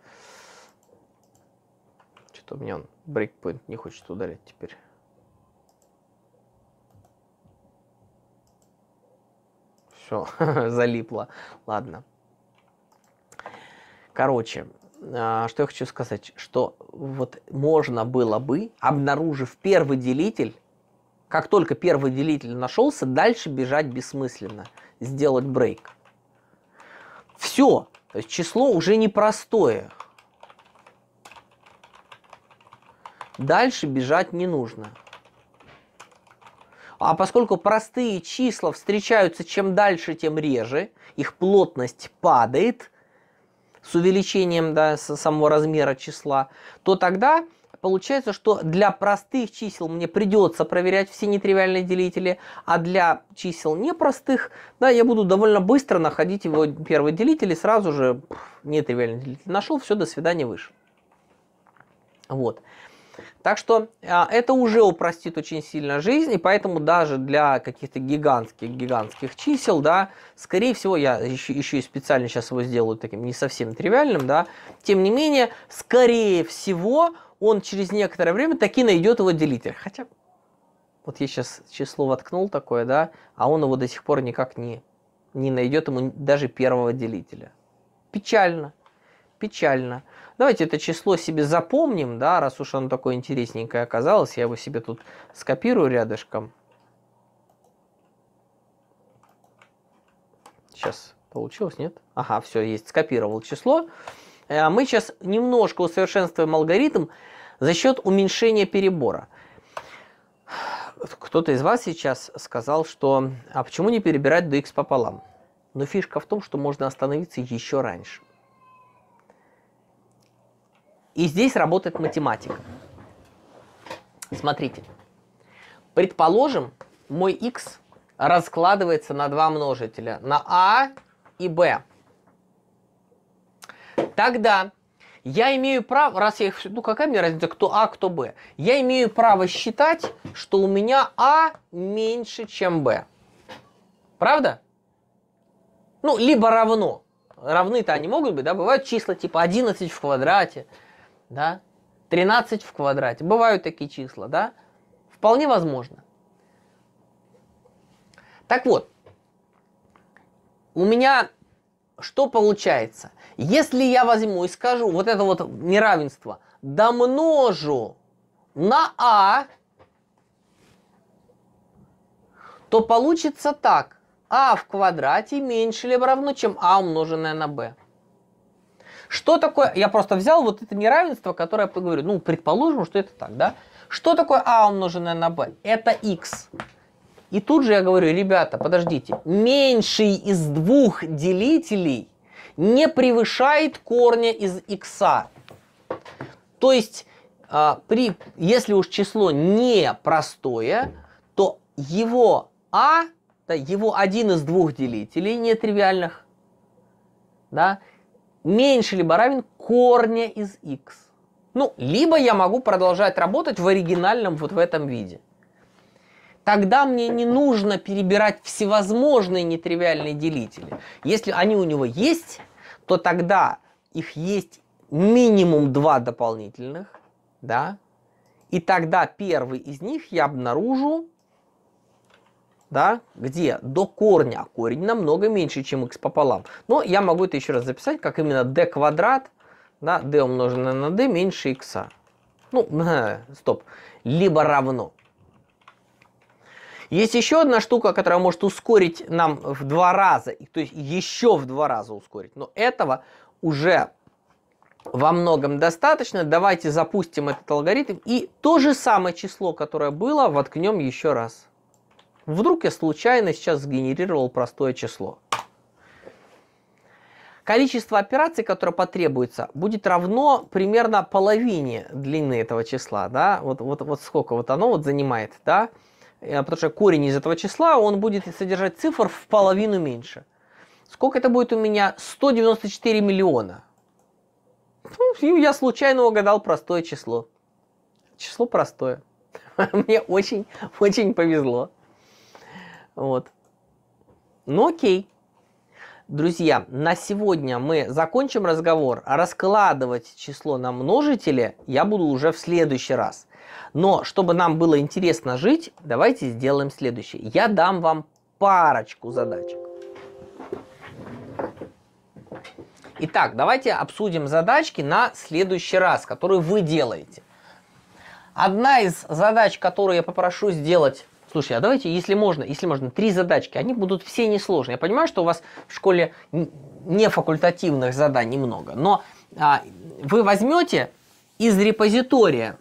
Что-то мне он брейкпоинт не хочет удалять теперь. Все, <laughs> залипло. Ладно. Короче, а, что я хочу сказать, что вот можно было бы, обнаружив первый делитель, как только первый делитель нашелся, дальше бежать бессмысленно, сделать брейк. Все, то есть число уже непростое. Дальше бежать не нужно. А поскольку простые числа встречаются чем дальше, тем реже, их плотность падает – с увеличением да, самого размера числа, то тогда получается, что для простых чисел мне придется проверять все нетривиальные делители, а для чисел непростых, да, я буду довольно быстро находить его первый делитель и сразу же пфф, нетривиальный делитель нашел, все, до свидания, выше, Вот. Так что а, это уже упростит очень сильно жизнь, и поэтому даже для каких-то гигантских-гигантских чисел, да, скорее всего, я еще, еще и специально сейчас его сделаю таким не совсем тривиальным, да, тем не менее, скорее всего, он через некоторое время таки найдет его делитель. Хотя, вот я сейчас число воткнул такое, да, а он его до сих пор никак не, не найдет ему даже первого делителя. Печально печально. Давайте это число себе запомним, да, раз уж оно такое интересненькое оказалось, я его себе тут скопирую рядышком. Сейчас получилось, нет? Ага, все, есть, скопировал число. Э, а мы сейчас немножко усовершенствуем алгоритм за счет уменьшения перебора. Кто-то из вас сейчас сказал, что а почему не перебирать до x пополам? Но фишка в том, что можно остановиться еще раньше. И здесь работает математика. Смотрите. Предположим, мой x раскладывается на два множителя, на а и b. Тогда я имею право, раз я их, ну какая мне разница, кто а, кто б, я имею право считать, что у меня а меньше, чем b. Правда? Ну, либо равно. Равны-то они могут быть, да, бывают числа типа 11 в квадрате, да, 13 в квадрате. Бывают такие числа, да? Вполне возможно. Так вот, у меня что получается? Если я возьму и скажу вот это вот неравенство, домножу на А, то получится так. А в квадрате меньше либо равно, чем А умноженное на b. Что такое... Я просто взял вот это неравенство, которое я говорю, Ну, предположим, что это так, да? Что такое А умноженное на Б? Это x. И тут же я говорю, ребята, подождите, меньший из двух делителей не превышает корня из x. То есть, э, при, если уж число не простое, то его а, да, его один из двух делителей нетривиальных, да, меньше либо равен корня из x. Ну, либо я могу продолжать работать в оригинальном вот в этом виде. Тогда мне не нужно перебирать всевозможные нетривиальные делители. Если они у него есть, то тогда их есть минимум два дополнительных, да, и тогда первый из них я обнаружу да, где до корня, корень намного меньше, чем x пополам. Но я могу это еще раз записать, как именно d квадрат, да, d умноженное на d меньше x. Ну, <laughs> стоп, либо равно. Есть еще одна штука, которая может ускорить нам в два раза, то есть еще в два раза ускорить, но этого уже во многом достаточно. Давайте запустим этот алгоритм и то же самое число, которое было, воткнем еще раз. Вдруг я случайно сейчас сгенерировал простое число. Количество операций, которое потребуется, будет равно примерно половине длины этого числа. Да? Вот, вот, вот сколько вот оно вот занимает. Да? Э, потому что корень из этого числа, он будет содержать цифр в половину меньше. Сколько это будет у меня? 194 миллиона. Ну, я случайно угадал простое число. Число простое. <laughs> Мне очень-очень повезло. Вот. Ну окей. Друзья, на сегодня мы закончим разговор. раскладывать число на множители я буду уже в следующий раз. Но чтобы нам было интересно жить, давайте сделаем следующее. Я дам вам парочку задачек. Итак, давайте обсудим задачки на следующий раз, которые вы делаете. Одна из задач, которую я попрошу сделать Слушай, а давайте, если можно, если можно, три задачки, они будут все несложные. Я понимаю, что у вас в школе не факультативных заданий много, но а, вы возьмете из репозитория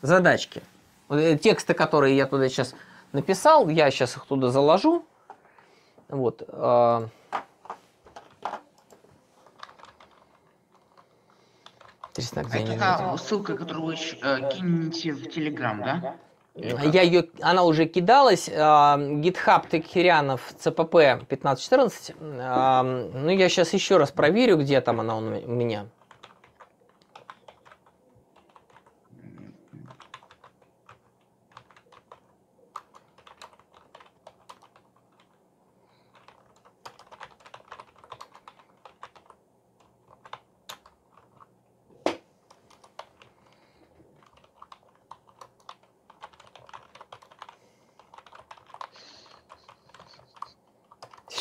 задачки, э, тексты, которые я туда сейчас написал, я сейчас их туда заложу. Вот. А... Интересно, где а это та а, ссылка, которую вы э, кинете в Телеграм, да? Ну я ее, она уже кидалась. А, GitHub Текхирянов Cpp 1514. Ну, я сейчас еще раз проверю, где там она у меня.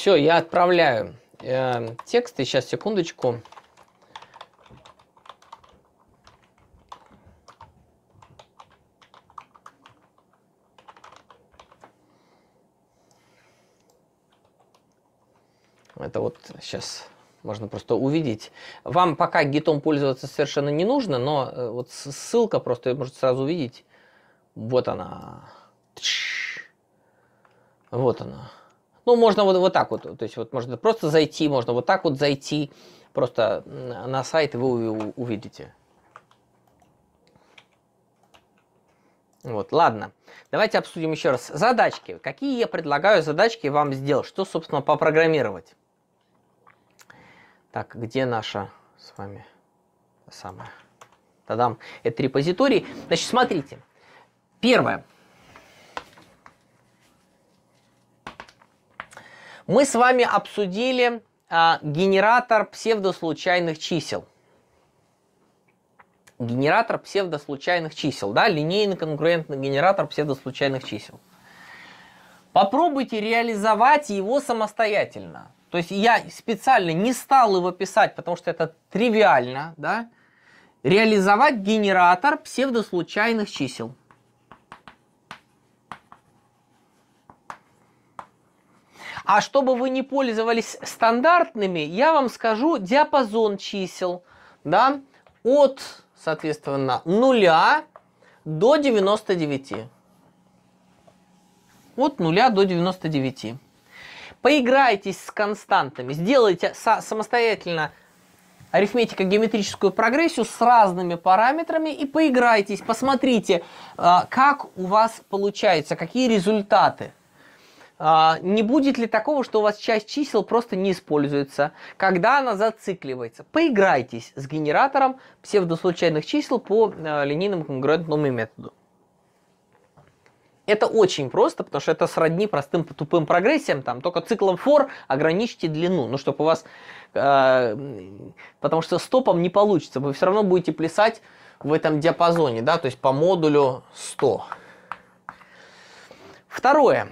Все, я отправляю э, тексты. Сейчас, секундочку. Это вот сейчас можно просто увидеть. Вам пока гитом пользоваться совершенно не нужно, но э, вот ссылка просто, можете сразу увидеть. Вот она. Вот она. Ну, можно вот, вот так вот, то есть вот можно просто зайти, можно вот так вот зайти, просто на сайт вы увидите. Вот, ладно. Давайте обсудим еще раз задачки. Какие я предлагаю задачки вам сделать? Что, собственно, попрограммировать? Так, где наша с вами самая? Тадам, это репозиторий. Значит, смотрите. Первое. Мы с вами обсудили а, генератор псевдослучайных чисел. Генератор псевдослучайных чисел, да, линейный конкурентный генератор псевдослучайных чисел. Попробуйте реализовать его самостоятельно. То есть я специально не стал его писать, потому что это тривиально, да? Реализовать генератор псевдослучайных чисел. А чтобы вы не пользовались стандартными, я вам скажу диапазон чисел, да, от, соответственно, нуля до 99. От нуля до 99. Поиграйтесь с константами, сделайте самостоятельно арифметико-геометрическую прогрессию с разными параметрами и поиграйтесь, посмотрите, а, как у вас получается, какие результаты. А, не будет ли такого, что у вас часть чисел просто не используется, когда она зацикливается? Поиграйтесь с генератором псевдослучайных чисел по э, линейному конгруентному методу. Это очень просто, потому что это сродни простым тупым прогрессиям, там только циклом for ограничьте длину, ну чтобы у вас, э, потому что стопом не получится, вы все равно будете плясать в этом диапазоне, да, то есть по модулю 100. Второе.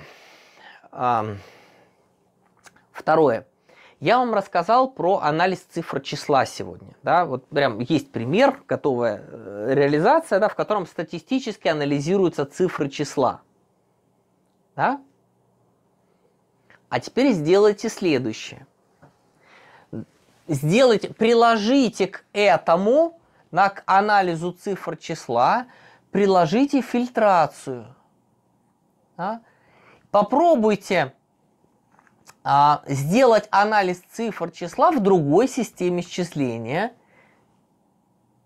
Второе. Я вам рассказал про анализ цифр числа сегодня. Да? Вот прям есть пример, готовая э, реализация, да, в котором статистически анализируются цифры числа. Да? А теперь сделайте следующее. Сделайте, приложите к этому, на, к анализу цифр числа, приложите фильтрацию. Да? Попробуйте а, сделать анализ цифр числа в другой системе счисления.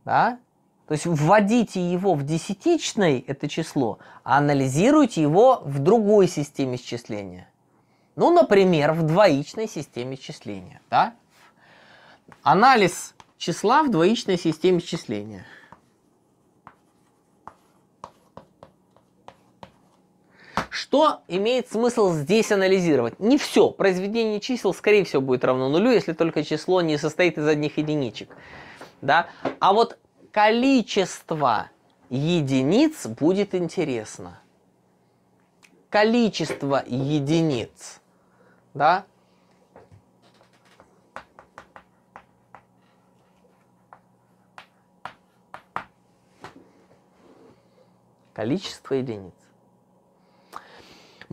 Да? То есть вводите его в десятичное это число, а анализируйте его в другой системе счисления. Ну, например, в двоичной системе счисления. Да? Анализ числа в двоичной системе счисления – Что имеет смысл здесь анализировать? Не все. Произведение чисел, скорее всего, будет равно нулю, если только число не состоит из одних единичек. Да? А вот количество единиц будет интересно. Количество единиц. Да? Количество единиц.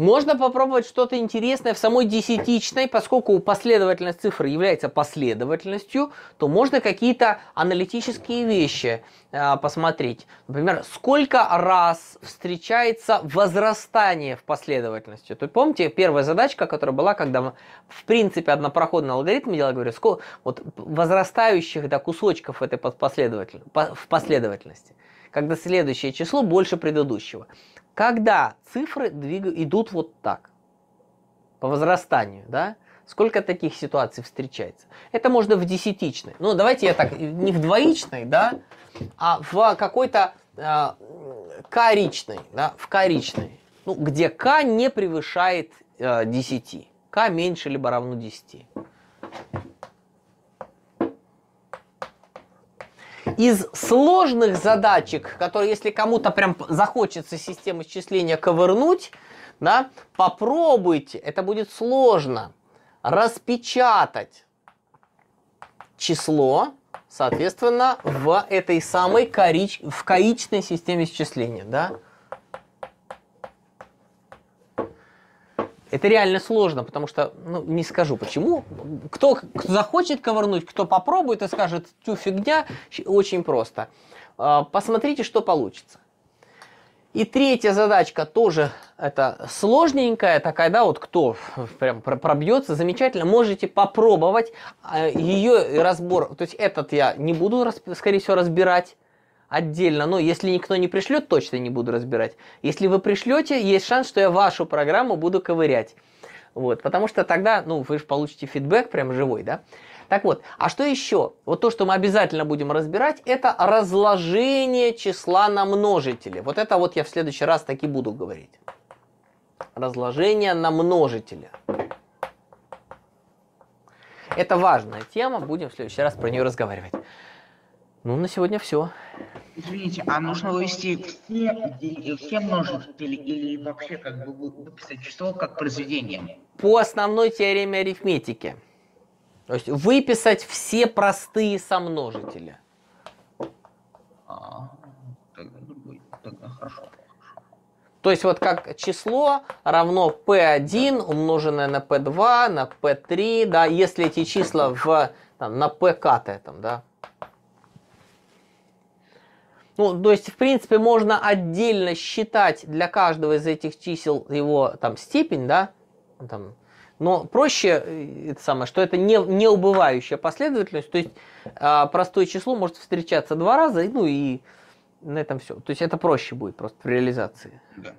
Можно попробовать что-то интересное в самой десятичной, поскольку последовательность цифр является последовательностью, то можно какие-то аналитические вещи э, посмотреть. Например, сколько раз встречается возрастание в последовательности. То помните, первая задачка, которая была, когда в принципе однопроходный алгоритм делал, говорю, сколько вот возрастающих до да, кусочков этой последователь, по, в последовательности когда следующее число больше предыдущего. Когда цифры двиг... идут вот так, по возрастанию, да? Сколько таких ситуаций встречается? Это можно в десятичной. Ну, давайте я так, не в двоичной, да, а в какой-то э, коричной, да, в коричной. Ну, где к не превышает э, 10. k меньше либо равно 10. из сложных задачек, которые, если кому-то прям захочется систему исчисления ковырнуть, да, попробуйте, это будет сложно, распечатать число, соответственно, в этой самой корич... в коричной системе исчисления, да, Это реально сложно, потому что, ну, не скажу почему. Кто, кто захочет ковырнуть, кто попробует и скажет, тю фигня, очень просто. А, посмотрите, что получится. И третья задачка тоже это сложненькая, такая, да, вот кто прям пробьется, замечательно, можете попробовать а, ее разбор. То есть этот я не буду, скорее всего, разбирать отдельно, ну, если никто не пришлет, точно не буду разбирать. Если вы пришлете, есть шанс, что я вашу программу буду ковырять. Вот, потому что тогда, ну, вы же получите фидбэк прям живой, да? Так вот, а что еще? Вот то, что мы обязательно будем разбирать, это разложение числа на множители. Вот это вот я в следующий раз таки буду говорить. Разложение на множители. Это важная тема, будем в следующий раз про нее разговаривать. Ну, на сегодня все. Извините, а нужно вывести все, все множители или вообще как бы выписать число как произведение? По основной теореме арифметики. То есть выписать все простые сомножители. А, тогда другой, тогда хорошо. То есть вот как число равно p1 умноженное на p2, на p3, да, если эти числа в, там, на pk, там, да, ну, то есть, в принципе, можно отдельно считать для каждого из этих чисел его там степень, да, ну, там, но проще, э, это самое, что это не, не убывающая последовательность, то есть э, простое число может встречаться два раза, ну и на этом все. То есть это проще будет просто в реализации. Да.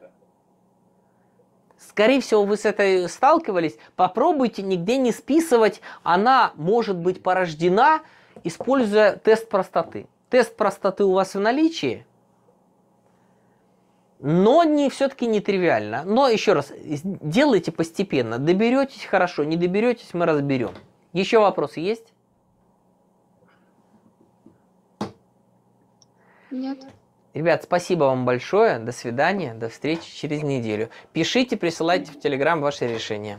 Скорее всего, вы с этой сталкивались. Попробуйте нигде не списывать. Она может быть порождена, используя тест простоты тест простоты у вас в наличии, но не, все-таки не тривиально. Но еще раз, делайте постепенно. Доберетесь хорошо, не доберетесь, мы разберем. Еще вопросы есть? Нет. Ребят, спасибо вам большое. До свидания. До встречи через неделю. Пишите, присылайте в Телеграм ваши решения.